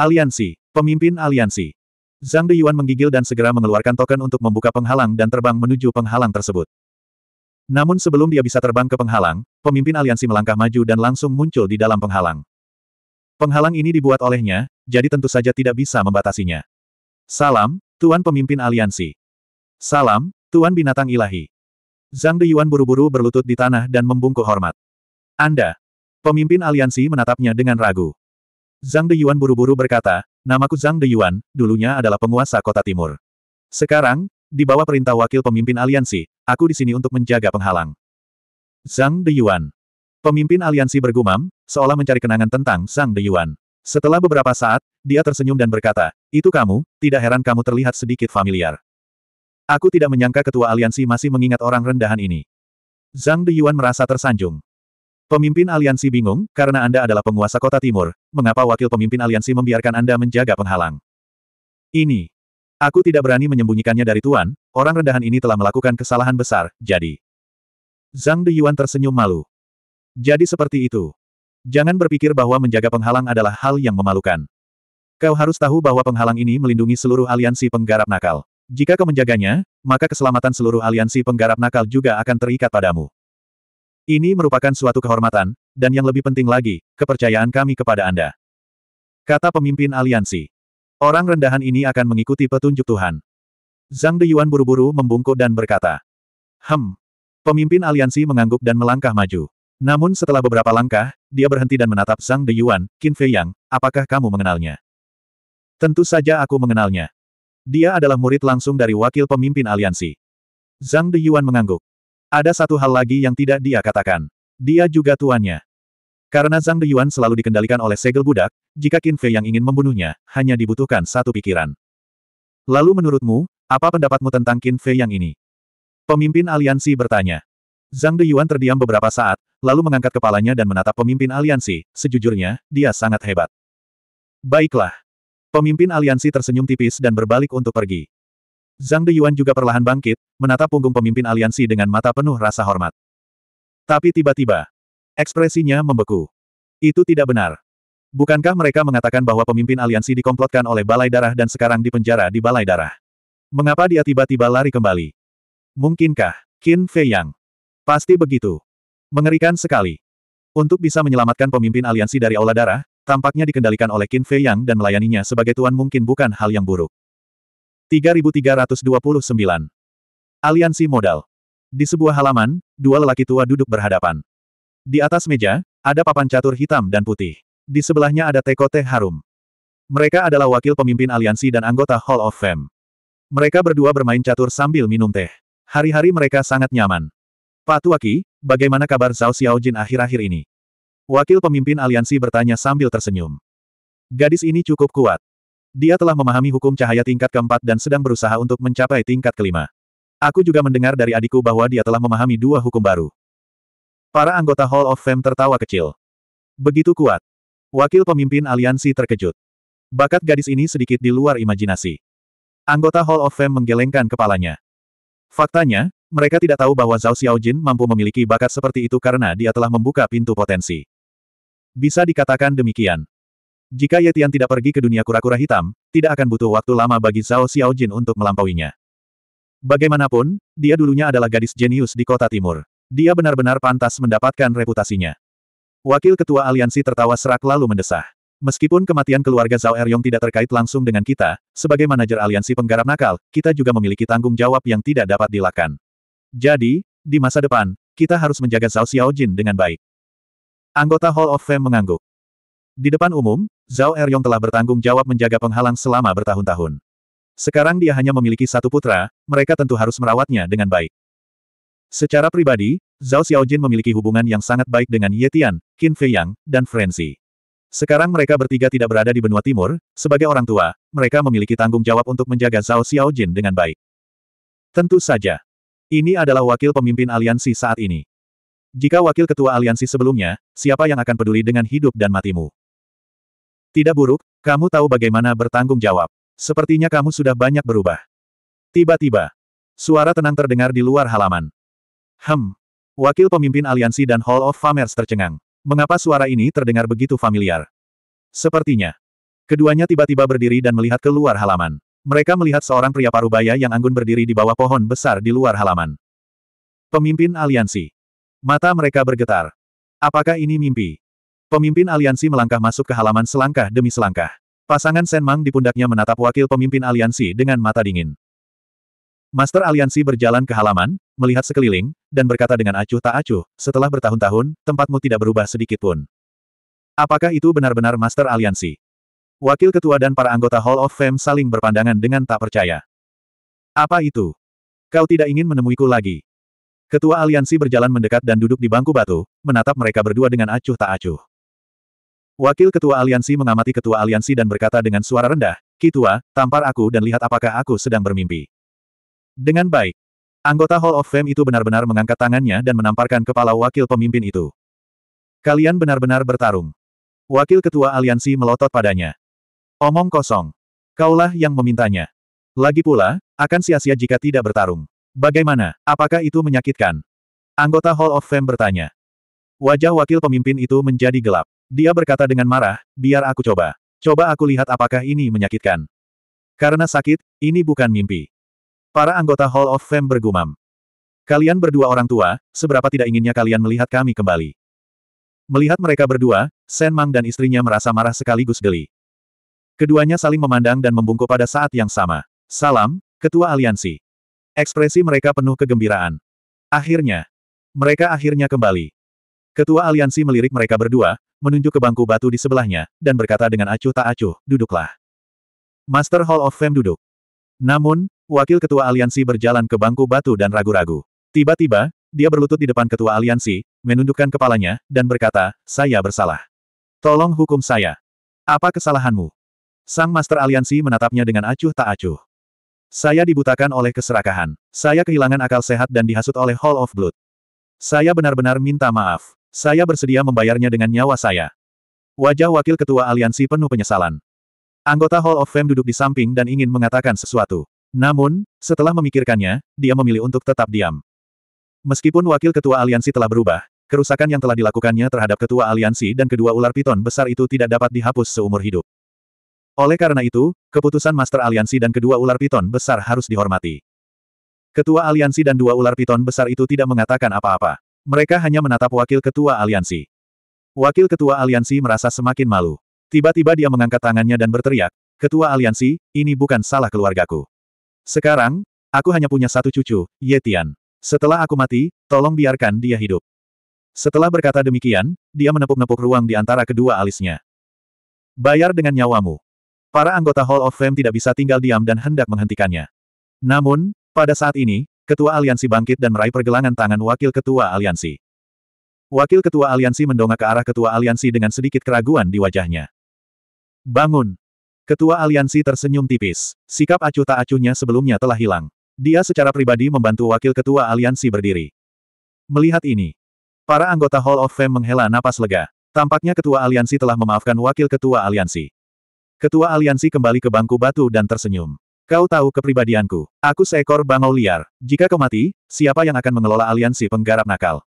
Aliansi, pemimpin aliansi. Zhang Deyuan menggigil dan segera mengeluarkan token untuk membuka penghalang dan terbang menuju penghalang tersebut. Namun sebelum dia bisa terbang ke penghalang, pemimpin aliansi melangkah maju dan langsung muncul di dalam penghalang. Penghalang ini dibuat olehnya, jadi tentu saja tidak bisa membatasinya. Salam, Tuan Pemimpin Aliansi. Salam, Tuan Binatang Ilahi. Zhang Deyuan buru-buru berlutut di tanah dan membungkuk hormat. Anda. Pemimpin aliansi menatapnya dengan ragu. Zhang Deyuan buru-buru berkata, Namaku Zhang Deyuan, dulunya adalah penguasa kota timur. Sekarang, di bawah perintah wakil pemimpin aliansi, aku di sini untuk menjaga penghalang. Zhang Deyuan. Pemimpin aliansi bergumam, seolah mencari kenangan tentang Zhang Deyuan. Setelah beberapa saat, dia tersenyum dan berkata, itu kamu, tidak heran kamu terlihat sedikit familiar. Aku tidak menyangka ketua aliansi masih mengingat orang rendahan ini. Zhang Deyuan merasa tersanjung. Pemimpin aliansi bingung, karena Anda adalah penguasa kota timur, mengapa wakil pemimpin aliansi membiarkan Anda menjaga penghalang? Ini. Aku tidak berani menyembunyikannya dari Tuan, orang rendahan ini telah melakukan kesalahan besar, jadi. Zhang Yuan tersenyum malu. Jadi seperti itu. Jangan berpikir bahwa menjaga penghalang adalah hal yang memalukan. Kau harus tahu bahwa penghalang ini melindungi seluruh aliansi penggarap nakal. Jika kau menjaganya, maka keselamatan seluruh aliansi penggarap nakal juga akan terikat padamu. Ini merupakan suatu kehormatan, dan yang lebih penting lagi, kepercayaan kami kepada Anda. Kata pemimpin aliansi. Orang rendahan ini akan mengikuti petunjuk Tuhan. Zhang Deyuan buru-buru membungkuk dan berkata. Hem. Pemimpin aliansi mengangguk dan melangkah maju. Namun setelah beberapa langkah, dia berhenti dan menatap Zhang Deyuan, Qin Fei Yang, apakah kamu mengenalnya? Tentu saja aku mengenalnya. Dia adalah murid langsung dari wakil pemimpin aliansi. Zhang Deyuan mengangguk. Ada satu hal lagi yang tidak dia katakan. Dia juga tuannya. Karena Zhang Deyuan selalu dikendalikan oleh segel budak, jika Qin Fei yang ingin membunuhnya, hanya dibutuhkan satu pikiran. Lalu menurutmu, apa pendapatmu tentang Qin Fei yang ini? Pemimpin aliansi bertanya. Zhang Deyuan terdiam beberapa saat, lalu mengangkat kepalanya dan menatap pemimpin aliansi, sejujurnya, dia sangat hebat. Baiklah. Pemimpin aliansi tersenyum tipis dan berbalik untuk pergi. Zhang Deyuan juga perlahan bangkit, menatap punggung pemimpin aliansi dengan mata penuh rasa hormat. Tapi tiba-tiba, ekspresinya membeku. Itu tidak benar. Bukankah mereka mengatakan bahwa pemimpin aliansi dikomplotkan oleh Balai Darah dan sekarang dipenjara di Balai Darah? Mengapa dia tiba-tiba lari kembali? Mungkinkah, Qin Fei Yang? Pasti begitu. Mengerikan sekali. Untuk bisa menyelamatkan pemimpin aliansi dari Aula Darah, tampaknya dikendalikan oleh Qin Fei Yang dan melayaninya sebagai tuan mungkin bukan hal yang buruk. 3329. Aliansi Modal. Di sebuah halaman, dua lelaki tua duduk berhadapan. Di atas meja, ada papan catur hitam dan putih. Di sebelahnya ada teko teh harum. Mereka adalah wakil pemimpin aliansi dan anggota Hall of Fame. Mereka berdua bermain catur sambil minum teh. Hari-hari mereka sangat nyaman. Pak Tuaki, bagaimana kabar Zhao Xiaojin akhir-akhir ini? Wakil pemimpin aliansi bertanya sambil tersenyum. Gadis ini cukup kuat. Dia telah memahami hukum cahaya tingkat keempat dan sedang berusaha untuk mencapai tingkat kelima. Aku juga mendengar dari adikku bahwa dia telah memahami dua hukum baru. Para anggota Hall of Fame tertawa kecil. Begitu kuat. Wakil pemimpin aliansi terkejut. Bakat gadis ini sedikit di luar imajinasi. Anggota Hall of Fame menggelengkan kepalanya. Faktanya, mereka tidak tahu bahwa Zhao Xiaojin mampu memiliki bakat seperti itu karena dia telah membuka pintu potensi. Bisa dikatakan demikian. Jika Yetian tidak pergi ke dunia kura-kura hitam, tidak akan butuh waktu lama bagi Zhao Xiaojin untuk melampauinya. Bagaimanapun, dia dulunya adalah gadis jenius di kota timur. Dia benar-benar pantas mendapatkan reputasinya. Wakil Ketua Aliansi tertawa serak lalu mendesah. Meskipun kematian keluarga Zhao Eryong tidak terkait langsung dengan kita, sebagai manajer aliansi penggarap nakal, kita juga memiliki tanggung jawab yang tidak dapat dilakukan. Jadi, di masa depan, kita harus menjaga Zhao Xiaojin dengan baik. Anggota Hall of Fame mengangguk. Di depan umum, Zhao Eryong telah bertanggung jawab menjaga penghalang selama bertahun-tahun. Sekarang dia hanya memiliki satu putra, mereka tentu harus merawatnya dengan baik. Secara pribadi, Zhao Xiaojin memiliki hubungan yang sangat baik dengan Ye Tian, Qin Fei dan Frenzy. Sekarang mereka bertiga tidak berada di benua timur, sebagai orang tua, mereka memiliki tanggung jawab untuk menjaga Zhao Xiaojin dengan baik. Tentu saja. Ini adalah wakil pemimpin aliansi saat ini. Jika wakil ketua aliansi sebelumnya, siapa yang akan peduli dengan hidup dan matimu? Tidak buruk, kamu tahu bagaimana bertanggung jawab. Sepertinya kamu sudah banyak berubah. Tiba-tiba, suara tenang terdengar di luar halaman. Hem. Wakil pemimpin aliansi dan Hall of Famers tercengang. Mengapa suara ini terdengar begitu familiar? Sepertinya. Keduanya tiba-tiba berdiri dan melihat ke luar halaman. Mereka melihat seorang pria parubaya yang anggun berdiri di bawah pohon besar di luar halaman. Pemimpin aliansi. Mata mereka bergetar. Apakah ini mimpi? Pemimpin aliansi melangkah masuk ke halaman selangkah demi selangkah. Pasangan Sen Mang di pundaknya menatap wakil pemimpin aliansi dengan mata dingin. Master aliansi berjalan ke halaman, melihat sekeliling, dan berkata dengan acuh tak acuh, setelah bertahun-tahun, tempatmu tidak berubah sedikit pun. Apakah itu benar-benar master aliansi? Wakil ketua dan para anggota Hall of Fame saling berpandangan dengan tak percaya. Apa itu? Kau tidak ingin menemuiku lagi. Ketua aliansi berjalan mendekat dan duduk di bangku batu, menatap mereka berdua dengan acuh tak acuh. Wakil Ketua Aliansi mengamati Ketua Aliansi dan berkata dengan suara rendah, Kitua, tampar aku dan lihat apakah aku sedang bermimpi. Dengan baik. Anggota Hall of Fame itu benar-benar mengangkat tangannya dan menamparkan kepala wakil pemimpin itu. Kalian benar-benar bertarung. Wakil Ketua Aliansi melotot padanya. Omong kosong. Kaulah yang memintanya. Lagi pula, akan sia-sia jika tidak bertarung. Bagaimana, apakah itu menyakitkan? Anggota Hall of Fame bertanya. Wajah wakil pemimpin itu menjadi gelap. Dia berkata dengan marah, biar aku coba. Coba aku lihat apakah ini menyakitkan. Karena sakit, ini bukan mimpi. Para anggota Hall of Fame bergumam. Kalian berdua orang tua, seberapa tidak inginnya kalian melihat kami kembali. Melihat mereka berdua, Sen Mang dan istrinya merasa marah sekaligus geli. Keduanya saling memandang dan membungkuk pada saat yang sama. Salam, Ketua Aliansi. Ekspresi mereka penuh kegembiraan. Akhirnya. Mereka akhirnya kembali. Ketua aliansi melirik mereka berdua, menunjuk ke bangku batu di sebelahnya, dan berkata dengan acuh tak acuh, duduklah. Master Hall of Fame duduk. Namun, wakil ketua aliansi berjalan ke bangku batu dan ragu-ragu. Tiba-tiba, dia berlutut di depan ketua aliansi, menundukkan kepalanya, dan berkata, saya bersalah. Tolong hukum saya. Apa kesalahanmu? Sang Master Aliansi menatapnya dengan acuh tak acuh. Saya dibutakan oleh keserakahan. Saya kehilangan akal sehat dan dihasut oleh Hall of Blood. Saya benar-benar minta maaf. Saya bersedia membayarnya dengan nyawa saya. Wajah wakil ketua aliansi penuh penyesalan. Anggota Hall of Fame duduk di samping dan ingin mengatakan sesuatu. Namun, setelah memikirkannya, dia memilih untuk tetap diam. Meskipun wakil ketua aliansi telah berubah, kerusakan yang telah dilakukannya terhadap ketua aliansi dan kedua ular piton besar itu tidak dapat dihapus seumur hidup. Oleh karena itu, keputusan Master Aliansi dan kedua ular piton besar harus dihormati. Ketua aliansi dan dua ular piton besar itu tidak mengatakan apa-apa. Mereka hanya menatap wakil ketua aliansi. Wakil ketua aliansi merasa semakin malu. Tiba-tiba dia mengangkat tangannya dan berteriak, Ketua aliansi, ini bukan salah keluargaku. Sekarang, aku hanya punya satu cucu, Yetian. Setelah aku mati, tolong biarkan dia hidup. Setelah berkata demikian, dia menepuk-nepuk ruang di antara kedua alisnya. Bayar dengan nyawamu. Para anggota Hall of Fame tidak bisa tinggal diam dan hendak menghentikannya. Namun, pada saat ini, Ketua Aliansi bangkit dan meraih pergelangan tangan Wakil Ketua Aliansi. Wakil Ketua Aliansi mendongak ke arah Ketua Aliansi dengan sedikit keraguan di wajahnya. Bangun! Ketua Aliansi tersenyum tipis. Sikap acuh tak acuhnya sebelumnya telah hilang. Dia secara pribadi membantu Wakil Ketua Aliansi berdiri. Melihat ini, para anggota Hall of Fame menghela napas lega. Tampaknya Ketua Aliansi telah memaafkan Wakil Ketua Aliansi. Ketua Aliansi kembali ke bangku batu dan tersenyum. Kau tahu kepribadianku. Aku seekor bangau liar. Jika kau mati, siapa yang akan mengelola aliansi penggarap nakal?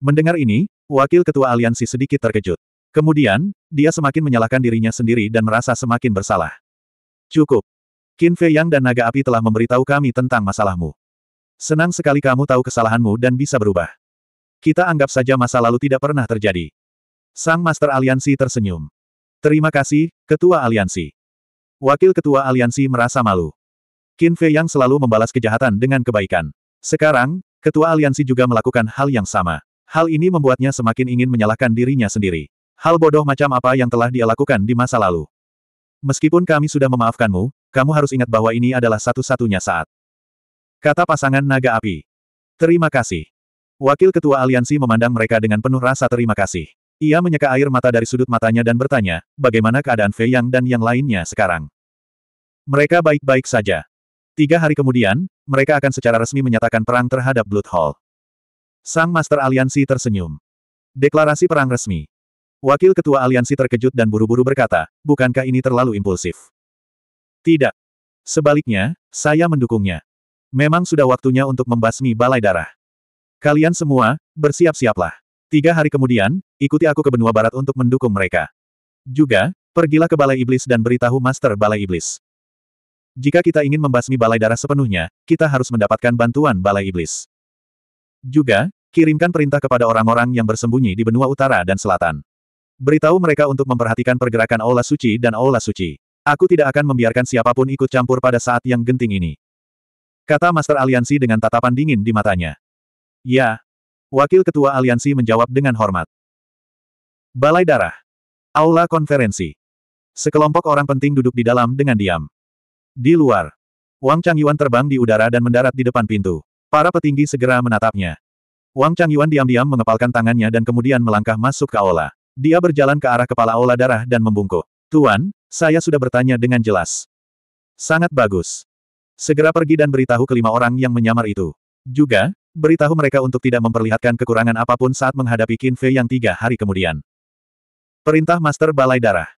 Mendengar ini, wakil ketua aliansi sedikit terkejut. Kemudian, dia semakin menyalahkan dirinya sendiri dan merasa semakin bersalah. Cukup. Qin Fei Yang dan Naga Api telah memberitahu kami tentang masalahmu. Senang sekali kamu tahu kesalahanmu dan bisa berubah. Kita anggap saja masa lalu tidak pernah terjadi. Sang Master Aliansi tersenyum. Terima kasih, Ketua Aliansi. Wakil Ketua Aliansi merasa malu. Qin Fei yang selalu membalas kejahatan dengan kebaikan. Sekarang, Ketua Aliansi juga melakukan hal yang sama. Hal ini membuatnya semakin ingin menyalahkan dirinya sendiri. Hal bodoh macam apa yang telah dia lakukan di masa lalu. Meskipun kami sudah memaafkanmu, kamu harus ingat bahwa ini adalah satu-satunya saat. Kata pasangan naga api. Terima kasih. Wakil Ketua Aliansi memandang mereka dengan penuh rasa terima kasih. Ia menyeka air mata dari sudut matanya dan bertanya, bagaimana keadaan Fei Yang dan yang lainnya sekarang? Mereka baik-baik saja. Tiga hari kemudian, mereka akan secara resmi menyatakan perang terhadap Blood Hall. Sang Master Aliansi tersenyum. Deklarasi perang resmi. Wakil Ketua Aliansi terkejut dan buru-buru berkata, bukankah ini terlalu impulsif? Tidak. Sebaliknya, saya mendukungnya. Memang sudah waktunya untuk membasmi balai darah. Kalian semua, bersiap-siaplah. Tiga hari kemudian, ikuti aku ke benua barat untuk mendukung mereka. Juga, pergilah ke Balai Iblis dan beritahu Master Balai Iblis. Jika kita ingin membasmi Balai Darah sepenuhnya, kita harus mendapatkan bantuan Balai Iblis. Juga, kirimkan perintah kepada orang-orang yang bersembunyi di benua utara dan selatan. Beritahu mereka untuk memperhatikan pergerakan Aula Suci dan Aula Suci. Aku tidak akan membiarkan siapapun ikut campur pada saat yang genting ini. Kata Master Aliansi dengan tatapan dingin di matanya. Ya, Wakil Ketua Aliansi menjawab dengan hormat. Balai Darah. Aula Konferensi. Sekelompok orang penting duduk di dalam dengan diam. Di luar. Wang Changyuan terbang di udara dan mendarat di depan pintu. Para petinggi segera menatapnya. Wang Changyuan diam-diam mengepalkan tangannya dan kemudian melangkah masuk ke aula. Dia berjalan ke arah kepala aula darah dan membungkuk. Tuan, saya sudah bertanya dengan jelas. Sangat bagus. Segera pergi dan beritahu kelima orang yang menyamar itu. Juga, Beritahu mereka untuk tidak memperlihatkan kekurangan apapun saat menghadapi Qin Fei yang tiga hari kemudian. Perintah Master Balai Darah.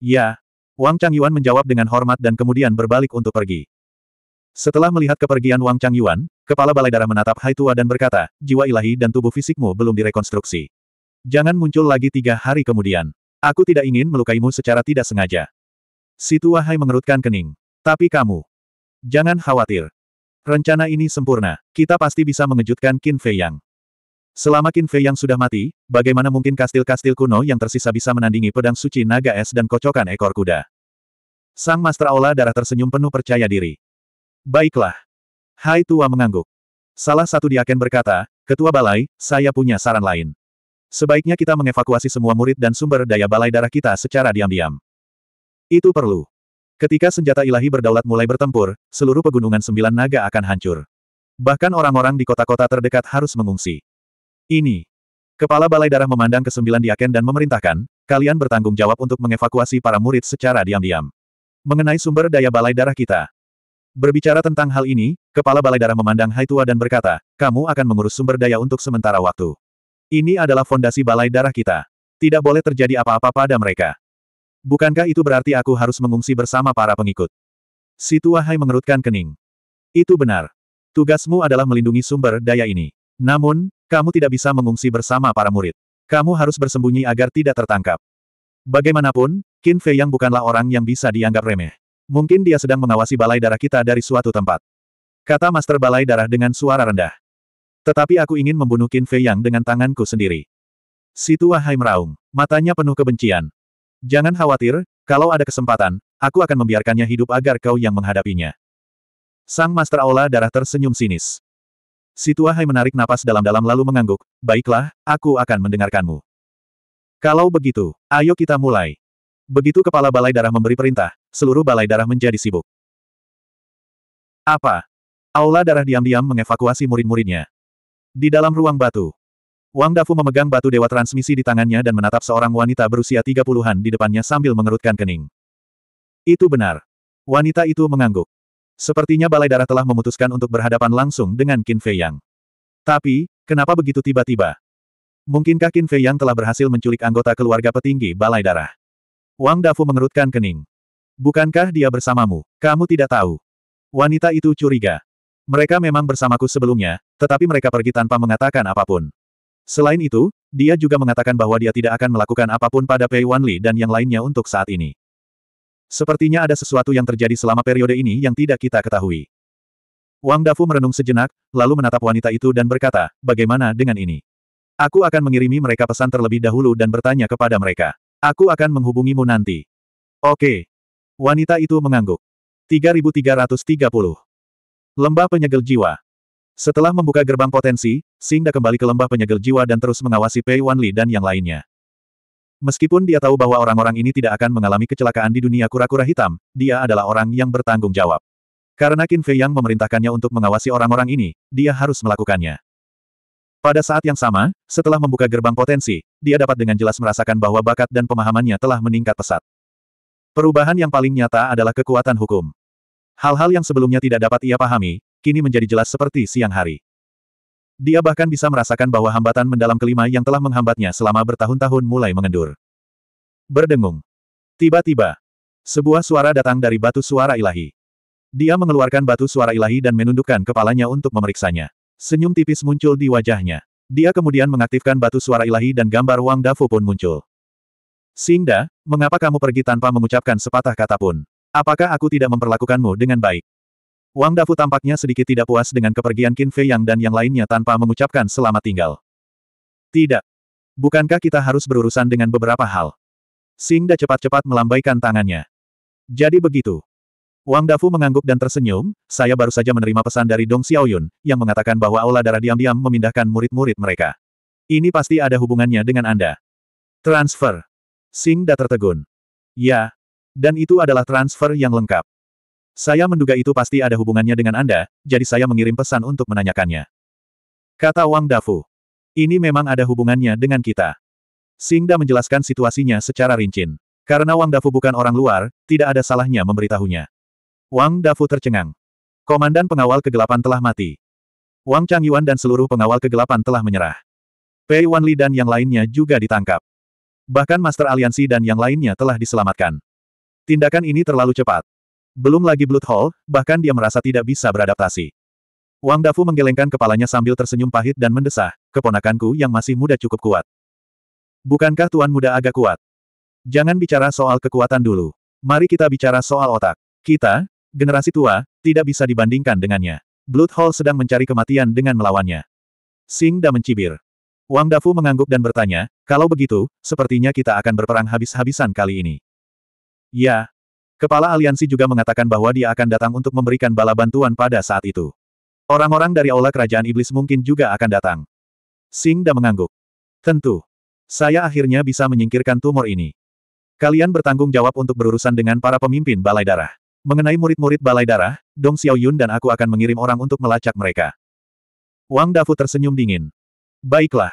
Ya. Wang Changyuan menjawab dengan hormat dan kemudian berbalik untuk pergi. Setelah melihat kepergian Wang Changyuan, kepala Balai Darah menatap Hai Tua dan berkata, jiwa ilahi dan tubuh fisikmu belum direkonstruksi. Jangan muncul lagi tiga hari kemudian. Aku tidak ingin melukaimu secara tidak sengaja. Si Tua Hai mengerutkan kening. Tapi kamu. Jangan khawatir. Rencana ini sempurna. Kita pasti bisa mengejutkan Qin Fei Yang. Selama Qin Fei Yang sudah mati, bagaimana mungkin kastil-kastil kuno yang tersisa bisa menandingi pedang suci naga es dan kocokan ekor kuda? Sang Master Aula Darah tersenyum penuh percaya diri. Baiklah. Hai Tua mengangguk. Salah satu diaken berkata, Ketua Balai, saya punya saran lain. Sebaiknya kita mengevakuasi semua murid dan sumber daya balai darah kita secara diam-diam. Itu perlu. Ketika senjata ilahi berdaulat mulai bertempur, seluruh pegunungan sembilan naga akan hancur. Bahkan orang-orang di kota-kota terdekat harus mengungsi. Ini. Kepala Balai Darah memandang ke sembilan diaken dan memerintahkan, kalian bertanggung jawab untuk mengevakuasi para murid secara diam-diam. Mengenai sumber daya Balai Darah kita. Berbicara tentang hal ini, Kepala Balai Darah memandang Hai tua dan berkata, kamu akan mengurus sumber daya untuk sementara waktu. Ini adalah fondasi Balai Darah kita. Tidak boleh terjadi apa-apa pada mereka. Bukankah itu berarti aku harus mengungsi bersama para pengikut? Si tua Hai mengerutkan kening. Itu benar. Tugasmu adalah melindungi sumber daya ini. Namun, kamu tidak bisa mengungsi bersama para murid. Kamu harus bersembunyi agar tidak tertangkap. Bagaimanapun, Qin Fei yang bukanlah orang yang bisa dianggap remeh. Mungkin dia sedang mengawasi balai darah kita dari suatu tempat. Kata Master Balai Darah dengan suara rendah. Tetapi aku ingin membunuh Qin Fei Yang dengan tanganku sendiri. Si Tua Hai meraung, matanya penuh kebencian. Jangan khawatir, kalau ada kesempatan, aku akan membiarkannya hidup agar kau yang menghadapinya. Sang Master Aula Darah tersenyum sinis. Situa Hai menarik napas dalam-dalam lalu mengangguk, baiklah, aku akan mendengarkanmu. Kalau begitu, ayo kita mulai. Begitu kepala balai darah memberi perintah, seluruh balai darah menjadi sibuk. Apa? Aula darah diam-diam mengevakuasi murid-muridnya. Di dalam ruang batu, Wang Dafu memegang batu dewa transmisi di tangannya dan menatap seorang wanita berusia 30-an di depannya sambil mengerutkan kening. Itu benar. Wanita itu mengangguk. Sepertinya Balai Darah telah memutuskan untuk berhadapan langsung dengan Qin Fei Yang. Tapi, kenapa begitu tiba-tiba? Mungkinkah Qin Fei Yang telah berhasil menculik anggota keluarga petinggi Balai Darah? Wang Dafu mengerutkan kening. Bukankah dia bersamamu? Kamu tidak tahu. Wanita itu curiga. Mereka memang bersamaku sebelumnya, tetapi mereka pergi tanpa mengatakan apapun. Selain itu, dia juga mengatakan bahwa dia tidak akan melakukan apapun pada Pei Wanli dan yang lainnya untuk saat ini. Sepertinya ada sesuatu yang terjadi selama periode ini yang tidak kita ketahui. Wang Dafu merenung sejenak, lalu menatap wanita itu dan berkata, bagaimana dengan ini? Aku akan mengirimi mereka pesan terlebih dahulu dan bertanya kepada mereka. Aku akan menghubungimu nanti. Oke. Wanita itu mengangguk. 3330. Lembah penyegel jiwa. Setelah membuka gerbang potensi, Singda kembali ke lembah penyegel jiwa dan terus mengawasi Pei Wanli dan yang lainnya. Meskipun dia tahu bahwa orang-orang ini tidak akan mengalami kecelakaan di dunia kura-kura hitam, dia adalah orang yang bertanggung jawab. Karena Qin Fei yang memerintahkannya untuk mengawasi orang-orang ini, dia harus melakukannya. Pada saat yang sama, setelah membuka gerbang potensi, dia dapat dengan jelas merasakan bahwa bakat dan pemahamannya telah meningkat pesat. Perubahan yang paling nyata adalah kekuatan hukum. Hal-hal yang sebelumnya tidak dapat ia pahami, kini menjadi jelas seperti siang hari. Dia bahkan bisa merasakan bahwa hambatan mendalam kelima yang telah menghambatnya selama bertahun-tahun mulai mengendur. Berdengung. Tiba-tiba, sebuah suara datang dari batu suara ilahi. Dia mengeluarkan batu suara ilahi dan menundukkan kepalanya untuk memeriksanya. Senyum tipis muncul di wajahnya. Dia kemudian mengaktifkan batu suara ilahi dan gambar Wang Dafu pun muncul. Singda, mengapa kamu pergi tanpa mengucapkan sepatah kata pun? Apakah aku tidak memperlakukanmu dengan baik? Wang Dafu tampaknya sedikit tidak puas dengan kepergian Qin Fei Yang dan yang lainnya tanpa mengucapkan selamat tinggal. Tidak. Bukankah kita harus berurusan dengan beberapa hal? Sing Da cepat-cepat melambaikan tangannya. Jadi begitu. Wang Dafu mengangguk dan tersenyum, saya baru saja menerima pesan dari Dong Xiaoyun, yang mengatakan bahwa Aula Darah diam-diam memindahkan murid-murid mereka. Ini pasti ada hubungannya dengan Anda. Transfer. Sing Da tertegun. Ya. Dan itu adalah transfer yang lengkap. Saya menduga itu pasti ada hubungannya dengan Anda, jadi saya mengirim pesan untuk menanyakannya. Kata Wang Dafu. Ini memang ada hubungannya dengan kita. Singda menjelaskan situasinya secara rinci, Karena Wang Dafu bukan orang luar, tidak ada salahnya memberitahunya. Wang Dafu tercengang. Komandan pengawal kegelapan telah mati. Wang Changyuan dan seluruh pengawal kegelapan telah menyerah. Pei Wanli dan yang lainnya juga ditangkap. Bahkan Master Aliansi dan yang lainnya telah diselamatkan. Tindakan ini terlalu cepat. Belum lagi Blood Hall, bahkan dia merasa tidak bisa beradaptasi. Wang Dafu menggelengkan kepalanya sambil tersenyum pahit dan mendesah, keponakanku yang masih muda cukup kuat. Bukankah tuan muda agak kuat? Jangan bicara soal kekuatan dulu. Mari kita bicara soal otak. Kita, generasi tua, tidak bisa dibandingkan dengannya. Blood Hall sedang mencari kematian dengan melawannya. Sing Da mencibir. Wang Dafu mengangguk dan bertanya, kalau begitu, sepertinya kita akan berperang habis-habisan kali ini. Ya, Kepala aliansi juga mengatakan bahwa dia akan datang untuk memberikan bala bantuan pada saat itu. Orang-orang dari Aula Kerajaan Iblis mungkin juga akan datang. Sing Da mengangguk. Tentu. Saya akhirnya bisa menyingkirkan tumor ini. Kalian bertanggung jawab untuk berurusan dengan para pemimpin Balai Darah. Mengenai murid-murid Balai Darah, Dong Xiaoyun dan aku akan mengirim orang untuk melacak mereka. Wang Dafu tersenyum dingin. Baiklah.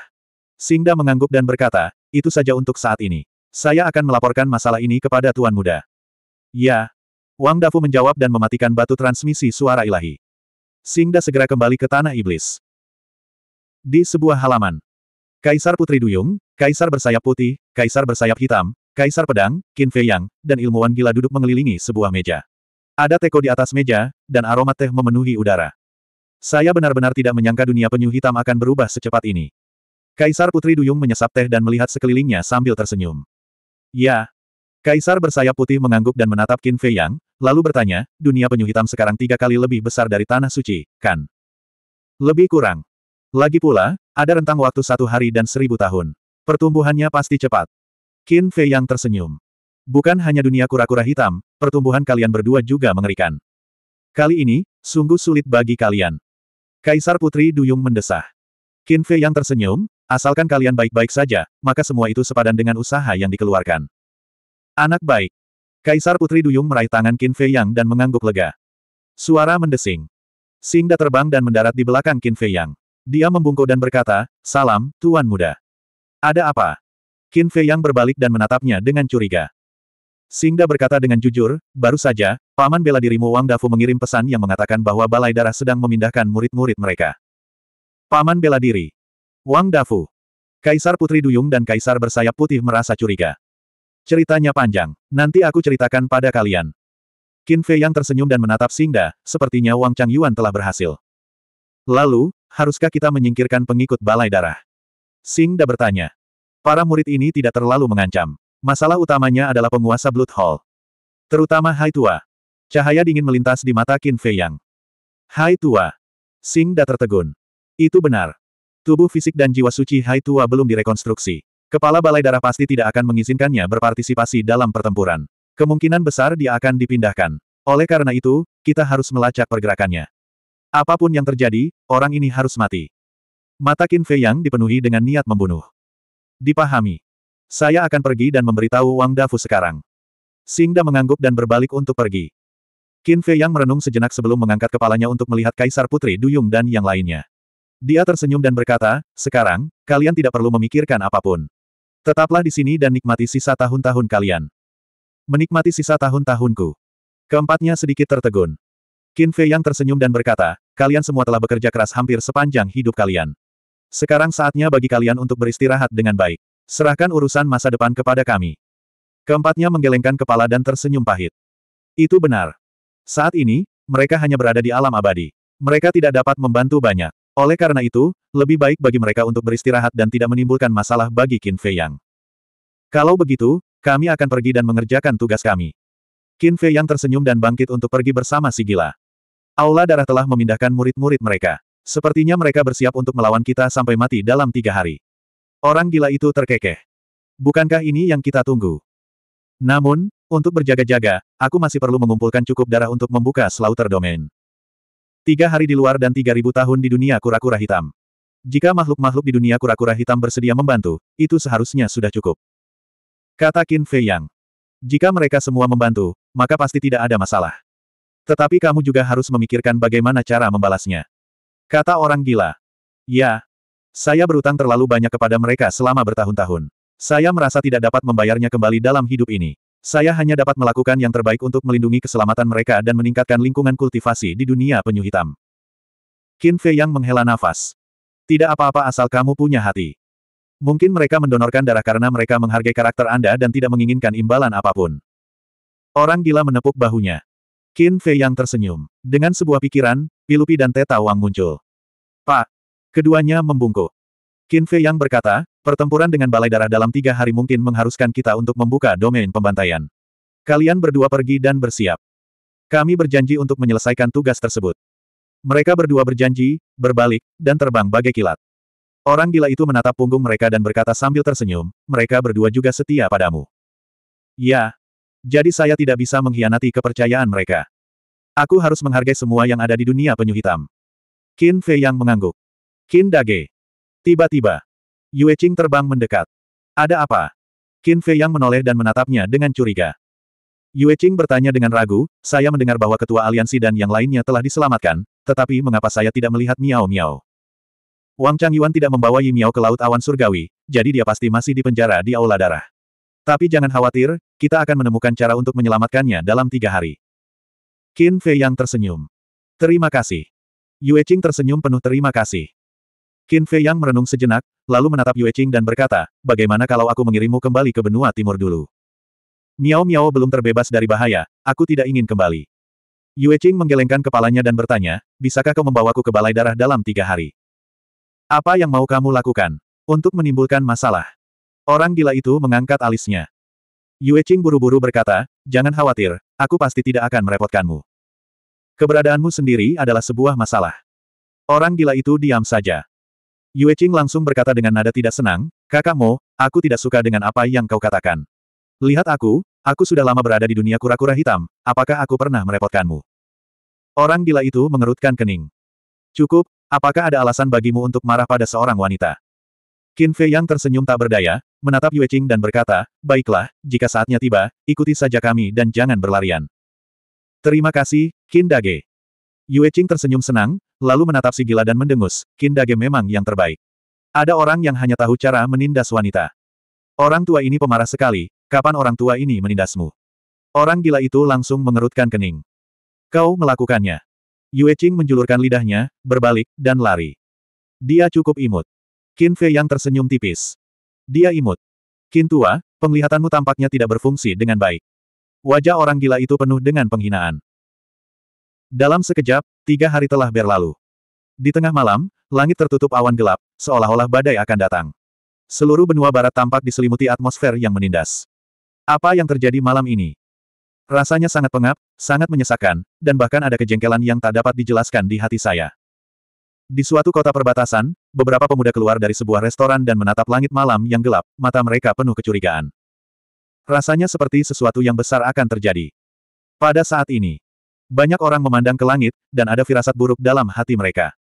Sing mengangguk dan berkata, itu saja untuk saat ini. Saya akan melaporkan masalah ini kepada Tuan Muda. Ya. Wang Dafu menjawab dan mematikan batu transmisi suara ilahi. Singda segera kembali ke Tanah Iblis. Di sebuah halaman. Kaisar Putri Duyung, Kaisar bersayap putih, Kaisar bersayap hitam, Kaisar pedang, Qin Fei Yang, dan ilmuwan gila duduk mengelilingi sebuah meja. Ada teko di atas meja, dan aroma teh memenuhi udara. Saya benar-benar tidak menyangka dunia penyu hitam akan berubah secepat ini. Kaisar Putri Duyung menyesap teh dan melihat sekelilingnya sambil tersenyum. Ya, Kaisar bersayap putih mengangguk dan menatap Qin Fei Yang, lalu bertanya, dunia penyu hitam sekarang tiga kali lebih besar dari tanah suci, kan? Lebih kurang. Lagi pula, ada rentang waktu satu hari dan seribu tahun. Pertumbuhannya pasti cepat. Qin Fei Yang tersenyum. Bukan hanya dunia kura-kura hitam, pertumbuhan kalian berdua juga mengerikan. Kali ini, sungguh sulit bagi kalian. Kaisar Putri Duyung mendesah. Qin Fei Yang tersenyum, asalkan kalian baik-baik saja, maka semua itu sepadan dengan usaha yang dikeluarkan. Anak baik. Kaisar Putri Duyung meraih tangan Qin Fei Yang dan mengangguk lega. Suara mendesing. Singda terbang dan mendarat di belakang Qin Fei Yang. Dia membungkuk dan berkata, Salam, Tuan Muda. Ada apa? Qin Fei Yang berbalik dan menatapnya dengan curiga. Singda berkata dengan jujur, baru saja, paman bela dirimu Wang Dafu mengirim pesan yang mengatakan bahwa Balai Darah sedang memindahkan murid-murid mereka. Paman bela diri. Wang Dafu. Kaisar Putri Duyung dan Kaisar Bersayap Putih merasa curiga. Ceritanya panjang. Nanti aku ceritakan pada kalian. Qin Fei yang tersenyum dan menatap Singda, sepertinya Wang Chang Yuan telah berhasil. Lalu, haruskah kita menyingkirkan pengikut balai darah? Singda bertanya. Para murid ini tidak terlalu mengancam. Masalah utamanya adalah penguasa Blood Hall. Terutama Hai Tua. Cahaya dingin melintas di mata Qin Fei Yang. Hai Tua. Singda tertegun. Itu benar. Tubuh fisik dan jiwa suci Hai Tua belum direkonstruksi. Kepala Balai Darah pasti tidak akan mengizinkannya berpartisipasi dalam pertempuran. Kemungkinan besar dia akan dipindahkan. Oleh karena itu, kita harus melacak pergerakannya. Apapun yang terjadi, orang ini harus mati. Mata Qin Fei Yang dipenuhi dengan niat membunuh. Dipahami. Saya akan pergi dan memberitahu Wang Dafu sekarang. Singda mengangguk dan berbalik untuk pergi. Qin Fei Yang merenung sejenak sebelum mengangkat kepalanya untuk melihat Kaisar Putri Duyung dan yang lainnya. Dia tersenyum dan berkata, sekarang, kalian tidak perlu memikirkan apapun. Tetaplah di sini dan nikmati sisa tahun-tahun kalian. Menikmati sisa tahun-tahunku. Keempatnya sedikit tertegun. Qin Fei yang tersenyum dan berkata, kalian semua telah bekerja keras hampir sepanjang hidup kalian. Sekarang saatnya bagi kalian untuk beristirahat dengan baik. Serahkan urusan masa depan kepada kami. Keempatnya menggelengkan kepala dan tersenyum pahit. Itu benar. Saat ini, mereka hanya berada di alam abadi. Mereka tidak dapat membantu banyak. Oleh karena itu, lebih baik bagi mereka untuk beristirahat dan tidak menimbulkan masalah bagi Qin Fei Yang. Kalau begitu, kami akan pergi dan mengerjakan tugas kami. Qin Fei Yang tersenyum dan bangkit untuk pergi bersama si gila. Aula darah telah memindahkan murid-murid mereka. Sepertinya mereka bersiap untuk melawan kita sampai mati dalam tiga hari. Orang gila itu terkekeh. Bukankah ini yang kita tunggu? Namun, untuk berjaga-jaga, aku masih perlu mengumpulkan cukup darah untuk membuka slaughter domain. Tiga hari di luar dan tiga ribu tahun di dunia kura-kura hitam. Jika makhluk-makhluk di dunia kura-kura hitam bersedia membantu, itu seharusnya sudah cukup. Kata Qin Fei Yang. Jika mereka semua membantu, maka pasti tidak ada masalah. Tetapi kamu juga harus memikirkan bagaimana cara membalasnya. Kata orang gila. Ya. Saya berutang terlalu banyak kepada mereka selama bertahun-tahun. Saya merasa tidak dapat membayarnya kembali dalam hidup ini. Saya hanya dapat melakukan yang terbaik untuk melindungi keselamatan mereka dan meningkatkan lingkungan kultivasi di dunia penyu hitam. Qin Fei yang menghela nafas. Tidak apa-apa asal kamu punya hati. Mungkin mereka mendonorkan darah karena mereka menghargai karakter Anda dan tidak menginginkan imbalan apapun. Orang gila menepuk bahunya. Qin Fei yang tersenyum. Dengan sebuah pikiran, Pilupi dan Teta Wang muncul. Pak! Keduanya membungkuk. Qin Fei yang berkata, pertempuran dengan Balai Darah dalam tiga hari mungkin mengharuskan kita untuk membuka domain pembantaian. Kalian berdua pergi dan bersiap. Kami berjanji untuk menyelesaikan tugas tersebut. Mereka berdua berjanji, berbalik, dan terbang bagai kilat. Orang gila itu menatap punggung mereka dan berkata sambil tersenyum, mereka berdua juga setia padamu. Ya. Jadi saya tidak bisa mengkhianati kepercayaan mereka. Aku harus menghargai semua yang ada di dunia penyu hitam. Qin Fei yang mengangguk. Qin Dage. Tiba-tiba, Yue Qing terbang mendekat. Ada apa? Qin Fei Yang menoleh dan menatapnya dengan curiga. Yue Qing bertanya dengan ragu, saya mendengar bahwa ketua aliansi dan yang lainnya telah diselamatkan, tetapi mengapa saya tidak melihat Miao Miao? Wang Chang Yuan tidak membawa Yi Miao ke Laut Awan Surgawi, jadi dia pasti masih dipenjara di Aula Darah. Tapi jangan khawatir, kita akan menemukan cara untuk menyelamatkannya dalam tiga hari. Qin Fei Yang tersenyum. Terima kasih. Yue Qing tersenyum penuh terima kasih. Qin Fei Yang merenung sejenak, lalu menatap Yue Qing dan berkata, bagaimana kalau aku mengirimmu kembali ke benua timur dulu? Miao Miao belum terbebas dari bahaya, aku tidak ingin kembali. Yue Qing menggelengkan kepalanya dan bertanya, bisakah kau membawaku ke balai darah dalam tiga hari? Apa yang mau kamu lakukan? Untuk menimbulkan masalah. Orang gila itu mengangkat alisnya. Yue Qing buru-buru berkata, jangan khawatir, aku pasti tidak akan merepotkanmu. Keberadaanmu sendiri adalah sebuah masalah. Orang gila itu diam saja. Yue Qing langsung berkata dengan nada tidak senang, Kakak Mo, aku tidak suka dengan apa yang kau katakan. Lihat aku, aku sudah lama berada di dunia kura-kura hitam, apakah aku pernah merepotkanmu? Orang gila itu mengerutkan kening. Cukup, apakah ada alasan bagimu untuk marah pada seorang wanita? Qin Fei yang tersenyum tak berdaya, menatap Yue Qing dan berkata, Baiklah, jika saatnya tiba, ikuti saja kami dan jangan berlarian. Terima kasih, Qin Dage. Yue Qing tersenyum senang, lalu menatap si gila dan mendengus, Dage memang yang terbaik. Ada orang yang hanya tahu cara menindas wanita. Orang tua ini pemarah sekali, kapan orang tua ini menindasmu? Orang gila itu langsung mengerutkan kening. Kau melakukannya. Yue Qing menjulurkan lidahnya, berbalik, dan lari. Dia cukup imut. Qin Fei yang tersenyum tipis. Dia imut. Qin Tua, penglihatanmu tampaknya tidak berfungsi dengan baik. Wajah orang gila itu penuh dengan penghinaan. Dalam sekejap, tiga hari telah berlalu. Di tengah malam, langit tertutup awan gelap, seolah-olah badai akan datang. Seluruh benua barat tampak diselimuti atmosfer yang menindas. Apa yang terjadi malam ini? Rasanya sangat pengap, sangat menyesakan, dan bahkan ada kejengkelan yang tak dapat dijelaskan di hati saya. Di suatu kota perbatasan, beberapa pemuda keluar dari sebuah restoran dan menatap langit malam yang gelap, mata mereka penuh kecurigaan. Rasanya seperti sesuatu yang besar akan terjadi. Pada saat ini, banyak orang memandang ke langit, dan ada firasat buruk dalam hati mereka.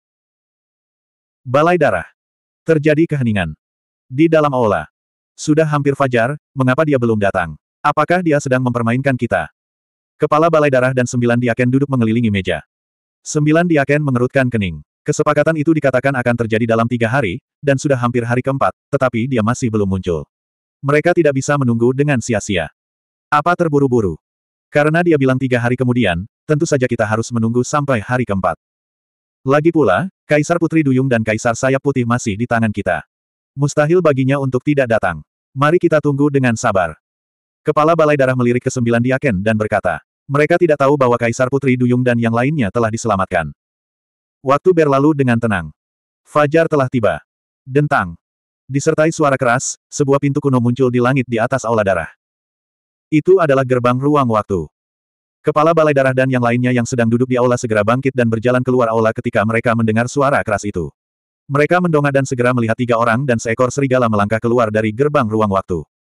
Balai darah. Terjadi keheningan. Di dalam aula. Sudah hampir fajar, mengapa dia belum datang? Apakah dia sedang mempermainkan kita? Kepala balai darah dan sembilan diaken duduk mengelilingi meja. Sembilan diaken mengerutkan kening. Kesepakatan itu dikatakan akan terjadi dalam tiga hari, dan sudah hampir hari keempat, tetapi dia masih belum muncul. Mereka tidak bisa menunggu dengan sia-sia. Apa terburu-buru? Karena dia bilang tiga hari kemudian, tentu saja kita harus menunggu sampai hari keempat. Lagi pula, Kaisar Putri Duyung dan Kaisar Sayap Putih masih di tangan kita. Mustahil baginya untuk tidak datang. Mari kita tunggu dengan sabar. Kepala Balai Darah melirik ke sembilan diaken dan berkata, mereka tidak tahu bahwa Kaisar Putri Duyung dan yang lainnya telah diselamatkan. Waktu berlalu dengan tenang. Fajar telah tiba. Dentang. Disertai suara keras, sebuah pintu kuno muncul di langit di atas aula darah. Itu adalah gerbang ruang waktu. Kepala Balai Darah dan yang lainnya yang sedang duduk di aula segera bangkit dan berjalan keluar aula ketika mereka mendengar suara keras itu. Mereka mendongak dan segera melihat tiga orang dan seekor serigala melangkah keluar dari gerbang ruang waktu.